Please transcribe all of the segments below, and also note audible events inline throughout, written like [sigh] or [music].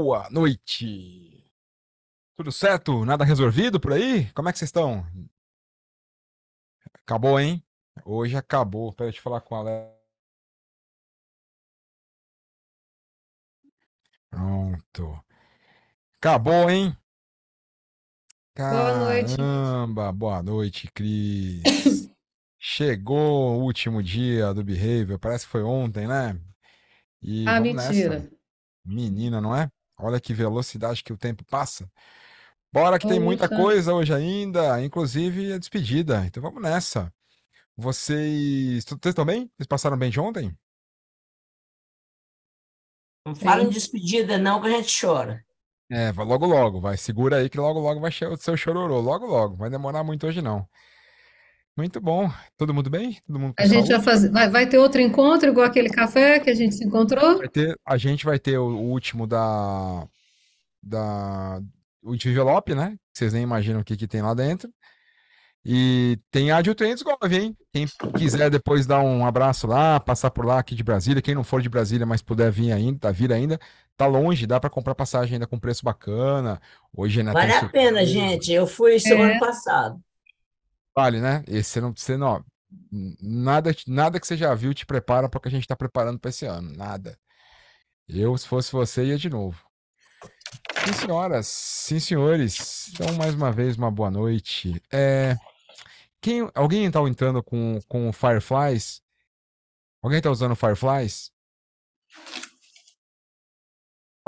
Boa noite. Tudo certo? Nada resolvido por aí? Como é que vocês estão? Acabou, hein? Hoje acabou. Peraí, deixa eu falar com a Alex. Pronto. Acabou, hein? Caramba, boa noite. Caramba, boa noite, Cris. [coughs] Chegou o último dia do Behavior, parece que foi ontem, né? E ah, mentira. Nessa. Menina, não é? Olha que velocidade que o tempo passa. Bora que é tem muita coisa hoje ainda, inclusive a despedida. Então vamos nessa. Vocês. Vocês estão bem? Vocês passaram bem de ontem? Não é fala em despedida, não, que a gente chora. É, logo logo, vai. Segura aí que logo logo vai chegar o seu chororô. Logo logo. Vai demorar muito hoje, não. Muito bom. Todo mundo bem? Todo mundo a gente vai, fazer, vai, vai, ter outro encontro, igual aquele café que a gente se encontrou? Vai ter, a gente vai ter o, o último da. da o envelope, né? Vocês nem imaginam o que, que tem lá dentro. E tem a de Utrechtgov, hein? Quem quiser depois dar um abraço lá, passar por lá aqui de Brasília. Quem não for de Brasília, mas puder vir ainda, tá, vir ainda, tá longe, dá para comprar passagem ainda com preço bacana. Hoje ainda né, Vale a pena, gente. Eu fui semana é. passada. Vale, né? Esse não, você não, nada, nada que você já viu te prepara para o que a gente está preparando para esse ano. Nada. Eu, se fosse você, ia de novo. Sim, senhoras, sim, senhores. Então, mais uma vez, uma boa noite. É... Quem... Alguém está entrando com, com Fireflies? Alguém está usando Fireflies?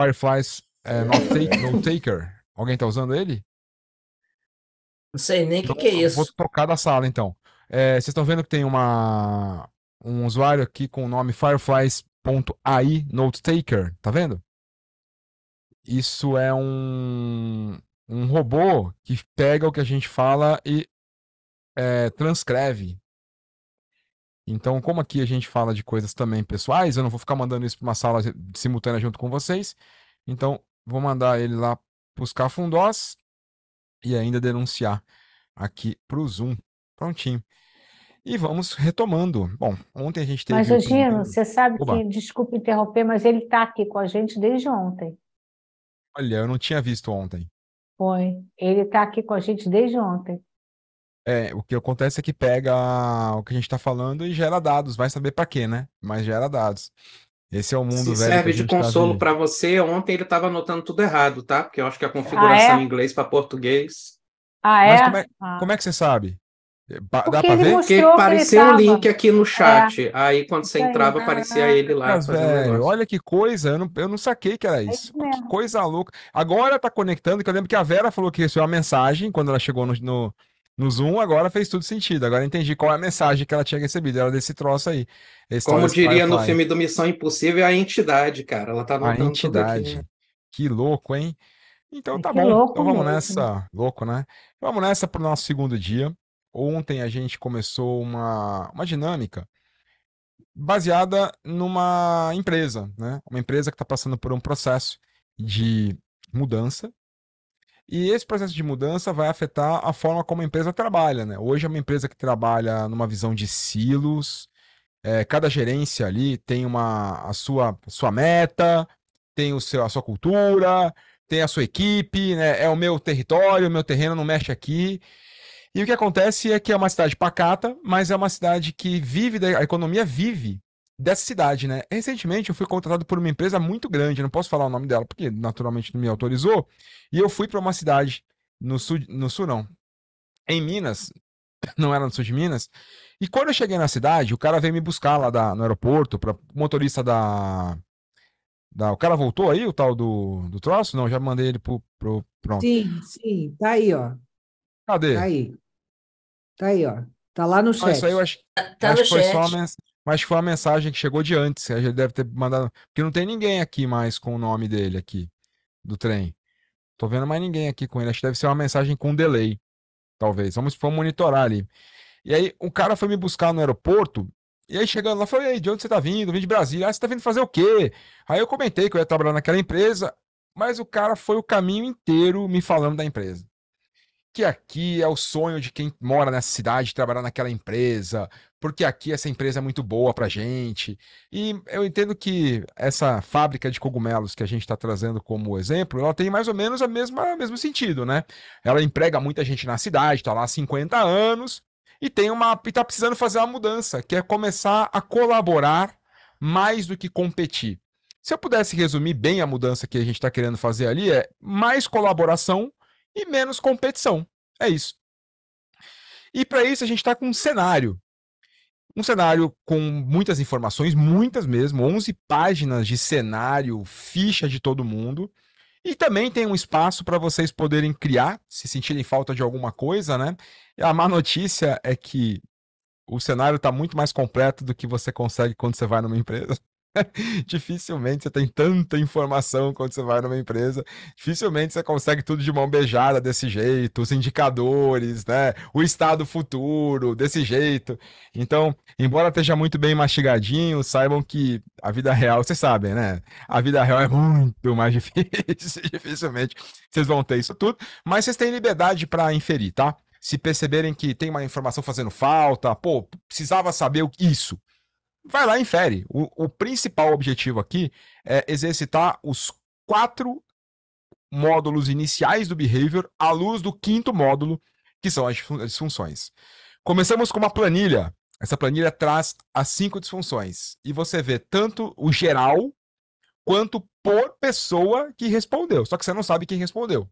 Fireflies é, no, [laughs] no Taker. Alguém está usando ele? Não sei nem o então, que, que, é isso. Vou tocar da sala, então. É, vocês estão vendo que tem uma, um usuário aqui com o nome fireflies.ai NoteTaker, tá vendo? Isso é um, um robô que pega o que a gente fala e é, transcreve. Então, como aqui a gente fala de coisas também pessoais, eu não vou ficar mandando isso para uma sala simultânea junto com vocês. Então, vou mandar ele lá buscar fundos e ainda denunciar aqui para o Zoom. Prontinho. E vamos retomando. Bom, ontem a gente teve. Mas, Gino, você sabe Oba. que, desculpa interromper, mas ele está aqui com a gente desde ontem. Olha, eu não tinha visto ontem. Foi. Ele está aqui com a gente desde ontem. É, o que acontece é que pega o que a gente está falando e gera dados, vai saber para quê, né? Mas gera dados. Esse é o mundo Se velho. Serve de tá consolo tá para você. Ontem ele estava anotando tudo errado, tá? Porque eu acho que a configuração ah, é? em inglês para português. Ah, é? Mas como é, ah. como é que você sabe? É, dá Porque pra ver? Porque apareceu um link aqui no é. chat. É. Aí quando você entrava, né? aparecia ele lá. Mas, velho, um olha que coisa, eu não, eu não saquei que era é isso. É que coisa louca. Agora tá conectando, que eu lembro que a Vera falou que recebeu uma mensagem quando ela chegou no, no no Zoom agora fez tudo sentido. Agora entendi qual é a mensagem que ela tinha recebido. Era desse troço aí. Como diria no filme do Missão Impossível, é a entidade, cara. Ela tá no. A entidade. Tudo aqui, Que louco, hein? Então tá que bom. Louco, então vamos nessa. Louco, né? Vamos nessa pro nosso segundo dia. Ontem a gente começou uma, uma dinâmica baseada numa empresa, né? Uma empresa que está passando por um processo de mudança e esse processo de mudança vai afetar a forma como a empresa trabalha, né? Hoje é uma empresa que trabalha numa visão de silos, é, cada gerência ali tem uma a sua, sua meta, tem o seu, a sua cultura, tem a sua equipe, né? É o meu território, o meu terreno não mexe aqui. E o que acontece é que é uma cidade pacata, mas é uma cidade que vive, da, a economia vive dessa cidade, né? Recentemente eu fui contratado por uma empresa muito grande, não posso falar o nome dela, porque naturalmente não me autorizou, e eu fui para uma cidade no sul, no sul não, em Minas, [coughs] não era no sul de Minas, e quando eu cheguei na cidade, o cara veio me buscar lá da, no aeroporto, para motorista da, da... O cara voltou aí, o tal do, do troço? Não, já mandei ele pro, pro... Pronto. Sim, sim, tá aí, ó. Cadê? Tá aí. Tá aí, ó. Tá lá no chat. Ah, isso aí eu acho, tá, tá acho no que foi chat. só uma mensagem mas foi uma mensagem que chegou de antes. Ele deve ter mandado. Porque não tem ninguém aqui mais com o nome dele aqui, do trem. Tô vendo mais ninguém aqui com ele. Acho que deve ser uma mensagem com delay. Talvez. Vamos, vamos monitorar ali. E aí, um cara foi me buscar no aeroporto. E aí, chegando lá, falei: de onde você tá vindo? Vim de Brasília. Ah, você tá vindo fazer o quê? Aí eu comentei que eu ia trabalhar naquela empresa. Mas o cara foi o caminho inteiro me falando da empresa que aqui é o sonho de quem mora nessa cidade, trabalhar naquela empresa, porque aqui essa empresa é muito boa para gente. E eu entendo que essa fábrica de cogumelos que a gente está trazendo como exemplo, ela tem mais ou menos a mesma mesmo sentido, né? Ela emprega muita gente na cidade, está lá há 50 anos e tem uma está precisando fazer uma mudança, que é começar a colaborar mais do que competir. Se eu pudesse resumir bem a mudança que a gente está querendo fazer ali, é mais colaboração e menos competição. É isso. E para isso a gente está com um cenário um cenário com muitas informações, muitas mesmo, 11 páginas de cenário, ficha de todo mundo. E também tem um espaço para vocês poderem criar, se sentirem falta de alguma coisa, né? A má notícia é que o cenário está muito mais completo do que você consegue quando você vai numa empresa. [laughs] dificilmente você tem tanta informação quando você vai numa empresa. Dificilmente você consegue tudo de mão beijada desse jeito, os indicadores, né? O estado futuro desse jeito. Então, embora esteja muito bem mastigadinho, saibam que a vida real, vocês sabem, né? A vida real é muito mais [laughs] difícil. dificilmente vocês vão ter isso tudo, mas vocês têm liberdade para inferir, tá? se perceberem que tem uma informação fazendo falta, pô, precisava saber isso vai lá e infere. O, o principal objetivo aqui é exercitar os quatro módulos iniciais do behavior à luz do quinto módulo, que são as, fun as funções. Começamos com uma planilha. Essa planilha traz as cinco disfunções. E você vê tanto o geral quanto por pessoa que respondeu. Só que você não sabe quem respondeu.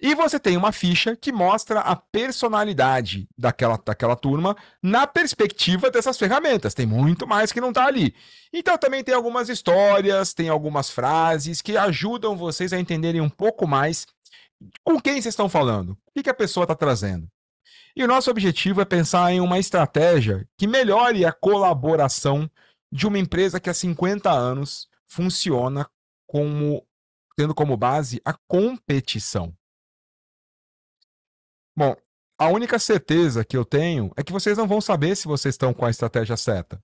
E você tem uma ficha que mostra a personalidade daquela, daquela turma na perspectiva dessas ferramentas. Tem muito mais que não está ali. Então também tem algumas histórias, tem algumas frases que ajudam vocês a entenderem um pouco mais com quem vocês estão falando, o que, que a pessoa está trazendo. E o nosso objetivo é pensar em uma estratégia que melhore a colaboração de uma empresa que há 50 anos funciona como tendo como base a competição. Bom, a única certeza que eu tenho é que vocês não vão saber se vocês estão com a estratégia certa.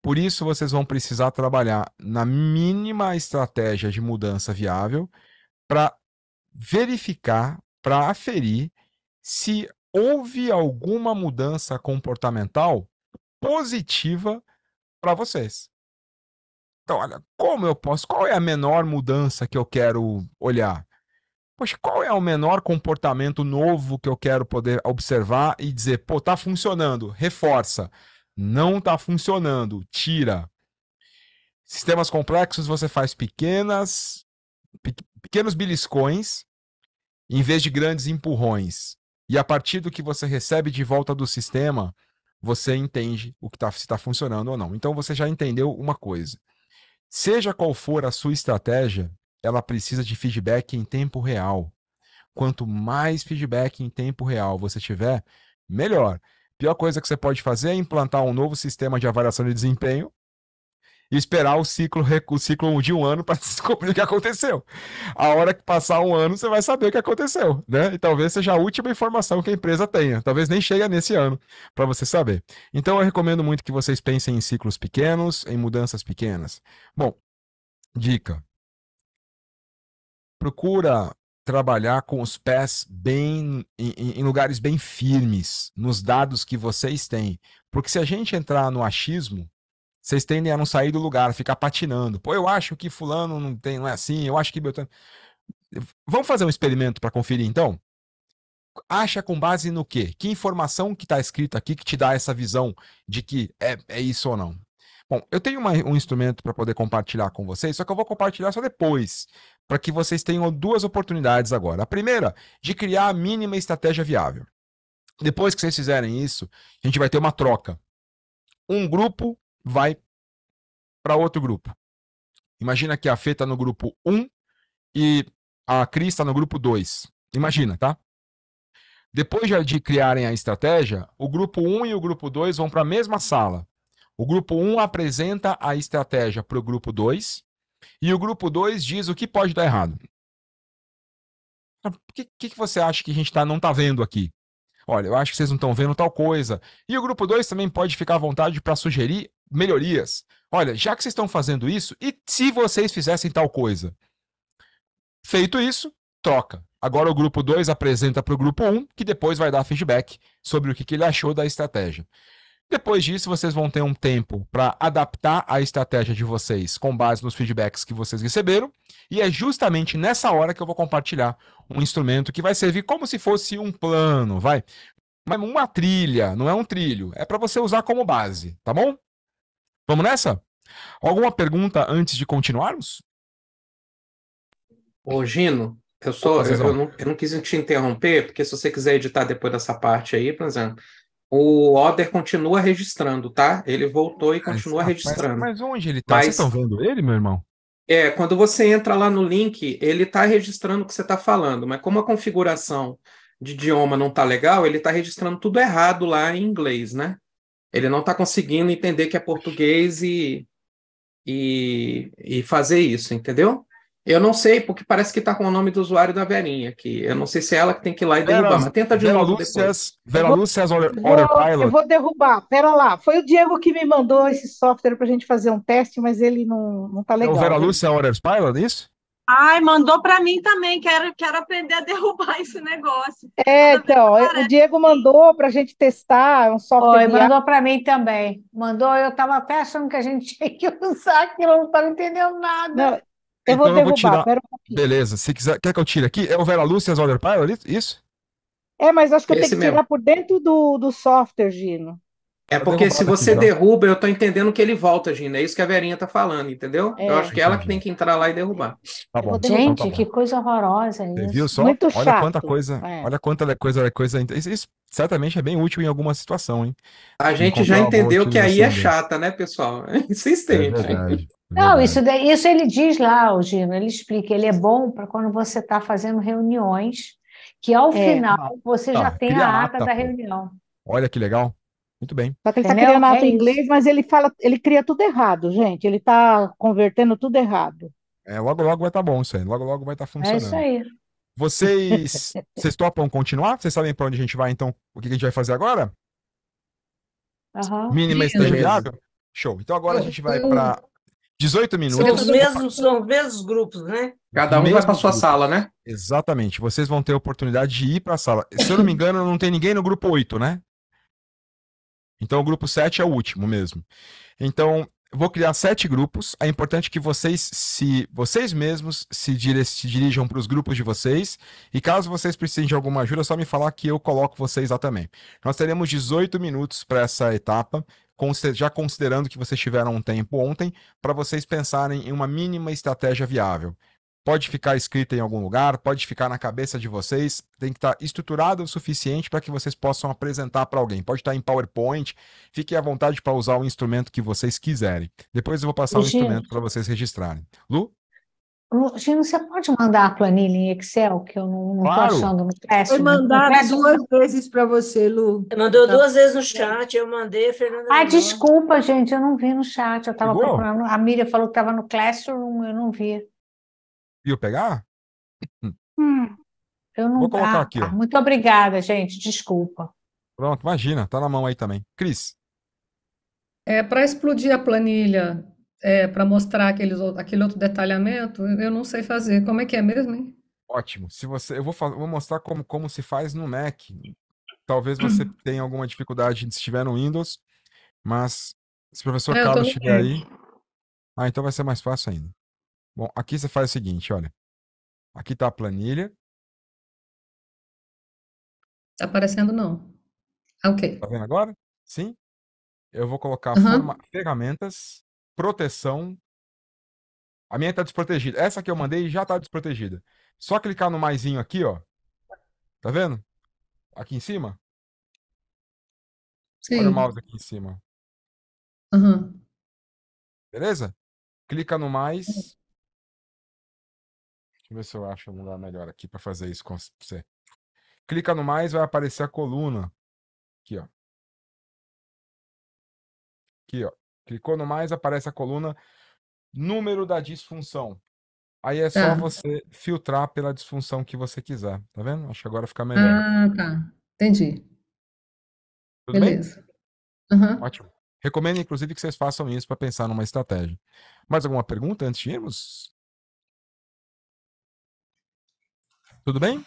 Por isso, vocês vão precisar trabalhar na mínima estratégia de mudança viável para verificar, para aferir se houve alguma mudança comportamental positiva para vocês. Então, olha, como eu posso? Qual é a menor mudança que eu quero olhar? poxa, qual é o menor comportamento novo que eu quero poder observar e dizer, pô, tá funcionando, reforça. Não tá funcionando, tira. Sistemas complexos você faz pequenas pequenos beliscões em vez de grandes empurrões. E a partir do que você recebe de volta do sistema, você entende o que tá, se está funcionando ou não. Então você já entendeu uma coisa. Seja qual for a sua estratégia, ela precisa de feedback em tempo real. Quanto mais feedback em tempo real você tiver, melhor. Pior coisa que você pode fazer é implantar um novo sistema de avaliação de desempenho e esperar o ciclo, o ciclo de um ano [laughs] para descobrir o que aconteceu. A hora que passar um ano, você vai saber o que aconteceu, né? E talvez seja a última informação que a empresa tenha. Talvez nem chegue nesse ano para você saber. Então, eu recomendo muito que vocês pensem em ciclos pequenos, em mudanças pequenas. Bom, dica procura trabalhar com os pés bem em, em, lugares bem firmes nos dados que vocês têm, porque se a gente entrar no achismo, vocês tendem a não sair do lugar, ficar patinando. Pô, eu acho que fulano não tem, não é assim. Eu acho que Beltrano. Vamos fazer um experimento para conferir, então. Acha com base no quê? Que informação que está escrita aqui que te dá essa visão de que é, é isso ou não? Bom, eu tenho uma, um instrumento para poder compartilhar com vocês, só que eu vou compartilhar só depois para que vocês tenham duas oportunidades agora. A primeira, de criar a mínima estratégia viável. Depois que vocês fizerem isso, a gente vai ter uma troca. Um grupo vai para outro grupo. Imagina que a Fê está no grupo 1 e a Cris está no grupo 2. Imagina, tá? Depois de criarem a estratégia, o grupo 1 e o grupo 2 vão para a mesma sala. O grupo 1 apresenta a estratégia para o grupo 2 e o grupo 2 diz o que pode dar errado. Ah, o que, que, que você acha que a gente tá, não está vendo aqui? Olha, eu acho que vocês não estão vendo tal coisa. E o grupo 2 também pode ficar à vontade para sugerir melhorias. Olha, já que vocês estão fazendo isso, e se vocês fizessem tal coisa? Feito isso, troca. Agora o grupo 2 apresenta para o grupo 1, um, que depois vai dar feedback sobre o que, que ele achou da estratégia. Depois disso, vocês vão ter um tempo para adaptar a estratégia de vocês com base nos feedbacks que vocês receberam. E é justamente nessa hora que eu vou compartilhar um instrumento que vai servir como se fosse um plano, vai. Mas uma trilha, não é um trilho. É para você usar como base, tá bom? Vamos nessa? Alguma pergunta antes de continuarmos? Ô, Gino, eu só eu, eu, não, eu não quis te interromper, porque se você quiser editar depois dessa parte aí, por exemplo. O Oder continua registrando, tá? Ele voltou e continua mas, registrando. Mas, mas, onde ele tá? Vocês estão vendo ele, meu irmão? É, quando você entra lá no link, ele está registrando o que você está falando, mas como a configuração de idioma não está legal, ele está registrando tudo errado lá em inglês, né? Ele não está conseguindo entender que é português e, e, e fazer isso, entendeu? Eu não sei, porque parece que está com o nome do usuário da Verinha aqui. Eu não sei se é ela que tem que ir lá e derrubar, Vera, mas tenta de Vera novo Lúcias, depois. Vera Lúcias Order, Order Pilot. Eu vou derrubar, pera lá. Foi o Diego que me mandou esse software para a gente fazer um teste, mas ele não, não tá legal. É o Vera Lúcia Order Pilot, é isso? Ai, mandou para mim também, quero, quero aprender a derrubar [laughs] esse negócio. É, tá então, o Diego mandou para a gente testar é um software. Oi, mandou para mim também. Mandou, eu estava até achando que a gente tinha que [laughs] usar aquilo, não estava entendendo nada. Não, eu então vou derrubar, eu vou tirar. pera um pouquinho. Beleza, se quiser, quer que eu tire aqui? É o Vera Lúcia e as Other Pilot, é isso? É, mas acho que eu Esse tenho que mesmo. tirar por dentro do, do software, Gino. É porque se você aqui, derruba, eu tô entendendo que ele volta, Gino. É isso que a Verinha tá falando, entendeu? É. Eu acho que é ela que tem que entrar lá e derrubar. Tá bom, Gente, então, tá bom. que coisa horrorosa isso. Você viu só? Muito olha chato. quanta coisa, é. olha quanta coisa, coisa. Isso, isso, certamente é bem útil em alguma situação, hein? A gente já entendeu que aí é chata, né, pessoal? [laughs] Insistente. entende. É não, isso, isso ele diz lá, o Gino, ele explica, ele é bom para quando você está fazendo reuniões, que ao é. final ah, você tá, já tem a ata, ata da pô. reunião. Olha que legal. Muito bem. Só que ele está criando a ata é em inglês, mas ele fala, ele cria tudo errado, gente. Ele está convertendo tudo errado. É, logo logo vai estar tá bom isso aí. Logo logo vai estar tá é funcionando. É isso aí. Vocês, [laughs] vocês topam continuar? Vocês sabem para onde a gente vai, então? O que a gente vai fazer agora? Uhum. Mínima estagiário? Show. Então agora a gente vai para 18 minutos. São, mesmos, são os mesmos grupos, né? Cada um Mesmo vai para sua grupo. sala, né? Exatamente. Vocês vão ter a oportunidade de ir para a sala. Se eu não me engano, não tem ninguém no grupo 8, né? Então o grupo 7 é o último mesmo. Então, vou criar sete grupos. É importante que vocês se vocês mesmos se, dir se dirijam para os grupos de vocês. E caso vocês precisem de alguma ajuda, é só me falar que eu coloco vocês lá também. Nós teremos 18 minutos para essa etapa já considerando que vocês tiveram um tempo ontem, para vocês pensarem em uma mínima estratégia viável. Pode ficar escrita em algum lugar, pode ficar na cabeça de vocês, tem que estar tá estruturado o suficiente para que vocês possam apresentar para alguém. Pode estar tá em PowerPoint, fiquem à vontade para usar o instrumento que vocês quiserem. Depois eu vou passar o instrumento para vocês registrarem. Lu? Gino, você pode mandar a planilha em Excel, que eu não estou claro. achando no Clash? Eu mandei duas vezes para você, Lu. mandou tá. duas vezes no chat, eu mandei, Fernanda. Ah, desculpa, gente, eu não vi no chat, eu estava procurando. A Miriam falou que estava no Classroom, eu não vi. Viu pegar? Hum, eu não Vou colocar ah, aqui. Ó. Ah, muito obrigada, gente, desculpa. Pronto, imagina, tá na mão aí também. Cris. É, para explodir a planilha é, para mostrar aquele outro detalhamento, eu não sei fazer. Como é que é mesmo, hein? Ótimo. Se você, eu vou, vou mostrar como, como se faz no Mac. Talvez você [clears throat] tenha alguma dificuldade se estiver no Windows, mas se o professor é, Carlos estiver aí, ah, então vai ser mais fácil ainda. Bom, aqui você faz o seguinte, olha. Aqui está a planilha. Está aparecendo não. Ah, ok. está vendo agora? Sim. Eu vou colocar uhum. forma, ferramentas proteção. A minha tá desprotegida. Essa que eu mandei já tá desprotegida. Só clicar no maisinho aqui, ó. Tá vendo? Aqui em cima. Sim. Olha o mouse aqui em cima. Uhum. Beleza? Clica no mais. Uhum. Deixa eu ver se eu acho um lugar melhor aqui para fazer isso com você. Clica no mais, vai aparecer a coluna. Aqui, ó. Aqui, ó. Clicou no mais, aparece a coluna número da disfunção. Aí é só tá. você filtrar pela disfunção que você quiser, tá vendo? Acho que agora fica melhor. Ah, tá. Entendi. Tudo Beleza. Uhum. Ótimo. Recomendo, inclusive, que vocês façam isso para pensar numa estratégia. Mais alguma pergunta antes de irmos? Tudo bem?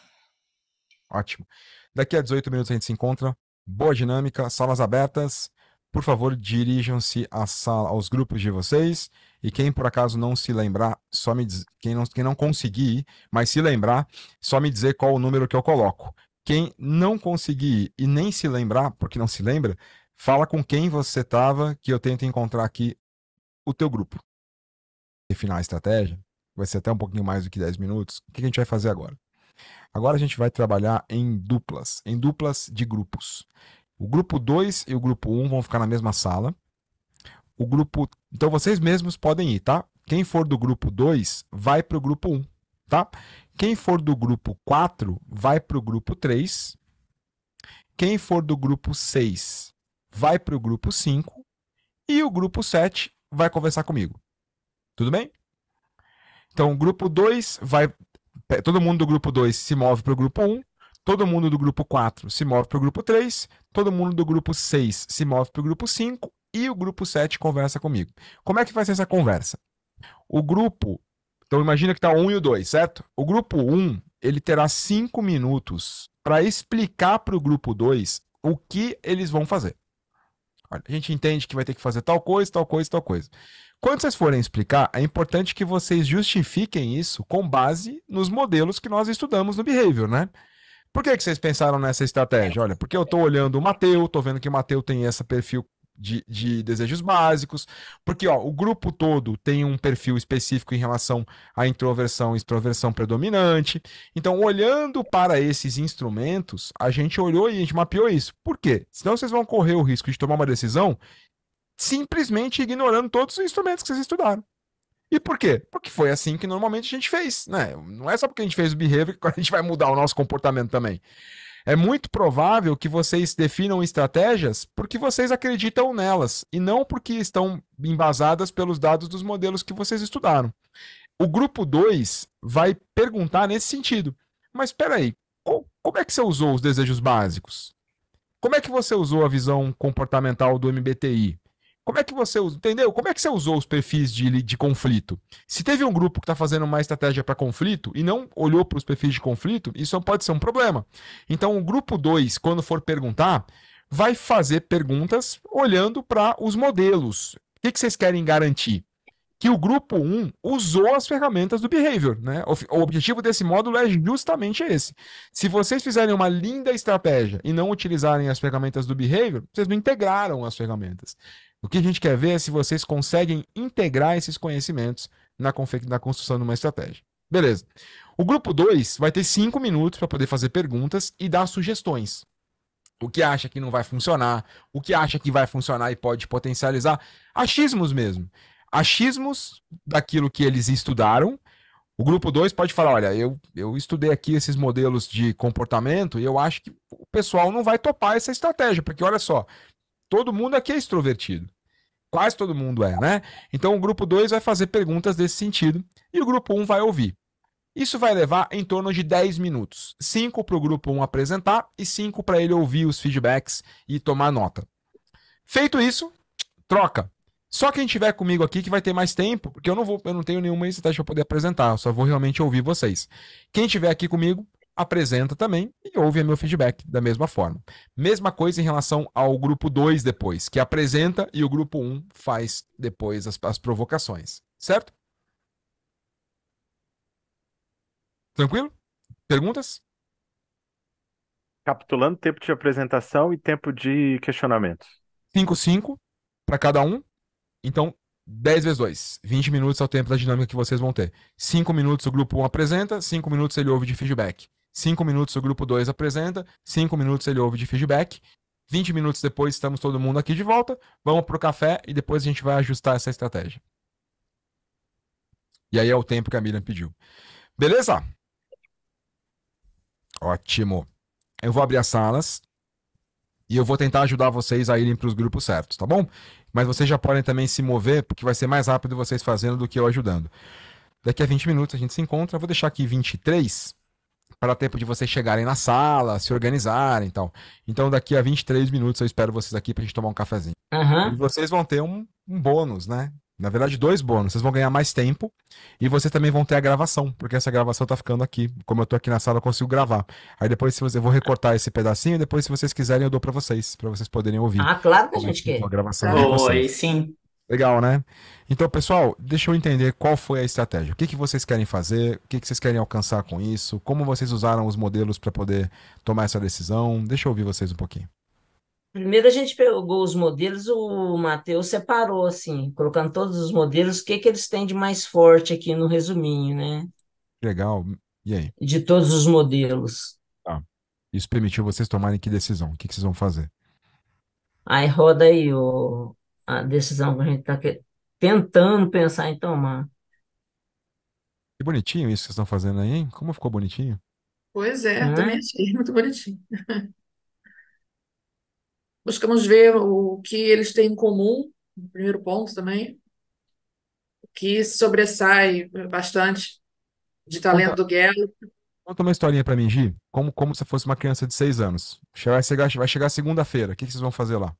Ótimo. Daqui a 18 minutos a gente se encontra. Boa dinâmica, salas abertas por favor, dirijam-se aos grupos de vocês. E quem por acaso não se lembrar, só me diz... quem não quem não conseguir, ir, mas se lembrar, só me dizer qual o número que eu coloco. Quem não conseguir ir, e nem se lembrar, porque não se lembra, fala com quem você estava que eu tento encontrar aqui o teu grupo. Definir a estratégia, vai ser até um pouquinho mais do que 10 minutos. O que a gente vai fazer agora? Agora a gente vai trabalhar em duplas, em duplas de grupos. O grupo 2 e o grupo 1 um vão ficar na mesma sala. O grupo. Então vocês mesmos podem ir, tá? Quem for do grupo 2 vai para o grupo 1, um, tá? Quem for do grupo 4 vai para o grupo 3. Quem for do grupo 6 vai para o grupo 5. E o grupo 7 vai conversar comigo. Tudo bem? Então, o grupo 2 vai. Todo mundo do grupo 2 se move para o grupo 1. Um, Todo mundo do grupo 4 se move para o grupo 3, todo mundo do grupo 6 se move para o grupo 5 e o grupo 7 conversa comigo. Como é que vai ser essa conversa? O grupo. Então imagina que está o 1 e o 2, certo? O grupo 1 ele terá 5 minutos para explicar para o grupo 2 o que eles vão fazer. Olha, a gente entende que vai ter que fazer tal coisa, tal coisa, tal coisa. Quando vocês forem explicar, é importante que vocês justifiquem isso com base nos modelos que nós estudamos no behavior, né? Por que, que vocês pensaram nessa estratégia? Olha, porque eu estou olhando o Mateu, estou vendo que o Mateu tem esse perfil de, de, desejos básicos, porque ó, o grupo todo tem um perfil específico em relação à introversão e extroversão predominante. Então, olhando para esses instrumentos, a gente olhou e a gente mapeou isso. Por quê? Senão vocês vão correr o risco de tomar uma decisão simplesmente ignorando todos os instrumentos que vocês estudaram. E por quê? Porque foi assim que normalmente a gente fez, né? Não é só porque a gente fez o behavior que a gente vai mudar o nosso comportamento também. É muito provável que vocês definam estratégias porque vocês acreditam nelas e não porque estão embasadas pelos dados dos modelos que vocês estudaram. O grupo 2 vai perguntar nesse sentido. Mas espera aí, como é que você usou os desejos básicos? Como é que você usou a visão comportamental do MBTI? Como é que você usa, entendeu? Como é que você usou os perfis de, de conflito? Se teve um grupo que está fazendo uma estratégia para conflito e não olhou para os perfis de conflito, isso pode ser um problema. Então, o grupo 2, quando for perguntar, vai fazer perguntas olhando para os modelos. O que, que vocês querem garantir? que o grupo 1 usou as ferramentas do behavior, né? O, o objetivo desse módulo é justamente esse. Se vocês fizerem uma linda estratégia e não utilizarem as ferramentas do behavior, vocês não integraram as ferramentas. O que a gente quer ver é se vocês conseguem integrar esses conhecimentos na, na construção de uma estratégia. Beleza. O grupo 2 vai ter 5 minutos para poder fazer perguntas e dar sugestões. O que acha que não vai funcionar, o que acha que vai funcionar e pode potencializar. Achismos mesmo achismos daquilo que eles estudaram. O grupo 2 pode falar: olha, eu, eu estudei aqui esses modelos de comportamento e eu acho que o pessoal não vai topar essa estratégia, porque olha só, todo mundo aqui é extrovertido. Quase todo mundo é, né? Então o grupo 2 vai fazer perguntas desse sentido e o grupo 1 um vai ouvir. Isso vai levar em torno de 10 minutos. 5 para o grupo 1 um apresentar e 5 para ele ouvir os feedbacks e tomar nota. Feito isso, troca. Só quem tiver comigo aqui que vai ter mais tempo, porque eu não vou, eu não tenho nenhuma estratégia para poder apresentar, eu só vou realmente ouvir vocês. Quem tiver aqui comigo, apresenta também e ouve meu feedback da mesma forma. Mesma coisa em relação ao grupo 2 depois, que apresenta e o grupo 1 um faz depois as, as provocações, certo? Tranquilo? Perguntas? Capitulando tempo de apresentação e tempo de questionamentos. 5-5 para cada um. Então, 10 vezes 2, 20 minutos é o tempo da dinâmica que vocês vão ter. 5 minutos o grupo 1 apresenta, 5 minutos ele ouve de feedback. 5 minutos o grupo 2 apresenta, 5 minutos ele ouve de feedback. 20 minutos depois estamos todo mundo aqui de volta, vamos para o café e depois a gente vai ajustar essa estratégia. E aí é o tempo que a Miriam pediu. Beleza? Ótimo. Eu vou abrir as salas e eu vou tentar ajudar vocês a irem para os grupos certos, tá bom? mas vocês já podem também se mover, porque vai ser mais rápido vocês fazendo do que eu ajudando. Daqui a 20 minutos a gente se encontra, vou deixar aqui 23 para tempo de vocês chegarem na sala, se organizarem e tal. Então daqui a 23 minutos eu espero vocês aqui para a gente tomar um cafezinho. Uhum. E vocês vão ter um, um bônus, né? Na verdade, dois bônus. Vocês vão ganhar mais tempo e vocês também vão ter a gravação, porque essa gravação tá ficando aqui. Como eu tô aqui na sala, eu consigo gravar. Aí depois, se você, eu vou recortar esse pedacinho, depois, se vocês quiserem, eu dou para vocês, para vocês poderem ouvir. Ah, claro que a gente quer. A gravação vocês. Oi, sim. Legal, né? Então, pessoal, deixa eu entender qual foi a estratégia. O que, que vocês querem fazer? O que, que vocês querem alcançar com isso? Como vocês usaram os modelos para poder tomar essa decisão? Deixa eu ouvir vocês um pouquinho. Primeiro a gente pegou os modelos, o Matheus separou, assim, colocando todos os modelos, o que, que eles têm de mais forte aqui no resuminho, né? Legal. E aí? De todos os modelos. Tá. Isso permitiu vocês tomarem que decisão? O que, vocês vão fazer? Aí roda aí o, a decisão que a gente está tentando pensar em tomar. Que bonitinho isso que vocês estão fazendo aí, hein? Como ficou bonitinho? Pois é, Não é? também achei muito bonitinho. [laughs] buscamos ver o que eles têm em comum, no primeiro ponto também, o que sobressai bastante de talento Conta. do Gelo. Conta uma historinha para mim, Gi, como, como se fosse uma criança de seis anos. Vai chegar, vai chegar segunda-feira, o que, que vocês vão fazer lá?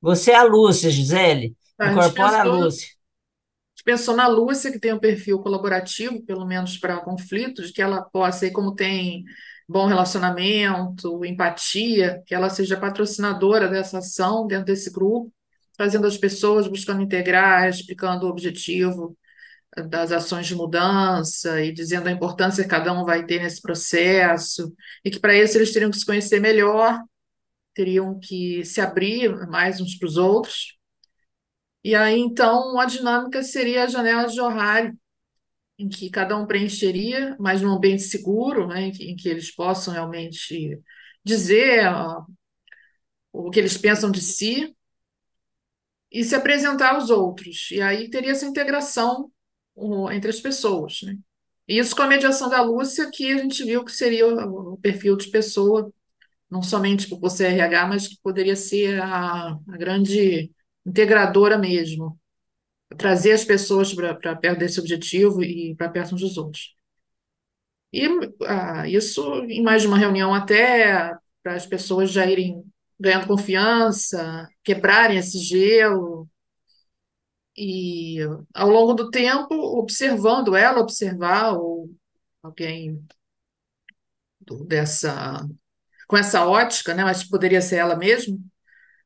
Você é a Lúcia, Gisele. Incorpora a, pensou, a Lúcia. A gente pensou na Lúcia, que tem um perfil colaborativo, pelo menos para conflitos, que ela possa, e como tem bom relacionamento, empatia, que ela seja patrocinadora dessa ação dentro desse grupo, trazendo as pessoas, buscando integrar, explicando o objetivo eh, das ações de mudança e dizendo a importância que cada um vai ter nesse processo, e que para isso eles teriam que se conhecer melhor, teriam que se abrir mais uns para os outros. E aí, então, a dinâmica seria a janela de horário, em que cada um preencheria, mas num ambiente seguro, né, em, que, em que eles possam realmente dizer ah, o que eles pensam de si e se apresentar aos outros. E aí teria essa integração entre as pessoas. Né? E isso com a mediação da Lúcia, que a gente viu que seria o, o perfil de pessoa, não somente por ser RH, mas que poderia ser a, a grande integradora mesmo trazer as pessoas para perto desse objetivo e para perto uns dos outros. E ah, isso em mais de uma reunião até para as pessoas já irem ganhando confiança, quebrarem esse gelo. E ao longo do tempo, observando ela, observar ou alguém dessa com essa ótica, né? Mas poderia ser ela mesma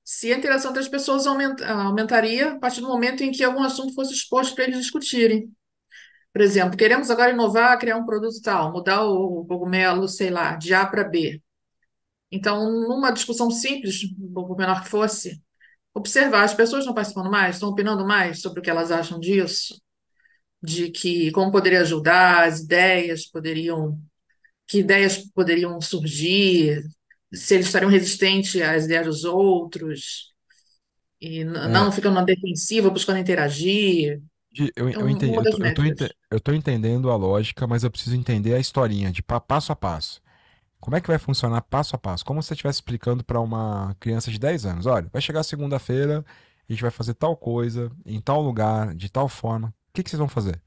se a interação entre as pessoas aumenta, ah, aumentaria a partir do momento em que algum assunto fosse exposto para eles discutirem. Por exemplo, queremos agora inovar, criar um produto tal, mudar o cogumelo, sei lá, de A para B. Então, numa discussão simples, por menor que fosse, observar, as pessoas estão participando mais, estão opinando mais sobre o que elas acham disso, de que como poderia ajudar, as ideias poderiam, que ideias poderiam surgir, se eles estariam resistentes às ideias dos outros, e é. não ficam na defensiva buscando interagir. Eu, eu, é entendi, eu, tô, eu, tô ente, eu tô entendendo a lógica, mas eu preciso entender a historinha de passo a passo. Como é que vai funcionar passo a passo? Como se você estivesse explicando para uma criança de 10 anos: olha, vai chegar segunda-feira, a gente vai fazer tal coisa, em tal lugar, de tal forma. O que, que vocês vão fazer?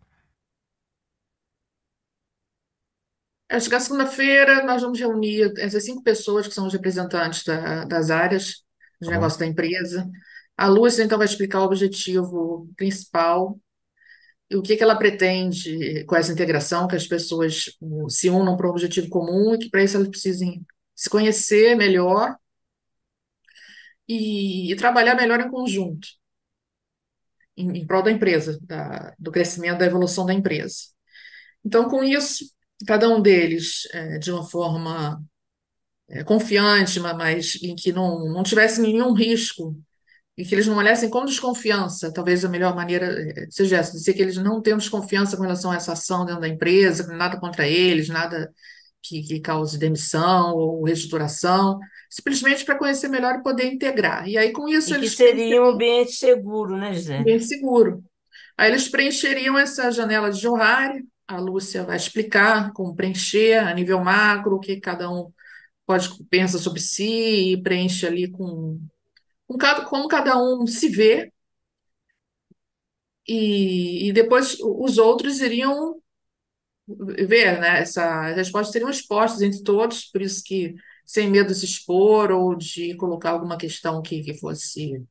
Acho que na segunda-feira nós vamos reunir essas cinco pessoas que são os representantes da, das áreas de uhum. Tá negócio da empresa. A Lúcia, então, vai explicar o objetivo principal e o que, que ela pretende com essa integração, que as pessoas se unam para um objetivo comum e que para isso elas precisem se conhecer melhor e, e trabalhar melhor em conjunto, em, em prol da empresa, da, do crescimento, da evolução da empresa. Então, com isso, cada um deles é, de uma forma é, confiante, mas em que não, não tivesse nenhum risco, e que eles não olhassem com desconfiança, talvez a melhor maneira é, seja essa, dizer que eles não temos confiança com relação a essa ação dentro da empresa, nada contra eles, nada que, que cause demissão ou reestruturação, simplesmente para conhecer melhor e poder integrar. E aí, com isso, e eles. Que seria um ambiente seguro, né, José? Ambiente seguro. Aí eles preencheriam essa janela de horário, a Lúcia vai explicar como preencher a nível macro, o que cada um pode pensa sobre si e preenche ali com, com cada, como cada um se vê. E, e depois os outros iriam ver, né? Essa, as respostas seriam expostas entre todos, por isso que sem medo de se expor ou de colocar alguma questão que, que fosse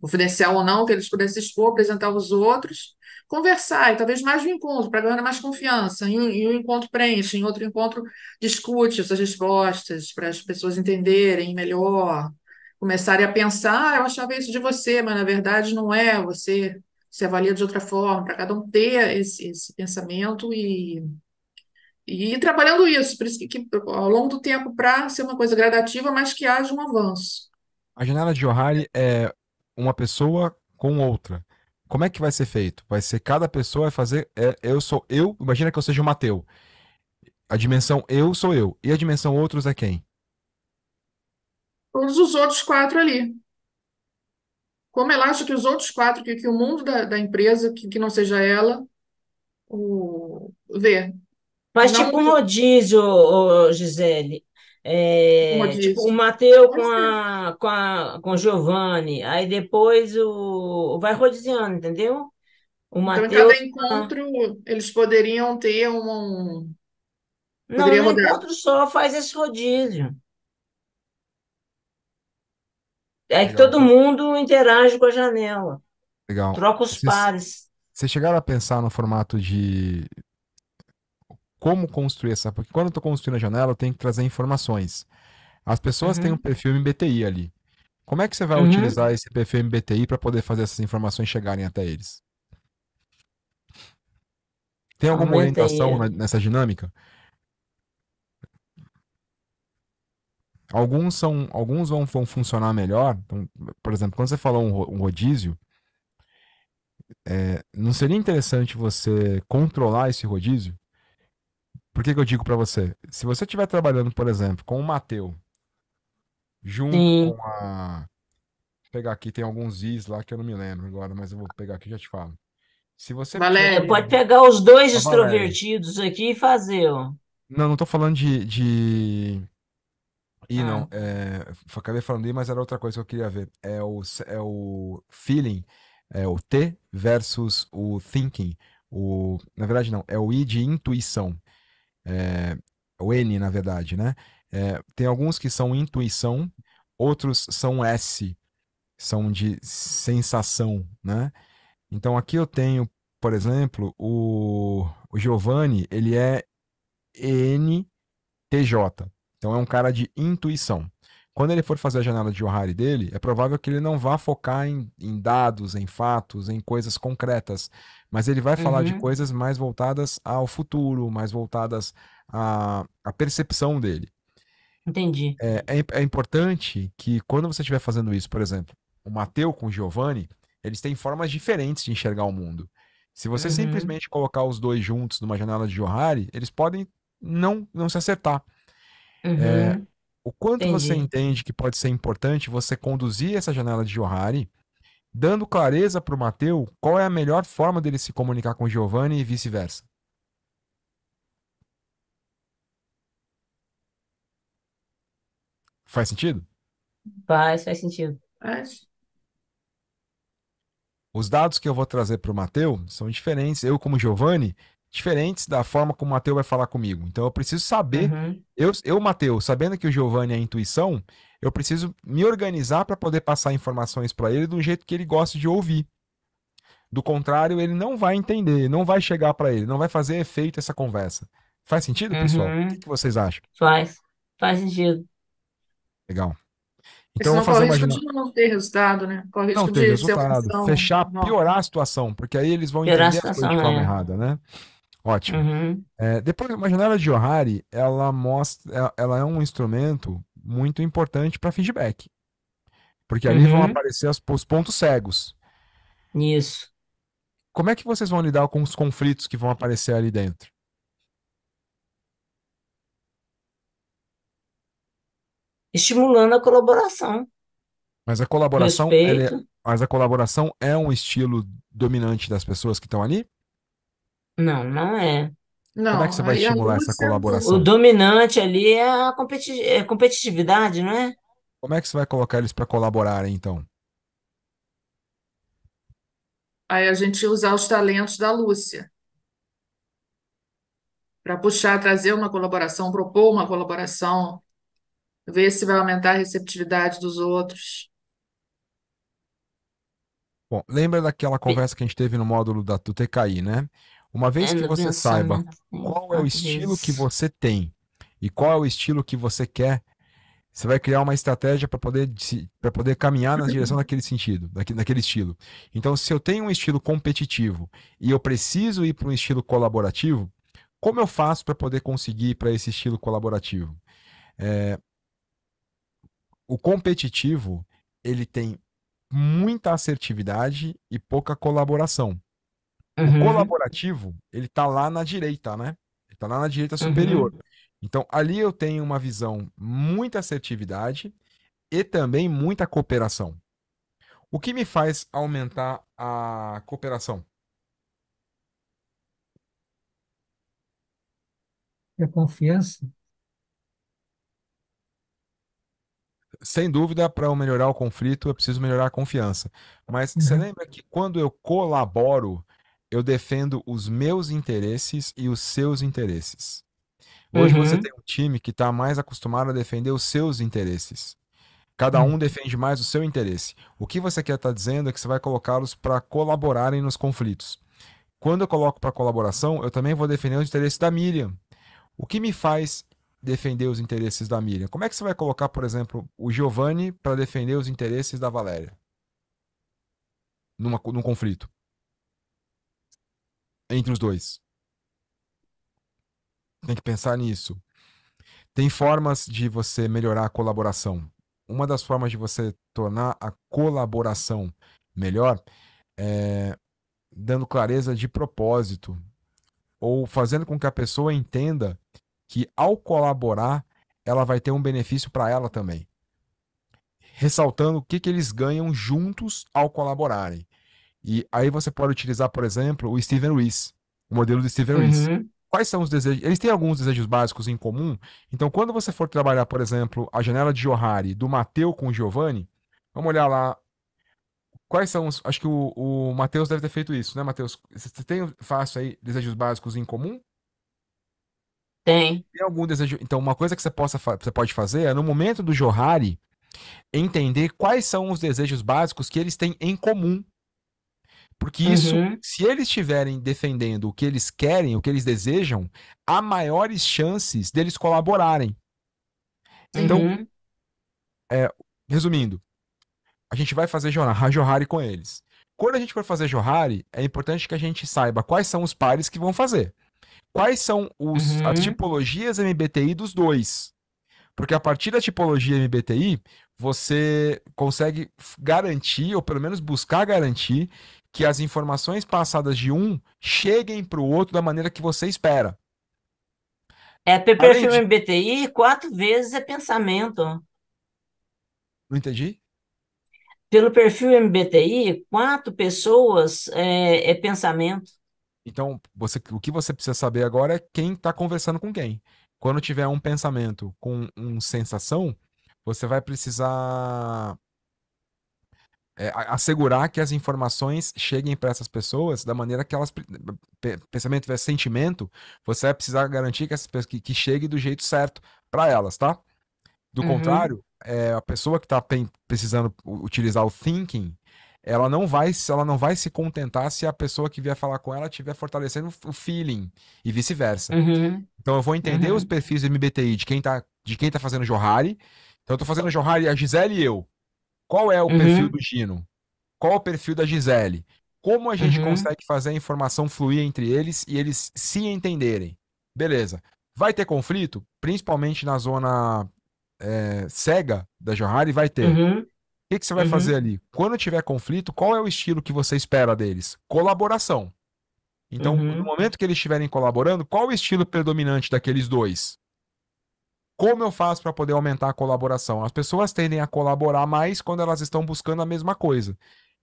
confidencial ou não, que eles pudessem expor, apresentar os outros, conversar, e talvez mais um encontro, para ganhar mais confiança. Em um, em um encontro preenche, em outro encontro discute essas respostas, para as pessoas entenderem melhor, começarem a pensar, ah, eu achava isso de você, mas na verdade não é, você se avalia de outra forma, para cada um ter esse, esse pensamento e e ir trabalhando isso, por isso que, que ao longo do tempo, para ser uma coisa gradativa, mas que haja um avanço. A janela de O'Hare é uma pessoa com outra. Como é que vai ser feito? Vai ser cada pessoa vai fazer. É, eu sou eu, imagina que eu seja o Mateu. A dimensão eu sou eu. E a dimensão outros é quem? Todos os outros quatro ali. Como ela acha que os outros quatro, que, que o mundo da, da empresa, que, que não seja ela, o... vê. Mas não tipo um rodízio, Gisele. É, tipo, o Mateu com a, com a com Giovanni, aí depois o vai rodiziando, entendeu? O então, Mateu então, cada encontro eles poderiam ter um. Não, Poderia um encontro só faz esse rodízio. É que todo mundo interage com a janela. Legal. Troca os Vocês, pares. Vocês chegaram a pensar no formato de, como construir essa. Porque quando eu estou construindo a janela, eu tenho que trazer informações. As pessoas uhum. têm um perfil MBTI ali. Como é que você vai uhum. utilizar esse perfil MBTI para poder fazer essas informações chegarem até eles? Tem ah, alguma MBTI. orientação nessa dinâmica? Alguns são, alguns vão, vão funcionar melhor. Então, por exemplo, quando você falou um, um rodízio, é, não seria interessante você controlar esse rodízio? Por que, que eu digo para você? Se você estiver trabalhando, por exemplo, com o Mateu, junto Sim. com a. Vou pegar aqui, tem alguns is lá que eu não me lembro agora, mas eu vou pegar aqui e já te falo. Se você. Valéria, pode pegar os dois extrovertidos aqui e fazer, ó. Não, não tô falando de. de... E ah. não, é, acabei falando aí, mas era outra coisa que eu queria ver. É o, é o feeling, é o T versus o thinking. O, na verdade, não, é o I de intuição é, o N, na verdade, né? É, tem alguns que são intuição, outros são S, são de sensação, né? Então aqui eu tenho, por exemplo, o, o Giovanni, ele é ENTJ, então é um cara de intuição quando ele for fazer a janela de Johari dele, é provável que ele não vá focar em, em dados, em fatos, em coisas concretas, mas ele vai uhum. falar de uhum. coisas mais voltadas ao futuro, mais voltadas à, à percepção dele. Entendi. É, é, é, importante que quando você estiver fazendo isso, por exemplo, o Mateu com o Giovanni, eles têm formas diferentes de enxergar o mundo. Se você uhum. simplesmente colocar os dois juntos numa janela de Johari, eles podem não, não se acertar. É, uhum. É, o quanto Entendi. você entende que pode ser importante você conduzir essa janela de Johari, dando clareza para o Mateu qual é a melhor forma dele se comunicar com Giovanni e vice-versa. Faz sentido? Faz, faz sentido. Faz. Os dados que eu vou trazer para o Mateu são diferentes. Eu, como Giovanni, diferentes da forma como o Mateus vai falar comigo. Então eu preciso saber, uhum. eu, eu Mateus, sabendo que o Giovanni é intuição, eu preciso me organizar para poder passar informações para ele do jeito que ele gosta de ouvir. Do contrário, ele não vai entender, não vai chegar para ele, não vai fazer efeito essa conversa. Faz sentido, uhum. pessoal? O que, que vocês acham? Faz, faz sentido. Legal. Então, Senão fazer corre risco de não ter resultado, né? Corre risco não ter resultado, ser opção, fechar, piorar a situação, porque aí eles vão piorar entender a situação, as de forma é. errada, né? Ótimo. Uhum. É, depois, uma janela de Johari, ela mostra, é, ela é um instrumento muito importante para feedback, porque ali uhum. vão aparecer as, os pontos cegos. Isso. Como é que vocês vão lidar com os conflitos que vão aparecer ali dentro? Estimulando a colaboração. Mas a colaboração, é, mas a colaboração é um estilo dominante das pessoas que estão ali? Não, não é. Como é que você vai aí a é estimular essa Rússia. O colaboração? dominante ali é a competi- é competitividade, não é? Como é que você vai colocar eles para colaborarem, então? Aí a gente usar os talentos da Lúcia para puxar, trazer uma colaboração, propor uma colaboração, ver se vai aumentar a receptividade dos outros. Bom, lembra daquela conversa que a gente teve no módulo da, do TKI, né? Uma vez é, que você saiba qual é o estilo que você tem e qual é o estilo que você quer, você vai criar uma estratégia para poder, poder caminhar na direção daquele sentido, daquele estilo. Então, se eu tenho um estilo competitivo e eu preciso ir para um estilo colaborativo, como eu faço para poder conseguir para esse estilo colaborativo? É... O competitivo ele tem muita assertividade e pouca colaboração. Uhum. O colaborativo, ele tá lá na direita, né? Ele tá lá na direita uhum. superior. Uhum. Então, ali eu tenho uma visão, muita assertividade e também muita cooperação. O que me faz aumentar a cooperação? É confiança. Sem dúvida, para eu melhorar o conflito, eu preciso melhorar a confiança. Mas uhum. você lembra que quando eu colaboro, eu defendo os meus interesses e os seus interesses. Hoje uhum. você tem um time que está mais acostumado a defender os seus interesses. Cada um hum. defende mais o seu interesse. O que você quer estar tá dizendo é que você vai colocá-los para colaborarem nos conflitos. Quando eu coloco para colaboração, eu também vou defender os interesses da Miriam. O que me faz defender os interesses da Miriam? Como é que você vai colocar, por exemplo, o Giovanni para defender os interesses da Valéria? Numa, num conflito entre os dois. Tem que pensar nisso. Tem formas de você melhorar a colaboração. Uma das formas de você tornar a colaboração melhor é dando clareza de propósito ou fazendo com que a pessoa entenda que ao colaborar ela vai ter um benefício para ela também ressaltando o que, que eles ganham juntos ao colaborarem. E aí você pode utilizar, por exemplo, o Steven Lewis o modelo do Steven uhum. Quais são os desejos? Eles têm alguns desejos básicos em comum. Então, quando você for trabalhar, por exemplo, a janela de Johari do Mateu com o Giovanni, vamos olhar lá quais são os. Acho que o, o Matheus deve ter feito isso, né, Matheus? Você tem fácil aí desejos básicos em comum? Tem. Tem algum desejo. Então, uma coisa que você, possa, você pode fazer é, no momento do Johari, entender quais são os desejos básicos que eles têm em comum porque isso, uhum. se eles estiverem defendendo o que eles querem, o que eles desejam, há maiores chances deles colaborarem. Então, uhum. é, resumindo, a gente vai fazer Johari com eles. Quando a gente for fazer Johari, é importante que a gente saiba quais são os pares que vão fazer. Quais são os, uhum. as tipologias MBTI dos dois. Porque a partir da tipologia MBTI, você consegue garantir, ou pelo menos buscar garantir, que as informações passadas de um cheguem para o outro da maneira que você espera. É perfil de... MBTI, quatro vezes é pensamento. Não entendi? Pelo perfil MBTI, quatro pessoas é, é pensamento. Então, você, o que você precisa saber agora é quem está conversando com quem. Quando tiver um pensamento com uma sensação, você vai precisar é, assegurar que as informações cheguem para essas pessoas da maneira que elas pensamento tiver sentimento, você vai precisar garantir que, essas, que, que chegue do jeito certo para elas, tá? Do uhum. contrário, é, a pessoa que está precisando utilizar o thinking, ela não vai, ela não vai se contentar se a pessoa que vier falar com ela estiver fortalecendo o feeling e vice-versa. Uhum. Então eu vou entender uhum. os perfis do MBTI de quem está de quem tá fazendo Johari. Então eu estou fazendo Johari a Gisele e eu. Qual é o uhum. perfil do Gino? Qual é o perfil da Gisele? Como a gente uhum. consegue fazer a informação fluir entre eles e eles se entenderem? Beleza. Vai ter conflito, principalmente na zona é, cega da Johari, vai ter. Uhum. O que, que você vai uhum. fazer ali? Quando tiver conflito, qual é o estilo que você espera deles? Colaboração. Então, uhum. no momento que eles estiverem colaborando, qual o estilo predominante daqueles dois? Como eu faço para poder aumentar a colaboração? As pessoas tendem a colaborar mais quando elas estão buscando a mesma coisa.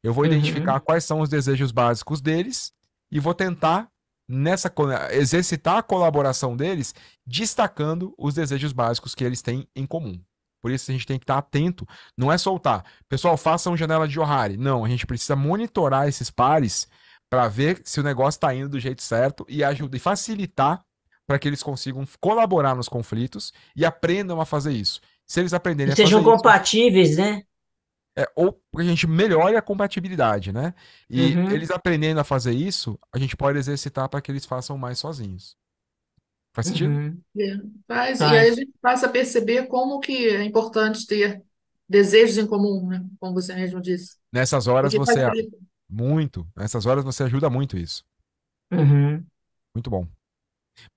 Eu vou uhum. identificar quais são os desejos básicos deles e vou tentar nessa exercitar a colaboração deles, destacando os desejos básicos que eles têm em comum. Por isso a gente tem que estar atento, não é soltar. Pessoal, façam janela de Johari. Não, a gente precisa monitorar esses pares para ver se o negócio está indo do jeito certo e ajuda e facilitar para que eles consigam colaborar nos conflitos e aprendam a fazer isso. Se eles aprenderem e sejam compatíveis, né? É, ou a gente melhore a compatibilidade, né? E uhum. eles aprendendo a fazer isso, a gente pode exercitar para que eles façam mais sozinhos. Faz sentido? Uhum. É, faz, faz, e aí a gente passa a perceber como que é importante ter desejos em comum, né? Como você mesmo disse. Nessas horas Porque você. Muito. Nessas horas você ajuda muito isso. Uhum. Muito bom.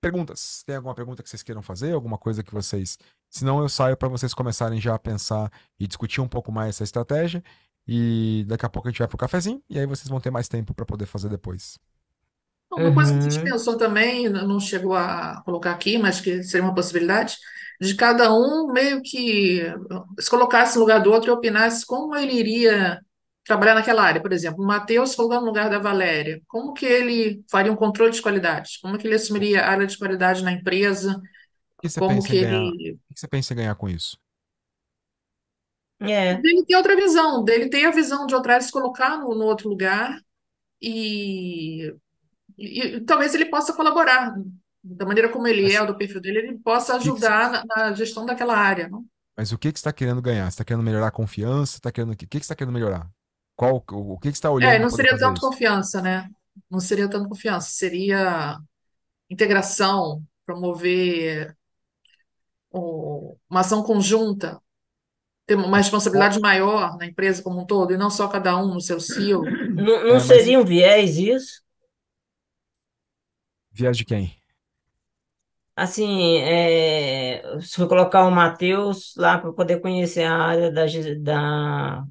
Perguntas. Tem alguma pergunta que vocês queiram fazer? Alguma coisa que vocês. Se não, eu saio para vocês começarem já a pensar e discutir um pouco mais essa estratégia. E daqui a pouco a gente vai pro cafezinho e aí vocês vão ter mais tempo para poder fazer depois. Uma coisa que a gente uhum. pensou também, não chegou a colocar aqui, mas que seria uma possibilidade, de cada um meio que eh, se colocasse no lugar do outro e opinasse como ele iria trabalhar naquela área, por exemplo, o Matheus folga no lugar da Valéria, como que ele faria um controle de qualidade? Como que ele assumiria a área de qualidade na empresa? O que você, como pensa, que em ganhar, ele... o que você pensa em ganhar com isso? É. Ele tem outra visão, dele tem a visão de outra área, se colocar no, no outro lugar e, e, e, talvez ele possa colaborar da maneira como ele Mas, é, do perfil dele, ele possa ajudar que que você... na, na, gestão daquela área. Não? Mas o que, que você está querendo ganhar? Você está querendo melhorar a confiança? Tá querendo... O que, que você está querendo melhorar? Qual, o que, que você está é, olhando? não seria tanto isso? confiança, né? Não seria tanto confiança, seria integração, promover o, uma ação conjunta, ter uma responsabilidade maior na empresa como um todo, e não só cada um no seu silo. Não, não é, seria um viés isso? Viés de quem? Assim, é, se eu colocar o Matheus lá para poder conhecer a área da, da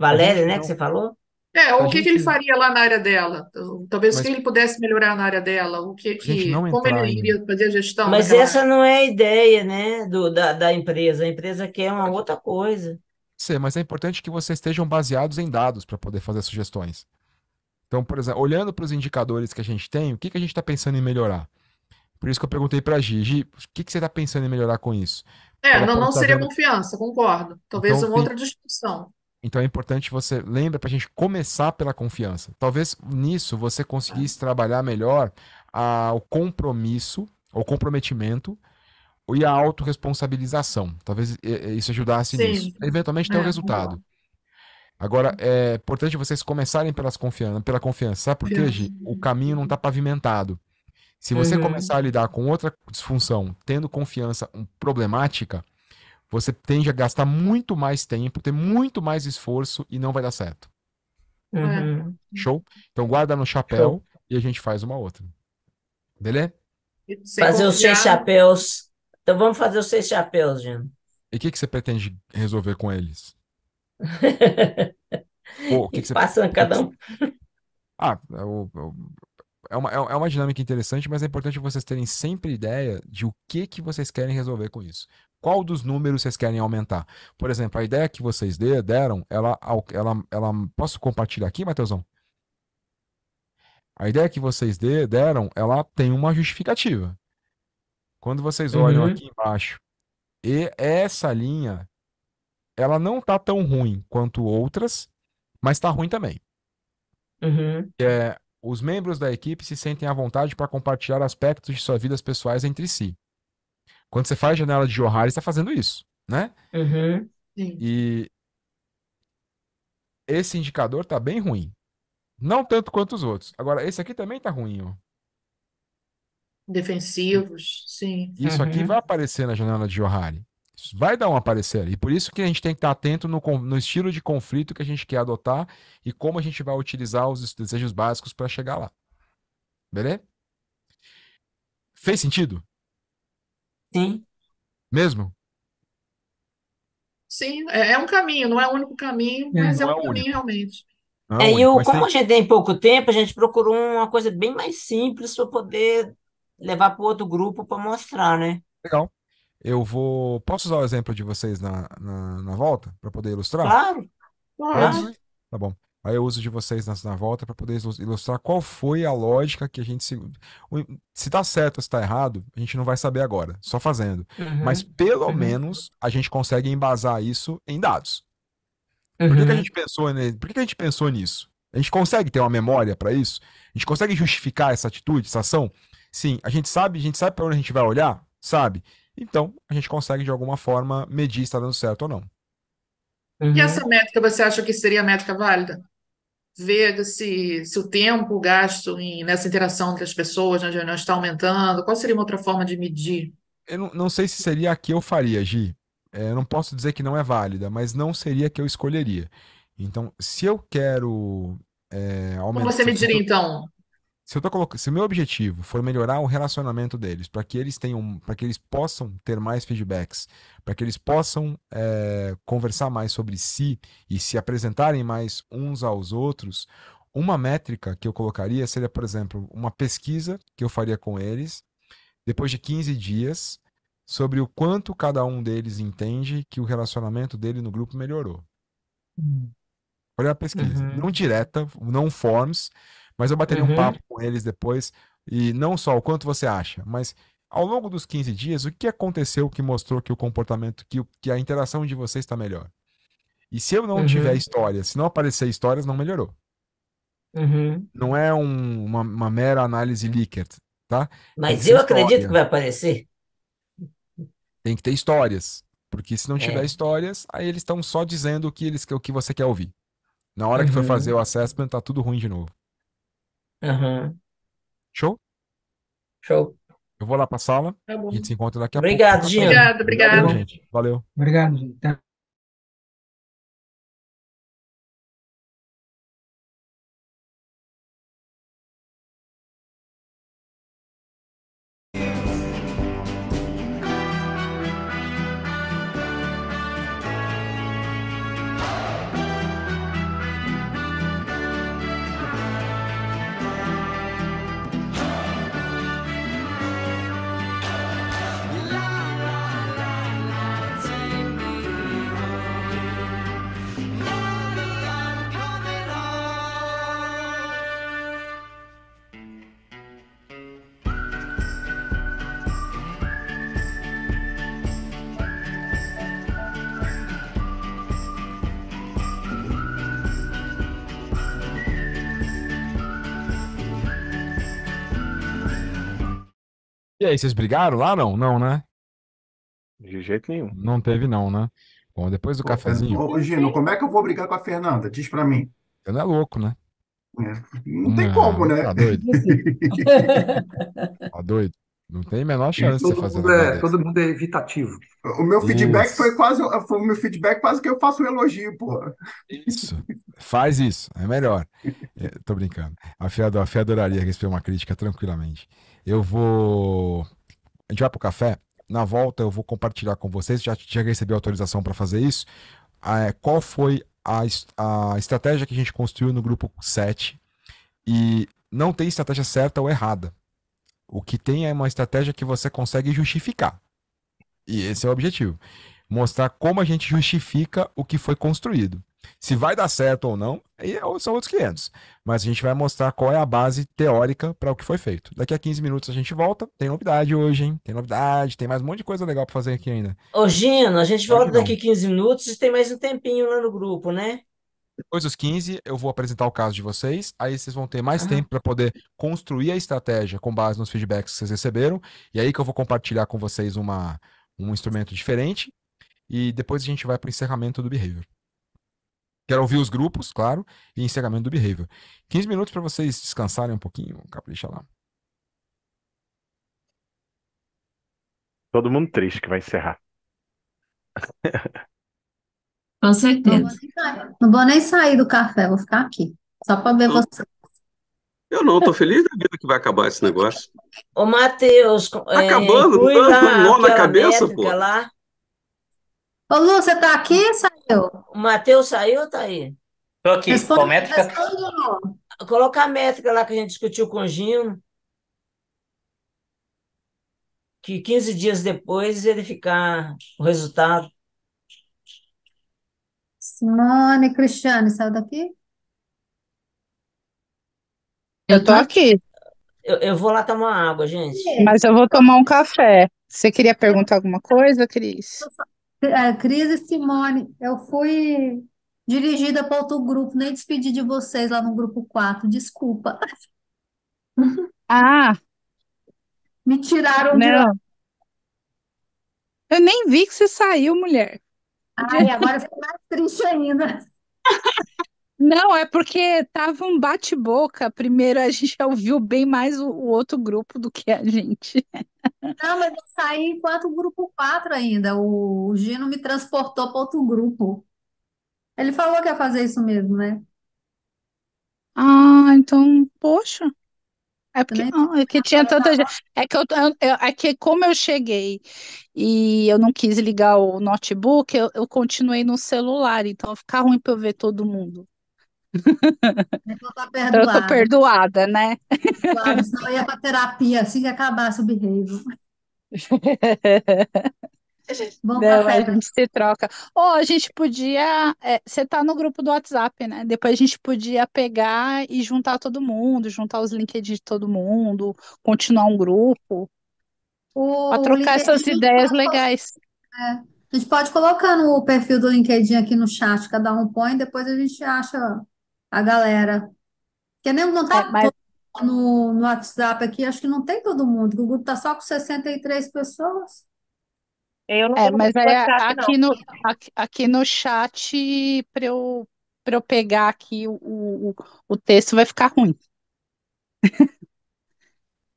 Valéria, né, que você falou? É, o que, gente... que, ele faria lá na área dela? Talvez Mas... que ele pudesse melhorar na área dela, o que, que como ele iria fazer a gestão. Mas essa não é a ideia, né, do, da, da empresa. A empresa quer uma outra coisa. Sim, mas é importante que vocês estejam baseados em dados para poder fazer sugestões. Então, por exemplo, olhando para os indicadores que a gente tem, o que, que a gente está pensando em melhorar? Por isso que eu perguntei para a Gigi, o que, que você está pensando em melhorar com isso? É, não, não seria vendo... confiança, concordo. Talvez então, uma outra discussão. Então é importante você lembra para a gente começar pela confiança. Talvez nisso você conseguisse trabalhar melhor a, o compromisso, o comprometimento e a autorresponsabilização. Talvez é, é, isso ajudasse Sim. nisso. Eventualmente é, o um resultado. Agora, é importante vocês começarem pelas confiança, pela confiança, sabe? Porque hoje o caminho não está pavimentado. Se você uhum. começar a lidar com outra disfunção, tendo confiança um, problemática, você tende a gastar muito mais tempo, ter muito mais esforço e não vai dar certo. Uhum. É. Show? Então guarda no chapéu Show. e a gente faz uma outra. Beleza? Fazer os seis chapéus. Então vamos fazer os seis chapéus, gente. E o que, que você pretende resolver com eles? [laughs] Pô, que, que você... cada um. Ah, eu, é eu... É, é uma, é uma dinâmica interessante, mas é importante vocês terem sempre ideia de o que, que vocês querem resolver com isso. Qual dos números vocês querem aumentar? Por exemplo, a ideia que vocês deram, ela, ela, ela posso compartilhar aqui, Matheusão? A ideia que vocês deram, ela tem uma justificativa. Quando vocês olham uhum. aqui embaixo, e essa linha, ela não tá tão ruim quanto outras, mas está ruim também. Uhum. É, os membros da equipe se sentem à vontade para compartilhar aspectos de suas vidas pessoais entre si. Quando você faz janela de Johari, está fazendo isso, né? Uhum. E esse indicador está bem ruim. Não tanto quanto os outros. Agora, esse aqui também está ruim, ó. Defensivos, sim. Isso uhum. aqui vai aparecer na janela de Johari. Vai dar um aparecer E Por isso que a gente tem que estar atento no, no estilo de conflito que a gente quer adotar e como a gente vai utilizar os desejos básicos para chegar lá. Beleza? Fez sentido? Sim. Mesmo? Sim, é, é um caminho, não é o único caminho, é. mas é Não um é o caminho realmente. Não é É, e único, mas como a tem. gente tem pouco tempo, a gente procurou uma coisa bem mais simples para poder levar para outro grupo para mostrar, né? Legal. Eu vou. Posso usar o exemplo de vocês na, na, na volta para poder ilustrar? Claro, claro. Tá bom. Aí eu uso de vocês na, na volta para poder ilustrar qual foi a lógica que a gente se. Se tá certo ou se tá errado, a gente não vai saber agora, só fazendo. Uhum. Mas pelo uhum. menos a gente consegue embasar isso em dados. Uhum. Por, que, que, a uhum. gente pensou ne... Por que, que a gente pensou nisso? A gente consegue ter uma memória para isso? A gente consegue justificar essa atitude, essa ação? Sim, a gente sabe, a gente sabe para onde a gente vai olhar, sabe? Então, a gente consegue de alguma forma medir se está dando certo ou não. Uhum. E essa métrica você acha que seria a métrica válida? ver se, se o tempo gasto em, nessa interação entre as pessoas nas né, reuniões está aumentando? Qual seria uma outra forma de medir? Eu não, não sei se seria a que eu faria, Gi. É, não posso dizer que não é válida, mas não seria a que eu escolheria. Então, se eu quero é, aumentar. Como você mediria, então, se eu tô colocando, se o meu objetivo for melhorar o relacionamento deles, para que eles tenham, para que eles possam ter mais feedbacks, para que eles possam é, conversar mais sobre si e se apresentarem mais uns aos outros, uma métrica que eu colocaria seria, por exemplo, uma pesquisa que eu faria com eles depois de 15 dias sobre o quanto cada um deles entende que o relacionamento dele no grupo melhorou. Hum. Olha a pesquisa, uhum. não direta, não forms, mas eu bateria uhum. um papo com eles depois, e não só o quanto você acha, mas ao longo dos 15 dias, o que aconteceu que mostrou que o comportamento, que, que a interação de vocês está melhor? E se eu não uhum. tiver história, se não aparecer histórias, não melhorou. Uhum. Não é um, uma, uma, mera análise Likert, tá? Mas eu história. acredito que vai aparecer. Tem que ter histórias, porque se não é. tiver é. histórias, aí eles estão só dizendo o que, eles, o que você quer ouvir. Na hora uhum. que for uhum. fazer o assessment, tá tudo ruim de novo. Show? Show. Eu vou lá para a sala. Tá bom. A gente se encontra daqui a pouco. Obrigado, tá Obrigado, Obrigado, obrigado. gente. Valeu. Obrigado, gente. Até E aí, vocês brigaram lá? Não, não, né? De jeito nenhum. Não teve, não, né? Bom, depois do Pô, cafezinho. Ô, Gino, como é que eu vou brigar com a Fernanda? Diz pra mim. Você não é louco, né? É. Não tem não, hum, como, né? Tá doido. [laughs] tá doido. Não tem a menor chance de você fazer. É, todo mundo é evitativo. O meu Isso. feedback foi quase. Foi o meu feedback quase que eu faço um elogio, pô. Isso. Faz isso. É melhor. É, tô brincando. A Fé, a adoraria receber uma crítica tranquilamente. Eu vou. A gente vai pro café. Na volta eu vou compartilhar com vocês. Já, já recebi autorização para fazer isso. Ah, é, qual foi a, a estratégia que a gente construiu no grupo 7? E não tem estratégia certa ou errada. O que tem é uma estratégia que você consegue justificar. E esse é o objetivo. Mostrar como a gente justifica o que foi construído. Se vai dar certo ou não, aí é são outros 500. Mas a gente vai mostrar qual é a base teórica para o que foi feito. Daqui a 15 minutos a gente volta. Tem novidade hoje, hein? Tem novidade, tem mais um monte de coisa legal para fazer aqui ainda. Ô, Gino, a gente volta daqui a 15 minutos e tem mais um tempinho lá no grupo, né? Depois dos 15, eu vou apresentar o caso de vocês. Aí vocês vão ter mais uhum. tempo para poder construir a estratégia com base nos feedbacks que vocês receberam. E aí que eu vou compartilhar com vocês uma, um instrumento diferente. E depois a gente vai para o encerramento do behavior. Quero ouvir os grupos, claro, e encerramento do behavior. 15 minutos para vocês descansarem um pouquinho, capricha lá. Todo mundo triste que vai encerrar. [laughs] Com certeza. Não vou, nem sair do café, vou ficar aqui. Só para ver não. você. Eu não, estou feliz da vida que vai acabar esse negócio. Ô, Matheus. Tá é, acabando, nó na cabeça, pô. Lá. Ô, Lu, você tá aqui? Sai então, o Matheus saiu ou tá aí? Tô aqui, Responde, com métrica. Coloca a métrica lá que a gente discutiu com o Gino. Que 15 dias depois verificar o resultado. Simone, Cristiane, saiu daqui? Eu tô então, aqui. Eu, eu vou lá tomar água, gente. Mas eu vou tomar um café. Você queria perguntar alguma coisa, Cris? Cris e Simone, eu fui dirigida para outro grupo, nem despedi de vocês lá no grupo 4, desculpa. [laughs] Ah, Me tiraram de lá. não. Eu nem vi que você saiu, mulher. Ai, agora fica mais triste ainda. [laughs] Não, é porque tava um bate-boca. Primeiro a gente ouviu bem mais o, o outro grupo do que a gente. Não, mas eu saí enquanto o grupo 4 ainda. O Gino me transportou para outro grupo. Ele falou que ia fazer isso mesmo, né? Ah, então, poxa. É porque, é que tinha tanta gente. É que, eu- eu- é que como eu cheguei e eu não quis ligar o notebook, eu, eu continuei no celular, então fica ruim para eu ver todo mundo. Então tá perdoada. Então, eu tô perdoada, né? Claro, senão eu ia pra terapia assim que acabasse o behavior. Não, a gente se troca. Ou a gente podia. É, você tá no grupo do WhatsApp, né? Depois a gente podia pegar e juntar todo mundo, juntar os LinkedIn de todo mundo, continuar um grupo. pra trocar LinkedIn essas ideias legais. É, a gente pode colocar no perfil do LinkedIn aqui no chat, cada um põe, depois a gente acha a galera. querendo nem não É, tá mas todo no, no WhatsApp aqui, acho que não tem todo mundo. O grupo tá só com 63 pessoas. Eu não É, tô no mas grupo do é WhatsApp, não. aqui no, aqui, aqui no chat, para eu, para eu pegar aqui o, o, o texto, vai ficar ruim. [laughs]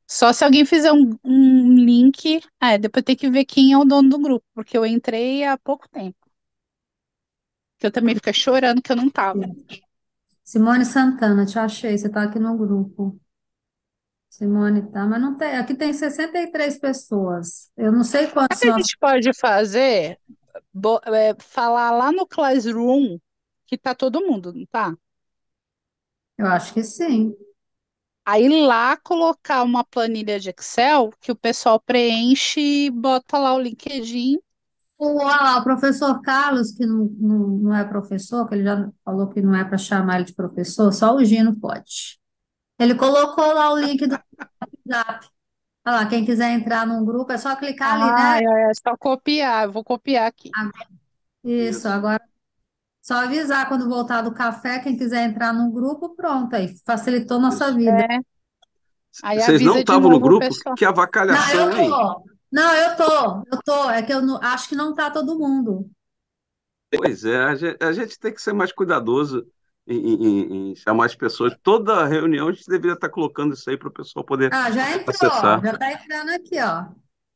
Só se alguém fizer um, um link. é, depois tem que ver quem é o dono do grupo, porque eu entrei há pouco tempo, que eu também fiquei chorando que eu não tava. Simone Santana, te achei, você está aqui no grupo. Simone tá, mas não tem. Aqui tem 63 pessoas. Eu não sei quantas. O que a gente pode fazer? Bo- é, falar lá no Classroom que tá todo mundo, não tá? Eu acho que sim. Aí lá colocar uma planilha de Excel que o pessoal preenche e bota lá o LinkedIn o professor Carlos, que não, não, não é professor, que ele já falou que não é para chamar ele de professor, só o Gino pode. Ele colocou lá o link do WhatsApp. Olha lá, quem quiser entrar num grupo, é só clicar ali, né? É, é só copiar, vou copiar aqui. isso, isso, agora só avisar quando voltar do café, quem quiser entrar num grupo, pronto, aí facilitou nossa vida. É. Aí Vocês não estavam no grupo? Pessoal. Que avacalhação, Não, eu hein? tô. Não, eu tô, eu tô. É que eu não, acho que não tá todo mundo. Pois é, a gente, a gente tem que ser mais cuidadoso em, em- em chamar as pessoas. Toda reunião a gente deveria estar tá colocando isso aí para o pessoal poder Ah, já entrou, acessar. já tá entrando aqui, ó.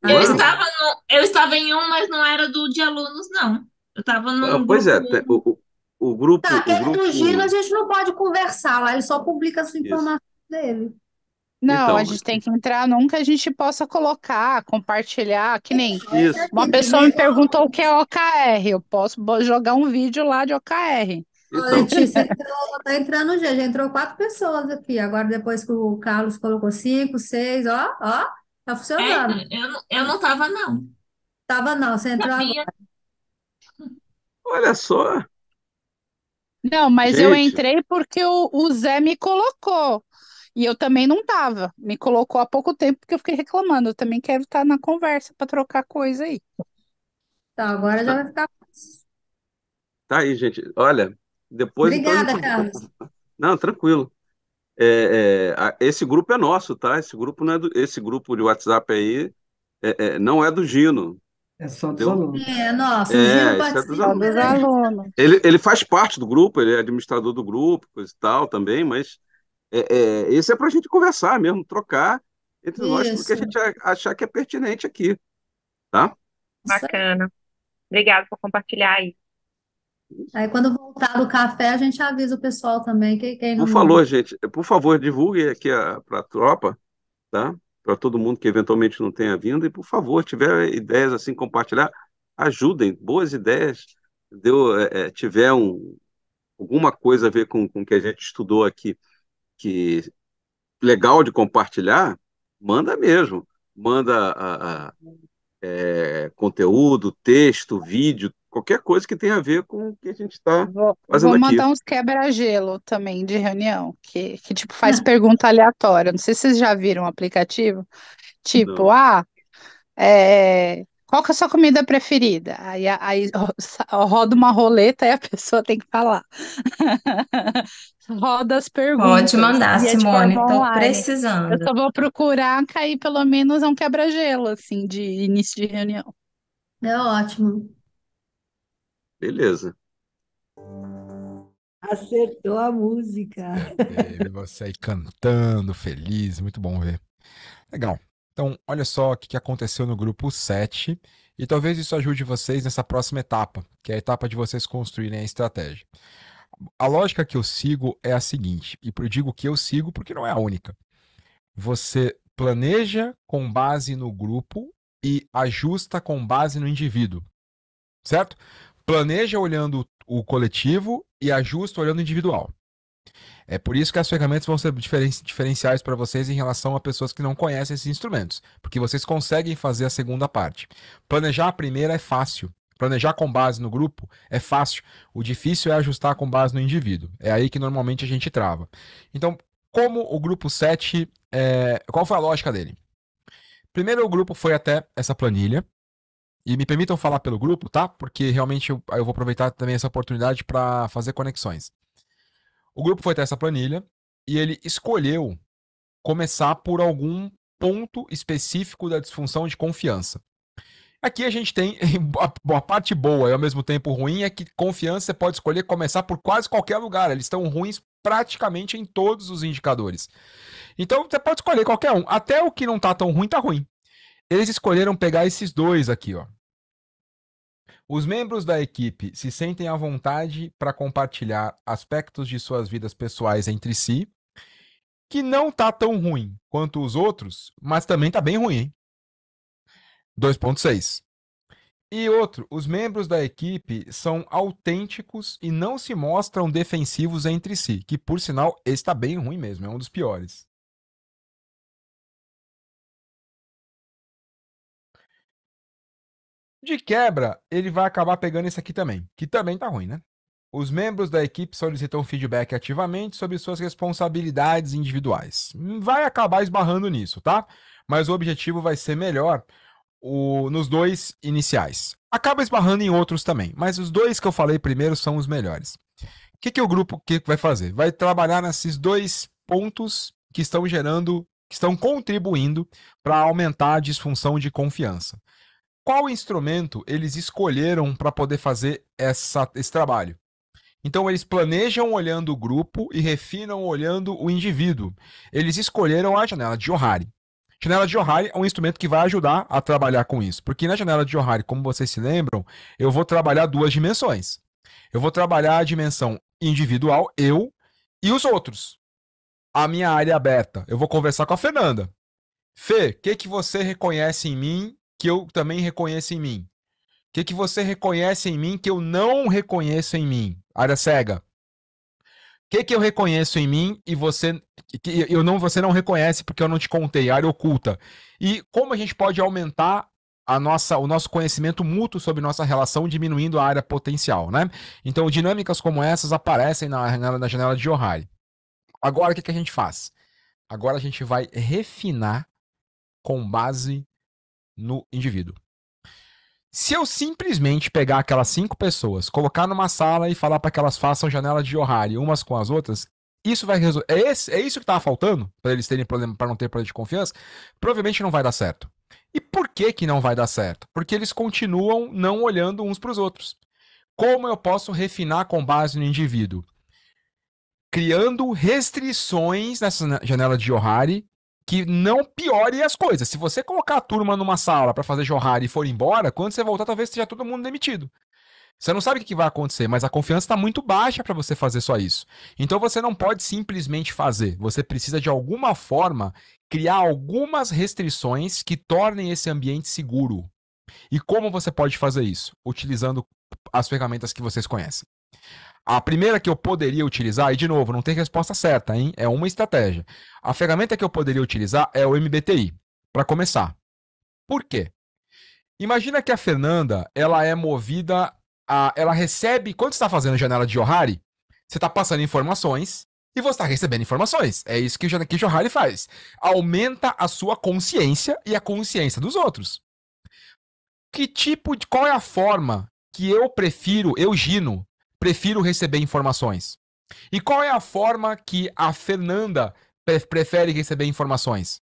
Eu estava, no- eu estava em um, mas não era do de alunos, não. Eu estava num ah, pois é, grupo. o, o, o grupo, Tá, o aquele do Gino a gente não pode conversar lá, ele só publica essa isso. informação dele. Não, então, a gente tem que entrar num que a gente possa colocar, compartilhar, que nem é, isso. uma pessoa me perguntou o que é OKR, eu posso jogar um vídeo lá de OKR. Então. Antes entrou, tá entrando já, já entrou quatro pessoas aqui. Agora, depois que o Carlos colocou cinco, seis, ó, ó, tá funcionando. É, eu, eu não tava, não. Tava não, você entrou agora. Olha só. Não, mas Gente. eu entrei porque o, o Zé me colocou. E eu também não tava. Me colocou há pouco tempo porque eu fiquei reclamando. Eu também quero estar tá na conversa para trocar coisa aí. Tá, agora já tá. vai ficar. Tá aí, gente. Olha, depois. Obrigada, então... Carlos. Não, tranquilo. É, é, esse grupo é nosso, tá? Esse grupo não é do, esse grupo de WhatsApp aí é, é não é do Gino. É só dos alunos. É, nossa, o é, Gino é participa. dos alunos. Ele, ele faz parte do grupo, ele é administrador do grupo, coisa e tal também, mas é, é, esse é para a gente conversar mesmo, trocar entre Isso. nós, porque a gente achar que é pertinente aqui, tá? Bacana. Obrigada por compartilhar aí. Aí quando voltar do café, a gente avisa o pessoal também. Que, quem não por favor, gente, por favor, divulgue aqui para a tropa, tá? Para todo mundo que eventualmente não tenha vindo. E, por favor, tiver ideias assim, compartilhar, ajudem, boas ideias. Deu, é, é tiver um, alguma coisa a ver com, com o que a gente estudou aqui que legal de compartilhar, manda mesmo. Manda a, a, é, conteúdo, texto, vídeo, qualquer coisa que tenha a ver com o que a gente está fazendo vou mandar aqui. uns quebra-gelo também de reunião, que, que tipo faz pergunta aleatória. Não sei se vocês já viram o aplicativo. Tipo, Não. ah, é, qual que é a sua comida preferida? Aí, aí roda uma roleta e a [laughs] pessoa tem que falar. [laughs] roda as perguntas. Pode mandar, é, tipo, é Simone, estou precisando. Eu só vou procurar cair pelo menos um quebra-gelo, assim, de início de reunião. É ótimo. Beleza. Acertou a música. É, você aí cantando, feliz, muito bom ver. Legal. Então, olha só o que aconteceu no grupo 7 e talvez isso ajude vocês nessa próxima etapa, que é a etapa de vocês construírem a estratégia. A lógica que eu sigo é a seguinte, e eu digo que eu sigo porque não é a única. Você planeja com base no grupo e ajusta com base no indivíduo, certo? Planeja olhando o coletivo e ajusta olhando o individual. É por isso que as ferramentas vão ser diferen diferenciais para vocês em relação a pessoas que não conhecem esses instrumentos, porque vocês conseguem fazer a segunda parte. Planejar a primeira é fácil. Planejar com base no grupo é fácil. O difícil é ajustar com base no indivíduo. É aí que normalmente a gente trava. Então, como o grupo 7, é... qual foi a lógica dele? Primeiro, o grupo foi até essa planilha, e me permitam falar pelo grupo, tá? Porque realmente eu, eu vou aproveitar também essa oportunidade para fazer conexões. O grupo foi até essa planilha e ele escolheu começar por algum ponto específico da disfunção de confiança. Aqui a gente tem [laughs] a, parte boa e ao mesmo tempo ruim é que confiança você pode escolher começar por quase qualquer lugar. Eles estão ruins praticamente em todos os indicadores. Então você pode escolher qualquer um, até o que não está tão ruim está ruim. Eles escolheram pegar esses dois aqui, ó. Os membros da equipe se sentem à vontade para compartilhar aspectos de suas vidas pessoais entre si, que não tá tão ruim quanto os outros, mas também tá bem ruim. 2.6. E outro, os membros da equipe são autênticos e não se mostram defensivos entre si, que por sinal está bem ruim mesmo, é um dos piores. De quebra, ele vai acabar pegando esse aqui também, que também tá ruim, né? Os membros da equipe solicitam feedback ativamente sobre suas responsabilidades individuais. Vai acabar esbarrando nisso, tá? Mas o objetivo vai ser melhor o, nos dois iniciais. Acaba esbarrando em outros também, mas os dois que eu falei primeiro são os melhores. O que, que o grupo que vai fazer? Vai trabalhar nesses dois pontos que estão gerando, que estão contribuindo para aumentar a disfunção de confiança qual instrumento eles escolheram para poder fazer essa, esse trabalho. Então eles planejam olhando o grupo e refinam olhando o indivíduo. Eles escolheram a janela de Johari. Janela de Johari é um instrumento que vai ajudar a trabalhar com isso, porque na janela de Johari, como vocês se lembram, eu vou trabalhar duas dimensões. Eu vou trabalhar a dimensão individual, eu e os outros. A minha área é aberta. Eu vou conversar com a Fernanda. Fê, o que, que você reconhece em mim que eu também reconheço em mim? O que, que você reconhece em mim que eu não reconheço em mim? Área cega. O que, que eu reconheço em mim e você que eu não você não reconhece porque eu não te contei, área oculta. E como a gente pode aumentar a nossa, o nosso conhecimento mútuo sobre nossa relação, diminuindo a área potencial, né? Então, dinâmicas como essas aparecem na, na, janela de Johari. Agora, o que, que a gente faz? Agora a gente vai refinar com base no indivíduo. Se eu simplesmente pegar aquelas cinco pessoas, colocar numa sala e falar para que elas façam janela de horário umas com as outras, isso vai resolver. É, é isso que estava faltando para eles terem problema, para não ter problema de confiança. Provavelmente não vai dar certo. E por que que não vai dar certo? Porque eles continuam não olhando uns para os outros. Como eu posso refinar com base no indivíduo? Criando restrições nessa janela de Johari que não piore as coisas. Se você colocar a turma numa sala para fazer jorrar e for embora, quando você voltar, talvez esteja todo mundo demitido. Você não sabe o que vai acontecer, mas a confiança está muito baixa para você fazer só isso. Então você não pode simplesmente fazer. Você precisa, de alguma forma, criar algumas restrições que tornem esse ambiente seguro. E como você pode fazer isso? Utilizando as ferramentas que vocês conhecem. A primeira que eu poderia utilizar, e de novo, não tem resposta certa, hein? É uma estratégia. A ferramenta que eu poderia utilizar é o MBTI, para começar. Por quê? Imagina que a Fernanda, ela é movida a, ela recebe, quando você está fazendo janela de Johari, você está passando informações e você está recebendo informações. É isso que o Johari faz. Aumenta a sua consciência e a consciência dos outros. Que tipo de. Qual é a forma que eu prefiro, eu, Gino, prefiro receber informações. E qual é a forma que a Fernanda prefere receber informações?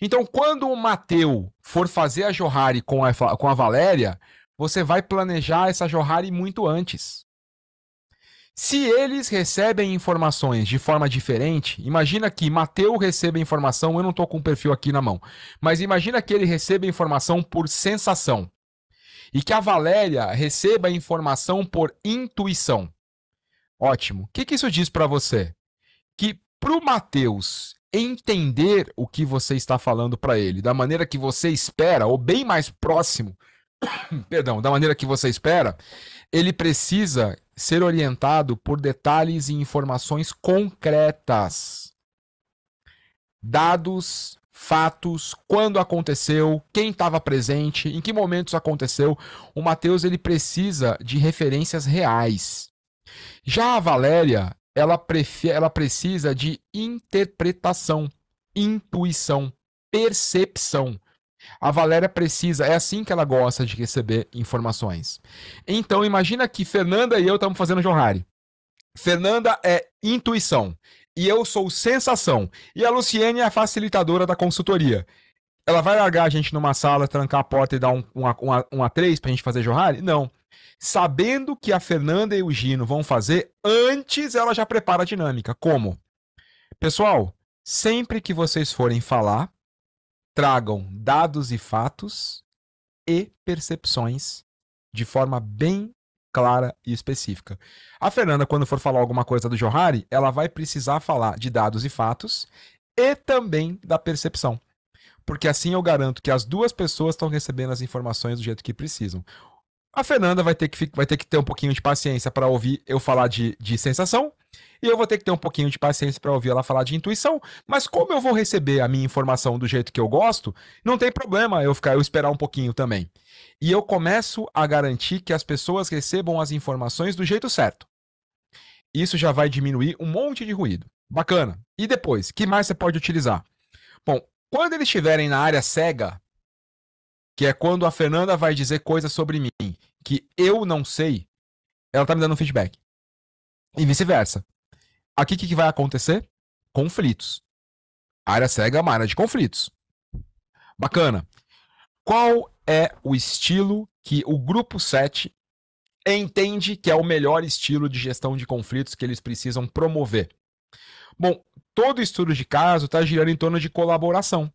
Então, quando o Mateu for fazer a Johari com a, com a Valéria, você vai planejar essa Johari muito antes. Se eles recebem informações de forma diferente, imagina que Mateu receba informação, eu não estou com o perfil aqui na mão, mas imagina que ele receba informação por sensação e que a Valéria receba a informação por intuição. Ótimo. O que, que isso diz para você? Que para o Mateus entender o que você está falando para ele da maneira que você espera, ou bem mais próximo, [coughs] perdão, da maneira que você espera, ele precisa ser orientado por detalhes e informações concretas. Dados fatos, quando aconteceu, quem estava presente, em que momentos aconteceu. O Matheus ele precisa de referências reais. Já a Valéria, ela, ela precisa de interpretação, intuição, percepção. A Valéria precisa, é assim que ela gosta de receber informações. Então imagina que Fernanda e eu estamos fazendo Johari. Fernanda é intuição e eu sou sensação. E a Luciene é a facilitadora da consultoria. Ela vai largar a gente numa sala, trancar a porta e dar um, um, um, um a três pra gente fazer jornal? Não. Sabendo que a Fernanda e o Gino vão fazer, antes ela já prepara a dinâmica. Como? Pessoal, sempre que vocês forem falar, tragam dados e fatos e percepções de forma bem clara e específica. A Fernanda, quando for falar alguma coisa do Johari, ela vai precisar falar de dados e fatos e também da percepção. Porque assim eu garanto que as duas pessoas estão recebendo as informações do jeito que precisam. A Fernanda vai ter que, vai ter, que ter um pouquinho de paciência para ouvir eu falar de, de sensação, e eu vou ter que ter um pouquinho de paciência para ouvir ela falar de intuição, mas como eu vou receber a minha informação do jeito que eu gosto, não tem problema eu ficar eu esperar um pouquinho também. E eu começo a garantir que as pessoas recebam as informações do jeito certo. Isso já vai diminuir um monte de ruído. Bacana. E depois, que mais você pode utilizar? Bom, quando eles estiverem na área cega, que é quando a Fernanda vai dizer coisas sobre mim que eu não sei, ela tá me dando um feedback e vice-versa. Aqui o que, que vai acontecer? Conflitos. A área cega é uma área de conflitos. Bacana. Qual é o estilo que o grupo 7 entende que é o melhor estilo de gestão de conflitos que eles precisam promover? Bom, todo estudo de caso está girando em torno de colaboração.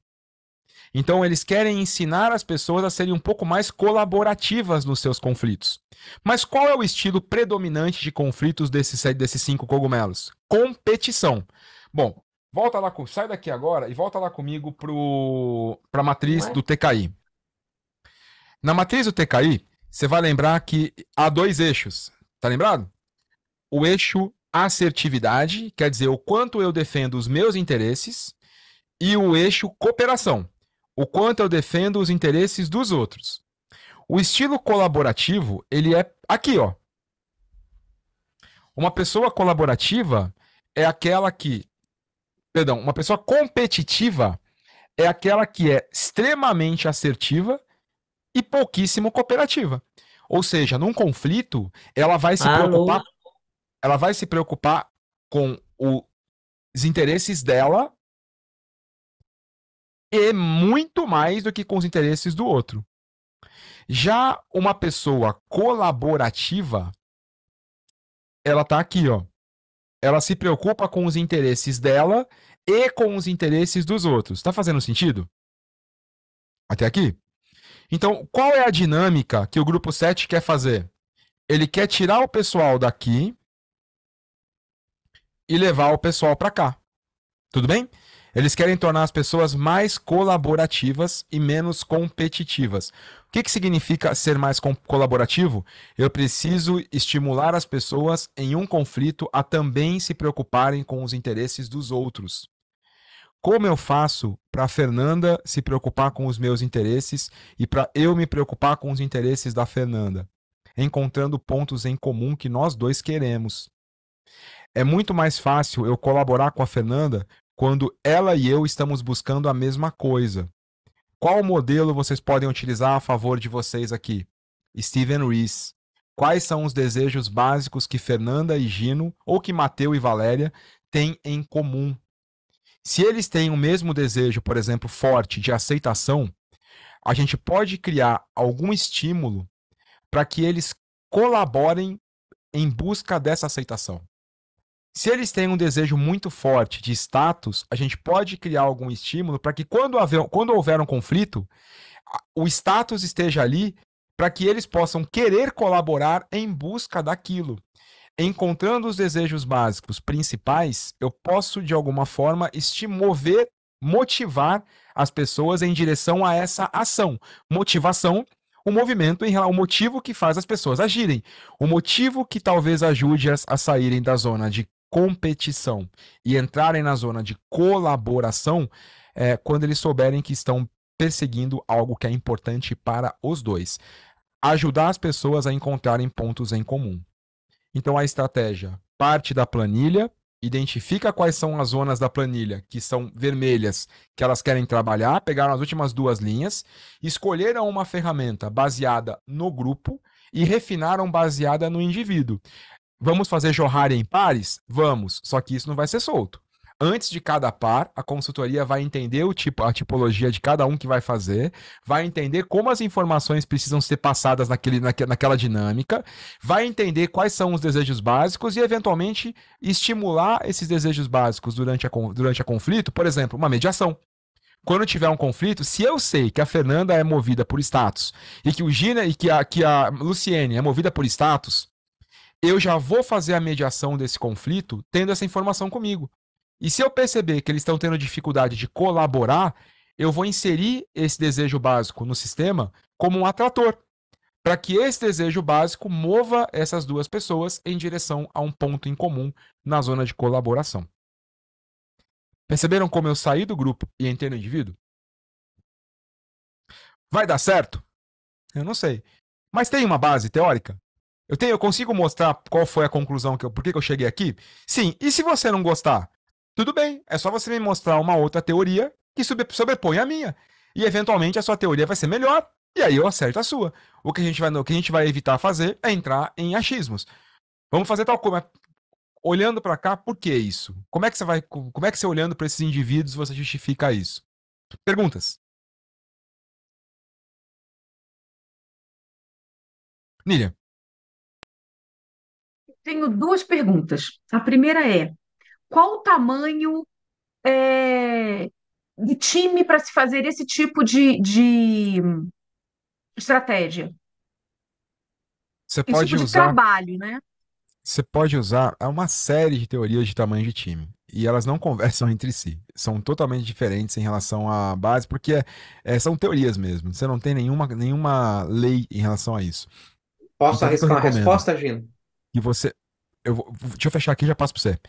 Então, eles querem ensinar as pessoas a serem um pouco mais colaborativas nos seus conflitos. Mas qual é o estilo predominante de conflitos desses, desses cinco cogumelos? Competição. Bom, volta lá com, sai daqui agora e volta lá comigo para a matriz é? do TKI. Na matriz do TKI, você vai lembrar que há dois eixos, tá lembrado? O eixo assertividade, quer dizer, o quanto eu defendo os meus interesses, e o eixo cooperação o quanto eu defendo os interesses dos outros. O estilo colaborativo, ele é aqui, ó. Uma pessoa colaborativa é aquela que, perdão, uma pessoa competitiva é aquela que é extremamente assertiva e pouquíssimo cooperativa. Ou seja, num conflito, ela vai se Alô? Ah, preocupar ela vai se preocupar com os interesses dela e muito mais do que com os interesses do outro. Já uma pessoa colaborativa, ela tá aqui, ó. Ela se preocupa com os interesses dela e com os interesses dos outros. Tá fazendo sentido? Até aqui? Então, qual é a dinâmica que o grupo 7 quer fazer? Ele quer tirar o pessoal daqui e levar o pessoal para cá. Tudo bem? Eles querem tornar as pessoas mais colaborativas e menos competitivas. O que, que significa ser mais colaborativo? Eu preciso estimular as pessoas em um conflito a também se preocuparem com os interesses dos outros. Como eu faço para Fernanda se preocupar com os meus interesses e para eu me preocupar com os interesses da Fernanda? Encontrando pontos em comum que nós dois queremos. É muito mais fácil eu colaborar com a Fernanda quando ela e eu estamos buscando a mesma coisa. Qual modelo vocês podem utilizar a favor de vocês aqui? Steven Rees. Quais são os desejos básicos que Fernanda e Gino, ou que Mateu e Valéria, têm em comum? Se eles têm o mesmo desejo, por exemplo, forte de aceitação, a gente pode criar algum estímulo para que eles colaborem em busca dessa aceitação. Se eles têm um desejo muito forte de status, a gente pode criar algum estímulo para que quando, haver, quando houver um conflito, o status esteja ali para que eles possam querer colaborar em busca daquilo. Encontrando os desejos básicos principais, eu posso de alguma forma estimular, motivar as pessoas em direção a essa ação. Motivação o movimento, o motivo que faz as pessoas agirem, o motivo que talvez ajude as a saírem da zona de competição e entrarem na zona de colaboração é, quando eles souberem que estão perseguindo algo que é importante para os dois. Ajudar as pessoas a encontrarem pontos em comum. Então a estratégia parte da planilha, identifica quais são as zonas da planilha que são vermelhas, que elas querem trabalhar, pegaram as últimas duas linhas, escolheram uma ferramenta baseada no grupo e refinaram baseada no indivíduo. Vamos fazer jorrar em pares? Vamos, só que isso não vai ser solto. Antes de cada par, a consultoria vai entender o tipo, a tipologia de cada um que vai fazer, vai entender como as informações precisam ser passadas naquele, naque, naquela dinâmica, vai entender quais são os desejos básicos e, eventualmente, estimular esses desejos básicos durante a, durante a conflito, por exemplo, uma mediação quando tiver um conflito, se eu sei que a Fernanda é movida por status e que o Gina e que a, que a Luciene é movida por status, eu já vou fazer a mediação desse conflito tendo essa informação comigo. E se eu perceber que eles estão tendo dificuldade de colaborar, eu vou inserir esse desejo básico no sistema como um atrator, para que esse desejo básico mova essas duas pessoas em direção a um ponto em comum na zona de colaboração. Perceberam como eu saí do grupo e entrei no indivíduo? Vai dar certo? Eu não sei. Mas tem uma base teórica? Eu, tenho, eu consigo mostrar qual foi a conclusão que eu, por que, eu cheguei aqui? Sim. E se você não gostar? Tudo bem, é só você me mostrar uma outra teoria que sobrepõe a minha. E eventualmente a sua teoria vai ser melhor, e aí eu acerto a sua. O que a gente vai, o que a gente vai evitar fazer é entrar em achismos. Vamos fazer tal coisa. Olhando para cá, por que isso? Como é que você vai, como é que você olhando para esses indivíduos você justifica isso? Perguntas. Nília. Tenho duas perguntas. A primeira é: qual o tamanho é, de time para se fazer esse tipo de, de estratégia? Você Esse pode tipo de usar. trabalho, né? Você pode usar é uma série de teorias de tamanho de time. E elas não [laughs] conversam entre si. São totalmente diferentes em relação à base, porque é, é, são teorias mesmo. Você não tem nenhuma, nenhuma lei em relação a isso. Posso então, arriscar uma resposta, Gino? e você. Eu vou, deixa eu fechar aqui e já passo para você. O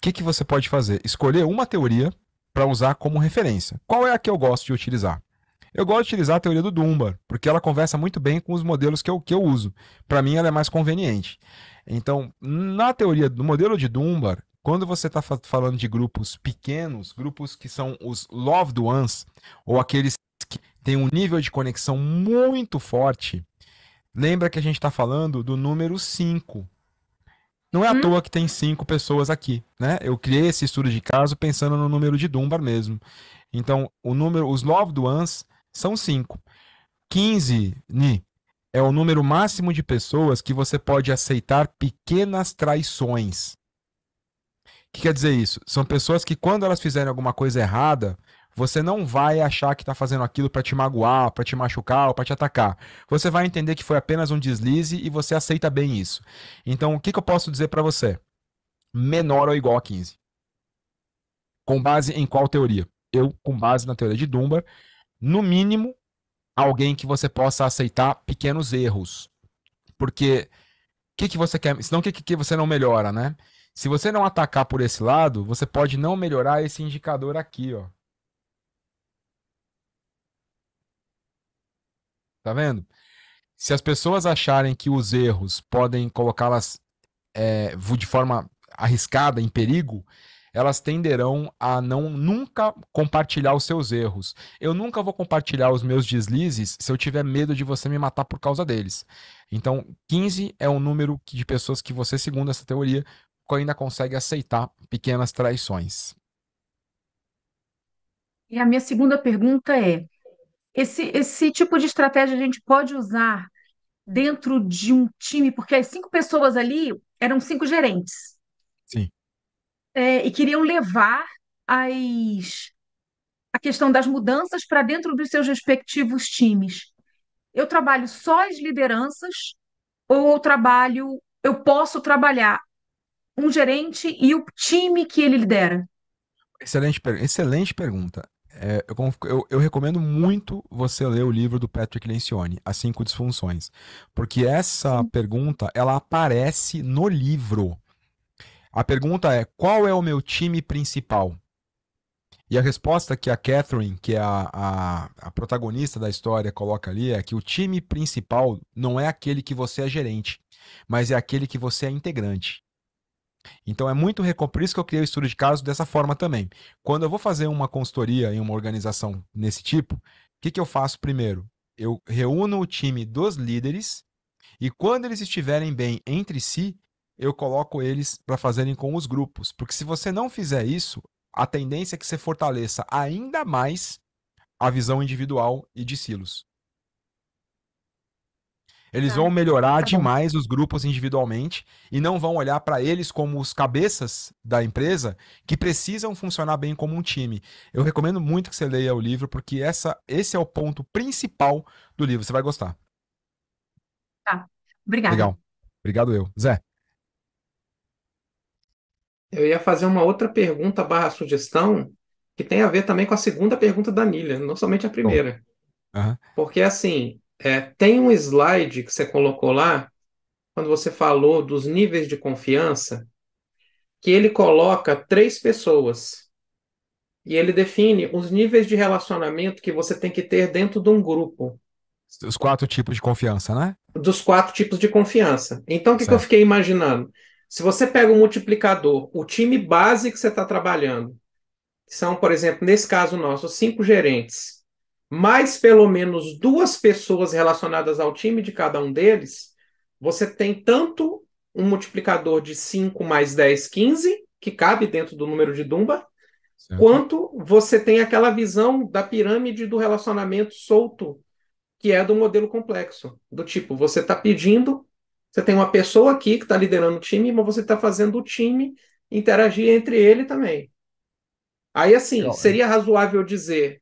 que, que você pode fazer? Escolher uma teoria para usar como referência. Qual é a que eu gosto de utilizar? Eu gosto de utilizar a teoria do Dunbar, porque ela conversa muito bem com os modelos que eu, que eu uso. Para mim, ela é mais conveniente. Então, na teoria do modelo de Dunbar, quando você está falando de grupos pequenos, grupos que são os loved ones, ou aqueles que têm um nível de conexão muito forte, lembra que a gente está falando do número 5. Não é à hum. toa que tem cinco pessoas aqui, né? Eu criei esse estudo de caso pensando no número de Dunbar mesmo. Então, o número, os love duans são cinco. 15 ni é o número máximo de pessoas que você pode aceitar pequenas traições. O que quer dizer isso? São pessoas que, quando elas fizerem alguma coisa errada, você não vai achar que está fazendo aquilo para te magoar, para te machucar ou para te atacar. Você vai entender que foi apenas um deslize e você aceita bem isso. Então, o que, que eu posso dizer para você? Menor ou igual a 15. Com base em qual teoria? Eu, com base na teoria de Dunbar, no mínimo, alguém que você possa aceitar pequenos erros. Porque o que, que você quer? Senão o que, que você não melhora, né? Se você não atacar por esse lado, você pode não melhorar esse indicador aqui, ó. Tá vendo? Se as pessoas acharem que os erros podem colocá-las é, de forma arriscada, em perigo, elas tenderão a não nunca compartilhar os seus erros. Eu nunca vou compartilhar os meus deslizes se eu tiver medo de você me matar por causa deles. Então, 15 é o um número de pessoas que você, segundo essa teoria, ainda consegue aceitar pequenas traições. E a minha segunda pergunta é: esse, esse tipo de estratégia a gente pode usar dentro de um time, porque as cinco pessoas ali eram cinco gerentes. Sim. É, e queriam levar as, a questão das mudanças para dentro dos seus respectivos times. Eu trabalho só as lideranças ou eu trabalho, eu posso trabalhar um gerente e o time que ele lidera? Excelente, excelente pergunta é, eu, eu, eu, recomendo muito você ler o livro do Patrick Lencioni, As Cinco Disfunções. Porque essa pergunta, ela aparece no livro. A pergunta é, qual é o meu time principal? E a resposta que a Catherine, que é a, a, a protagonista da história, coloca ali é que o time principal não é aquele que você é gerente, mas é aquele que você é integrante. Então é muito recompensa. Por isso que eu criei o estudo de caso dessa forma também. Quando eu vou fazer uma consultoria em uma organização nesse tipo, o que, que eu faço primeiro? Eu reúno o time dos líderes e quando eles estiverem bem entre si, eu coloco eles para fazerem com os grupos. Porque se você não fizer isso, a tendência é que você fortaleça ainda mais a visão individual e de silos. Eles tá. vão melhorar tá demais os grupos individualmente e não vão olhar para eles como os cabeças da empresa que precisam funcionar bem como um time. Eu recomendo muito que você leia o livro porque essa, esse é o ponto principal do livro. Você vai gostar. Tá. Obrigada. Legal. Obrigado eu. Zé. Eu ia fazer uma outra pergunta barra sugestão que tem a ver também com a segunda pergunta da Nilha, não somente a primeira. Uhum. Porque assim, é, tem um slide que você colocou lá, quando você falou dos níveis de confiança, que ele coloca três pessoas. E ele define os níveis de relacionamento que você tem que ter dentro de um grupo. Dos quatro tipos de confiança, né? Dos quatro tipos de confiança. Então, o que, que eu fiquei imaginando? Se você pega o um multiplicador, o time base que você está trabalhando, que são, por exemplo, nesse caso nosso, cinco gerentes mais pelo menos duas pessoas relacionadas ao time de cada um deles, você tem tanto um multiplicador de 5 mais 10, 15, que cabe dentro do número de Dumba, certo. quanto você tem aquela visão da pirâmide do relacionamento solto, que é do modelo complexo. Do tipo, você está pedindo, você tem uma pessoa aqui que está liderando o time, mas você está fazendo o time interagir entre ele também. Aí, assim, seria razoável dizer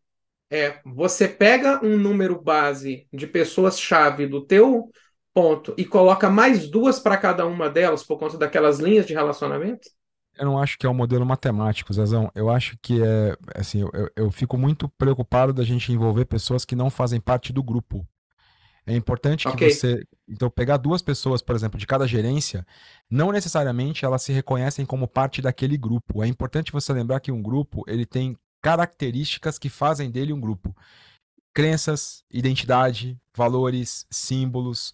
é você pega um número base de pessoas-chave do teu ponto e coloca mais duas para cada uma delas por conta daquelas linhas de relacionamento? Eu não acho que é um modelo matemático, Zezão. Eu acho que é assim, eu, eu fico muito preocupado da gente envolver pessoas que não fazem parte do grupo. É importante que okay. você. Então, pegar duas pessoas, por exemplo, de cada gerência, não necessariamente elas se reconhecem como parte daquele grupo. É importante você lembrar que um grupo ele tem características que fazem dele um grupo. Crenças, identidade, valores, símbolos.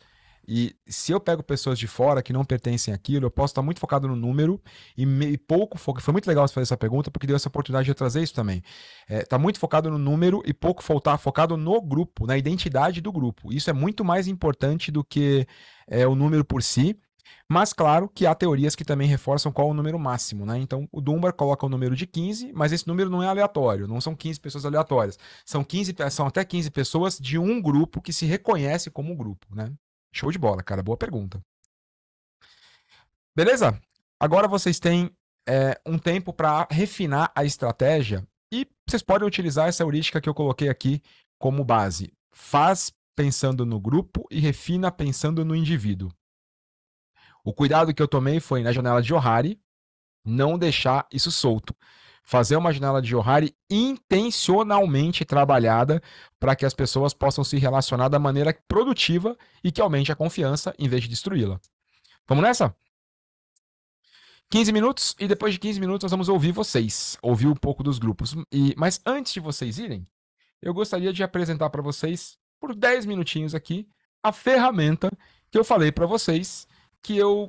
E se eu pego pessoas de fora que não pertencem àquilo, eu posso estar muito focado no número e, e pouco focado. Foi muito legal você fazer essa pergunta, porque deu essa oportunidade de trazer isso também. Está é, muito focado no número e pouco faltar tá focado no grupo, na identidade do grupo. Isso é muito mais importante do que é, o número por si. Mas claro que há teorias que também reforçam qual o número máximo, né? Então o Dunbar coloca o número de 15, mas esse número não é aleatório, não são 15 pessoas aleatórias. São 15, eh, são até 15 pessoas de um grupo que se reconhece como grupo, né? Show de bola, cara, boa pergunta. Beleza? Agora vocês têm é, um tempo para refinar a estratégia e vocês podem utilizar essa heurística que eu coloquei aqui como base. Faz pensando no grupo e refina pensando no indivíduo. O cuidado que eu tomei foi na janela de Ohari não deixar isso solto. Fazer uma janela de Ohari intencionalmente trabalhada para que as pessoas possam se relacionar da maneira produtiva e que aumente a confiança em vez de destruí-la. Vamos nessa? 15 minutos e depois de 15 minutos nós vamos ouvir vocês, ouvir um pouco dos grupos. E mas antes de vocês irem, eu gostaria de apresentar para vocês por 10 minutinhos aqui a ferramenta que eu falei para vocês que eu